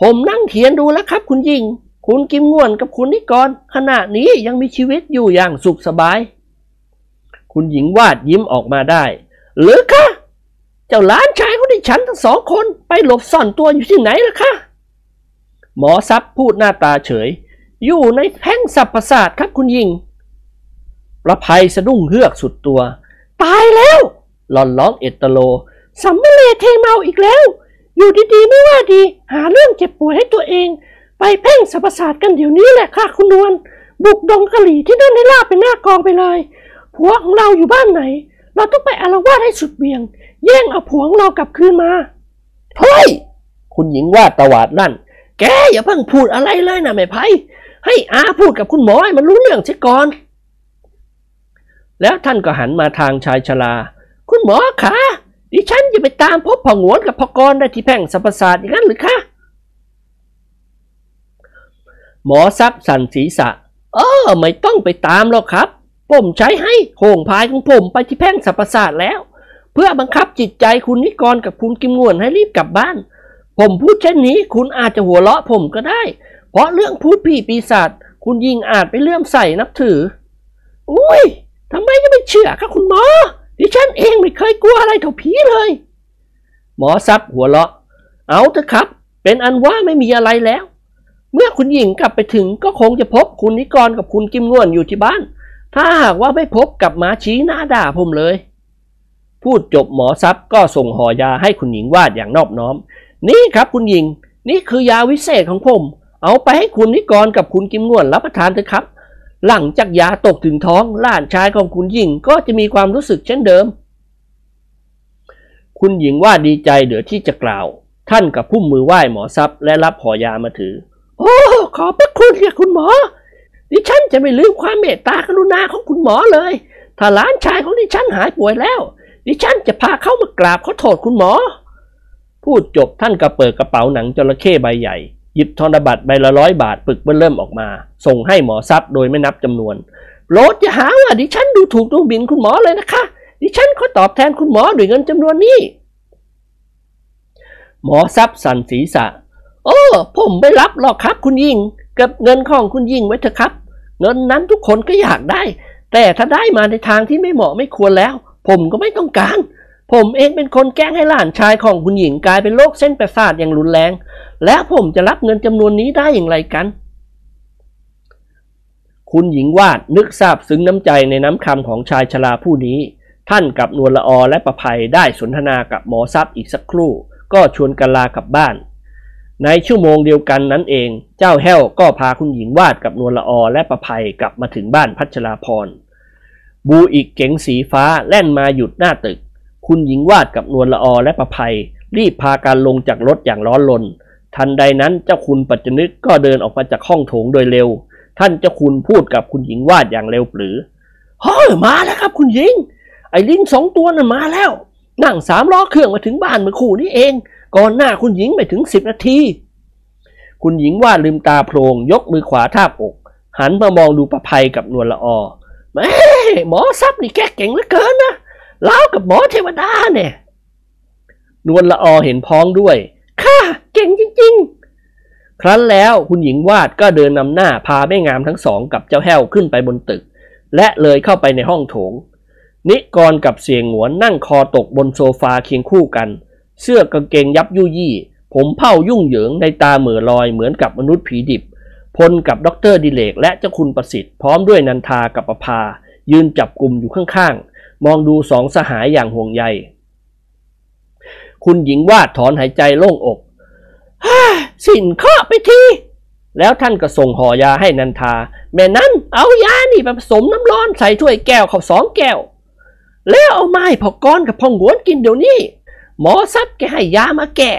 ผมนั่งเขียนดูแล้วครับคุณหญิง คุณกิมง่วนกับคุณนิกรขณะนี้ยังมีชีวิตอยู่อย่างสุขสบายคุณหญิงวาดยิ้มออกมาได้ หรือคะเจ้าล้านชายของดิฉันทั้งสองคนไปหลบซ่อนตัวอยู่ที่ไหนล่ะคะหมอซับพูดหน้าตาเฉย อยู่ในแพ่งสับประสาทครับคุณหญิง ประภัยสะดุ้งเฮือกสุดตัว ตายแล้ว หลอนล้องเอตโลสัมเลเทเมาอีกแล้ว อยู่ดีๆไม่ว่าดี หาเรื่องเจ็บป่วยให้ตัวเอง ไปเพ่งสัรพศาสตร์กันเดี๋ยวนี้แหละค่ะ คุณนวลบุกดงกะหลี่ที่นั่นใด้ลาบเป็นหน้ากองไปเลยผัวของเราอยู่บ้านไหน เราต้องไปอารวาสให้สุดเบี่ยง แย่งเอาผัวของเรากลับคืนมา เฮ้ย คุณหญิงว่าตวาดนั่น แกอย่าเพิ่งพูดอะไรเลยนะแม่ไพ ให้อาพูดกับคุณหมอให้มันรู้เรื่องเสียก่อน แล้วท่านก็หันมาทางชายชลา คุณหมอคะ ดิฉันจะไปตามพบผงวนกับพกรได้ที่แพ่งสรรพศาสตร์อย่างนั้นหรือคะ หมอซับสันศีรษะเออไม่ต้องไปตามหรอกครับผมใช้ให้โหงพายของผม ไปที่แพ่งสรรพศาสตร์แล้ว เพื่อบังคับจิตใจคุณนิกรกับคุณกิมงวนให้รีบกลับบ้าน ผมพูดเช่นนี้คุณอาจจะหัวเราะ ผมก็ได้ เพราะเรื่องพูดผีปีศาจคุณยิงอาจไปเลื่อมใส่นับถือ อุ้ยทำไมจะไม่เชื่อครับคุณหมอ ดิฉันเองไม่เคยกลัวอะไรเท่าผีเลย หมอซับหัวเราะ เอาเถอะครับ เป็นอันว่าไม่มีอะไรแล้ว เมื่อคุณหญิงกลับไปถึงก็คงจะพบคุณนิกรกับคุณกิมงวนอยู่ที่บ้านถ้าหากว่าไม่พบกับหมาชี้หน้าด่าผมเลย พูดจบหมอซับก็ส่งห่อยาให้คุณหญิงวาดอย่างนอบน้อม นี่ครับ คุณหญิง นี่คือยาวิเศษของผม เอาไปให้คุณนิกรกับคุณกิมง่วนรับประทานเถอะครับ หลังจากยาตกถึงท้องหลานชายของคุณหญิงก็จะมีความรู้สึกเช่นเดิม คุณหญิงว่าดีใจเหลือที่จะกล่าว ท่านกับพุ่มมือไหว้หมอซับและรับห่อยามาถือ โอ้ ขอบพระคุณค่ะคุณหมอดิฉันจะไม่ลืมความเมตตากรุณาของคุณหมอเลย ถ้าหลานชายของดิฉันหายป่วยแล้ว ดิฉันจะพาเข้ามากราบขอโทษคุณหมอ พูดจบท่านก็เปิดกระเป๋าหนังจระเข้ใบใหญ่ หยิบธนบัตรใบละร้อยบาท ปึกเบื้อเริ่มออกมา ส่งให้หมอซับโดยไม่นับจำนวนโปรดจะหาว่า ดิฉันดูถูกดวงบินคุณหมอเลยนะคะ ดิฉันขอตอบแทนคุณหมอด้วยเงินจำนวนนี้ หมอซับสันศีรษะโอ้ผมไม่รับหรอกครับคุณยิ่งเก็บเงินของคุณยิ่งไว้เถอะครับ เงินนั้นทุกคนก็อยากได้ แต่ถ้าได้มาในทางที่ไม่เหมาะไม่ควรแล้ว ผมก็ไม่ต้องการ ผมเองเป็นคนแกล้งให้หลานชายของคุณหญิงกลายเป็นโรคเส้นประสาทอย่างรุนแรง แล้วผมจะรับเงินจำนวนนี้ได้อย่างไรกัน คุณหญิงวาดนึกซาบซึ้งน้ำใจในน้ำคำของชายชราผู้นี้ ท่านกับนวลละอและประภัยได้สนทนากับหมอทรัพย์อีกสักครู่ ก็ชวนกันลากลับบ้านในชั่วโมงเดียวกันนั้นเอง เจ้าแห้วก็พาคุณหญิงวาดกับนวลละอและประภัยกลับมาถึงบ้านพัชราพรบูอีกเก๋งสีฟ้าแล่นมาหยุดหน้าตึก คุณหญิงวาดกับนวลละอและประภัยรีบพากันลงจากรถอย่างร้อนรนทันใดนั้น เจ้าคุณปัจจนึกก็เดินออกมาจากห้องโถงโดยเร็ว ท่านเจ้าคุณพูดกับคุณหญิงวาดอย่างเร็วปรือเฮ้ยมาแล้วครับ คุณหญิง ไอ้ลิงสองตัวนั่นมาแล้ว นั่งสามล้อ เครื่องมาถึงบ้านเมื่อคู่นี้เองก่อนหน้าคุณหญิงไม่ถึงสิบนาที คุณหญิงว่าลืมตาโพลงยกมือขวาทาบอก หันมามองดูประภัยกับนวลละออแม่หมอซับนี่แกเก่งเหลือเกินนะเล้ากับหมอเทวดาเนี่ย นวลละออเห็นพ้องด้วย ค่ะ เก่งจริง ๆ ครั้นแล้วคุณหญิงวาดก็เดินนำหน้าพาแม่งามทั้งสองกับเจ้าแห้วขึ้นไปบนตึก และเลยเข้าไปในห้องโถง นิกรกับเสียงหวนนั่งคอตกบนโซฟาเคียงคู่กันเสื้อกางเกงยับยุยี่ ผมเผ่ายุ่งเหยิงในตาเหม่อลอยเหมือนกับมนุษย์ผีดิบพลกับด็อกเตอร์ดิเลกและเจ้าคุณประสิทธิ์ พร้อมด้วยนันทากับประภายืนจับกลุ่มอยู่ข้างๆ มองดูสองสหายอย่างห่วงใย คุณหญิงวาดถอนหายใจโล่งอกสินข้อไปทีแล้วท่านก็ส่งห่อยาให้นันทา แม่นั้นเอายานี่ไปผสมน้ำร้อนใส่ถ้วยแก้วเขาสองแก้วแล้วเอาไม้พอกอนกับพองหวนกินเดี๋ยวนี้หมอซับแกให้ยามาแก่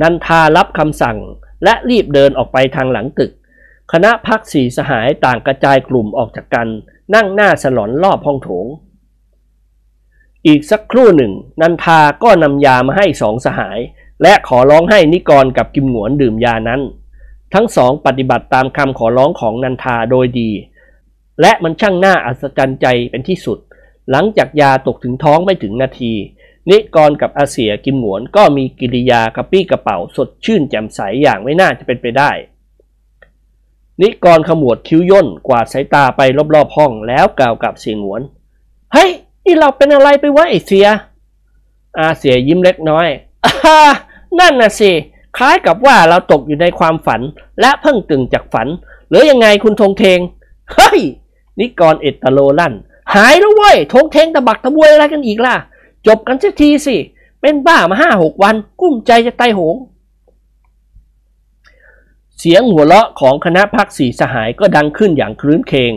นันทารับคำสั่งและรีบเดินออกไปทางหลังตึก คณะพักสีสหายต่างกระจายกลุ่มออกจากกันนั่งหน้าสลอนรอบห้องโถง อีกสักครู่หนึ่ง นันทาก็นำยามาให้สองสหาย และขอร้องให้นิกรกับกิมหนวนดื่มยานั้น ทั้งสองปฏิบัติตามคำขอร้องของนันทาโดยดี และมันช่างหน้าอัศจรรย์ใจเป็นที่สุด หลังจากยาตกถึงท้องไม่ถึงนาทีนิกรกับอาเสียกิมหวนก็มีกิริยากระปี้กระเป๋า สดชื่นแจ่มใสอย่างไม่น่าจะเป็นไปได้ นิกรขมวดคิ้วย่นกวาดสายตาไปรอบๆห้องแล้วกล่าวกับเสียงหวน เฮ้ยนี่เราเป็นอะไรไปวะไอเสีย อาเสียยิ้มเล็กน้อยอนั่นน่ะสิคล้ายกับว่าเราตกอยู่ในความฝันและเพิ่งตื่นจากฝัน หรือยังไงคุณธงเทงเฮ้ยนิกรเอตโลลั่น หายแล้วเว้ยธงเทงตะบักตะบวยอะไรกันอีกล่ะจบกันสักทีสิ เป็นบ้ามาห้าหกวัน กุ้มใจจะไตโหง เสียงหัวเราะของคณะพักสีสหายก็ดังขึ้นอย่างคลื้นเคง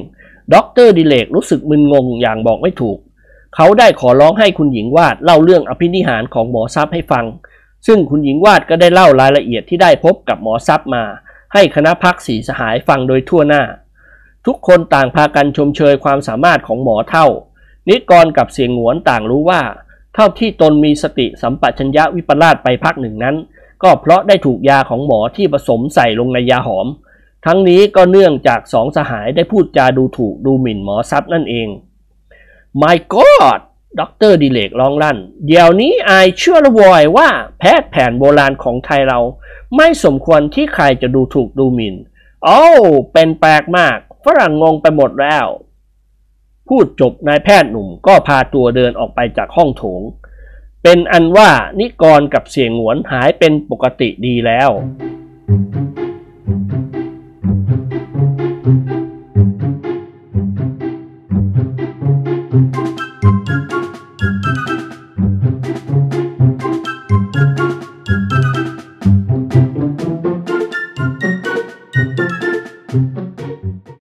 ด็อกเตอร์ดิเลกรู้สึกมึนงงอย่างบอกไม่ถูก เขาได้ขอร้องให้คุณหญิงวาดเล่าเรื่องอภินิหารของหมอซับให้ฟัง ซึ่งคุณหญิงวาดก็ได้เล่ารายละเอียดที่ได้พบกับหมอซับมา ให้คณะพักสีสหายฟังโดยทั่วหน้า ทุกคนต่างพากันชมเชยความสามารถของหมอเท่า นิกรกับเสียงหวนต่างรู้ว่าเท่าที่ตนมีสติสัมปชัญญะวิปลาสไปพักหนึ่งนั้น ก็เพราะได้ถูกยาของหมอที่ผสมใส่ลงในยาหอม ทั้งนี้ก็เนื่องจากสองสหายได้พูดจาดูถูกดูหมิ่นหมอซับนั่นเอง My God ดอกเตอร์ดิเลกร้องลั่น เดี๋ยวนี้ไอเชื่อระวอยว่าแพทย์แผนโบราณของไทยเรา ไม่สมควรที่ใครจะดูถูกดูหมิน่นอ้เป็นแปลกมาก ฝรั่งงงไปหมดแล้วพูดจบนายแพทย์หนุ่มก็พาตัวเดินออกไปจากห้องโถง เป็นอันว่านิกรกับเสียงหวนหายเป็นปกติดีแล้ว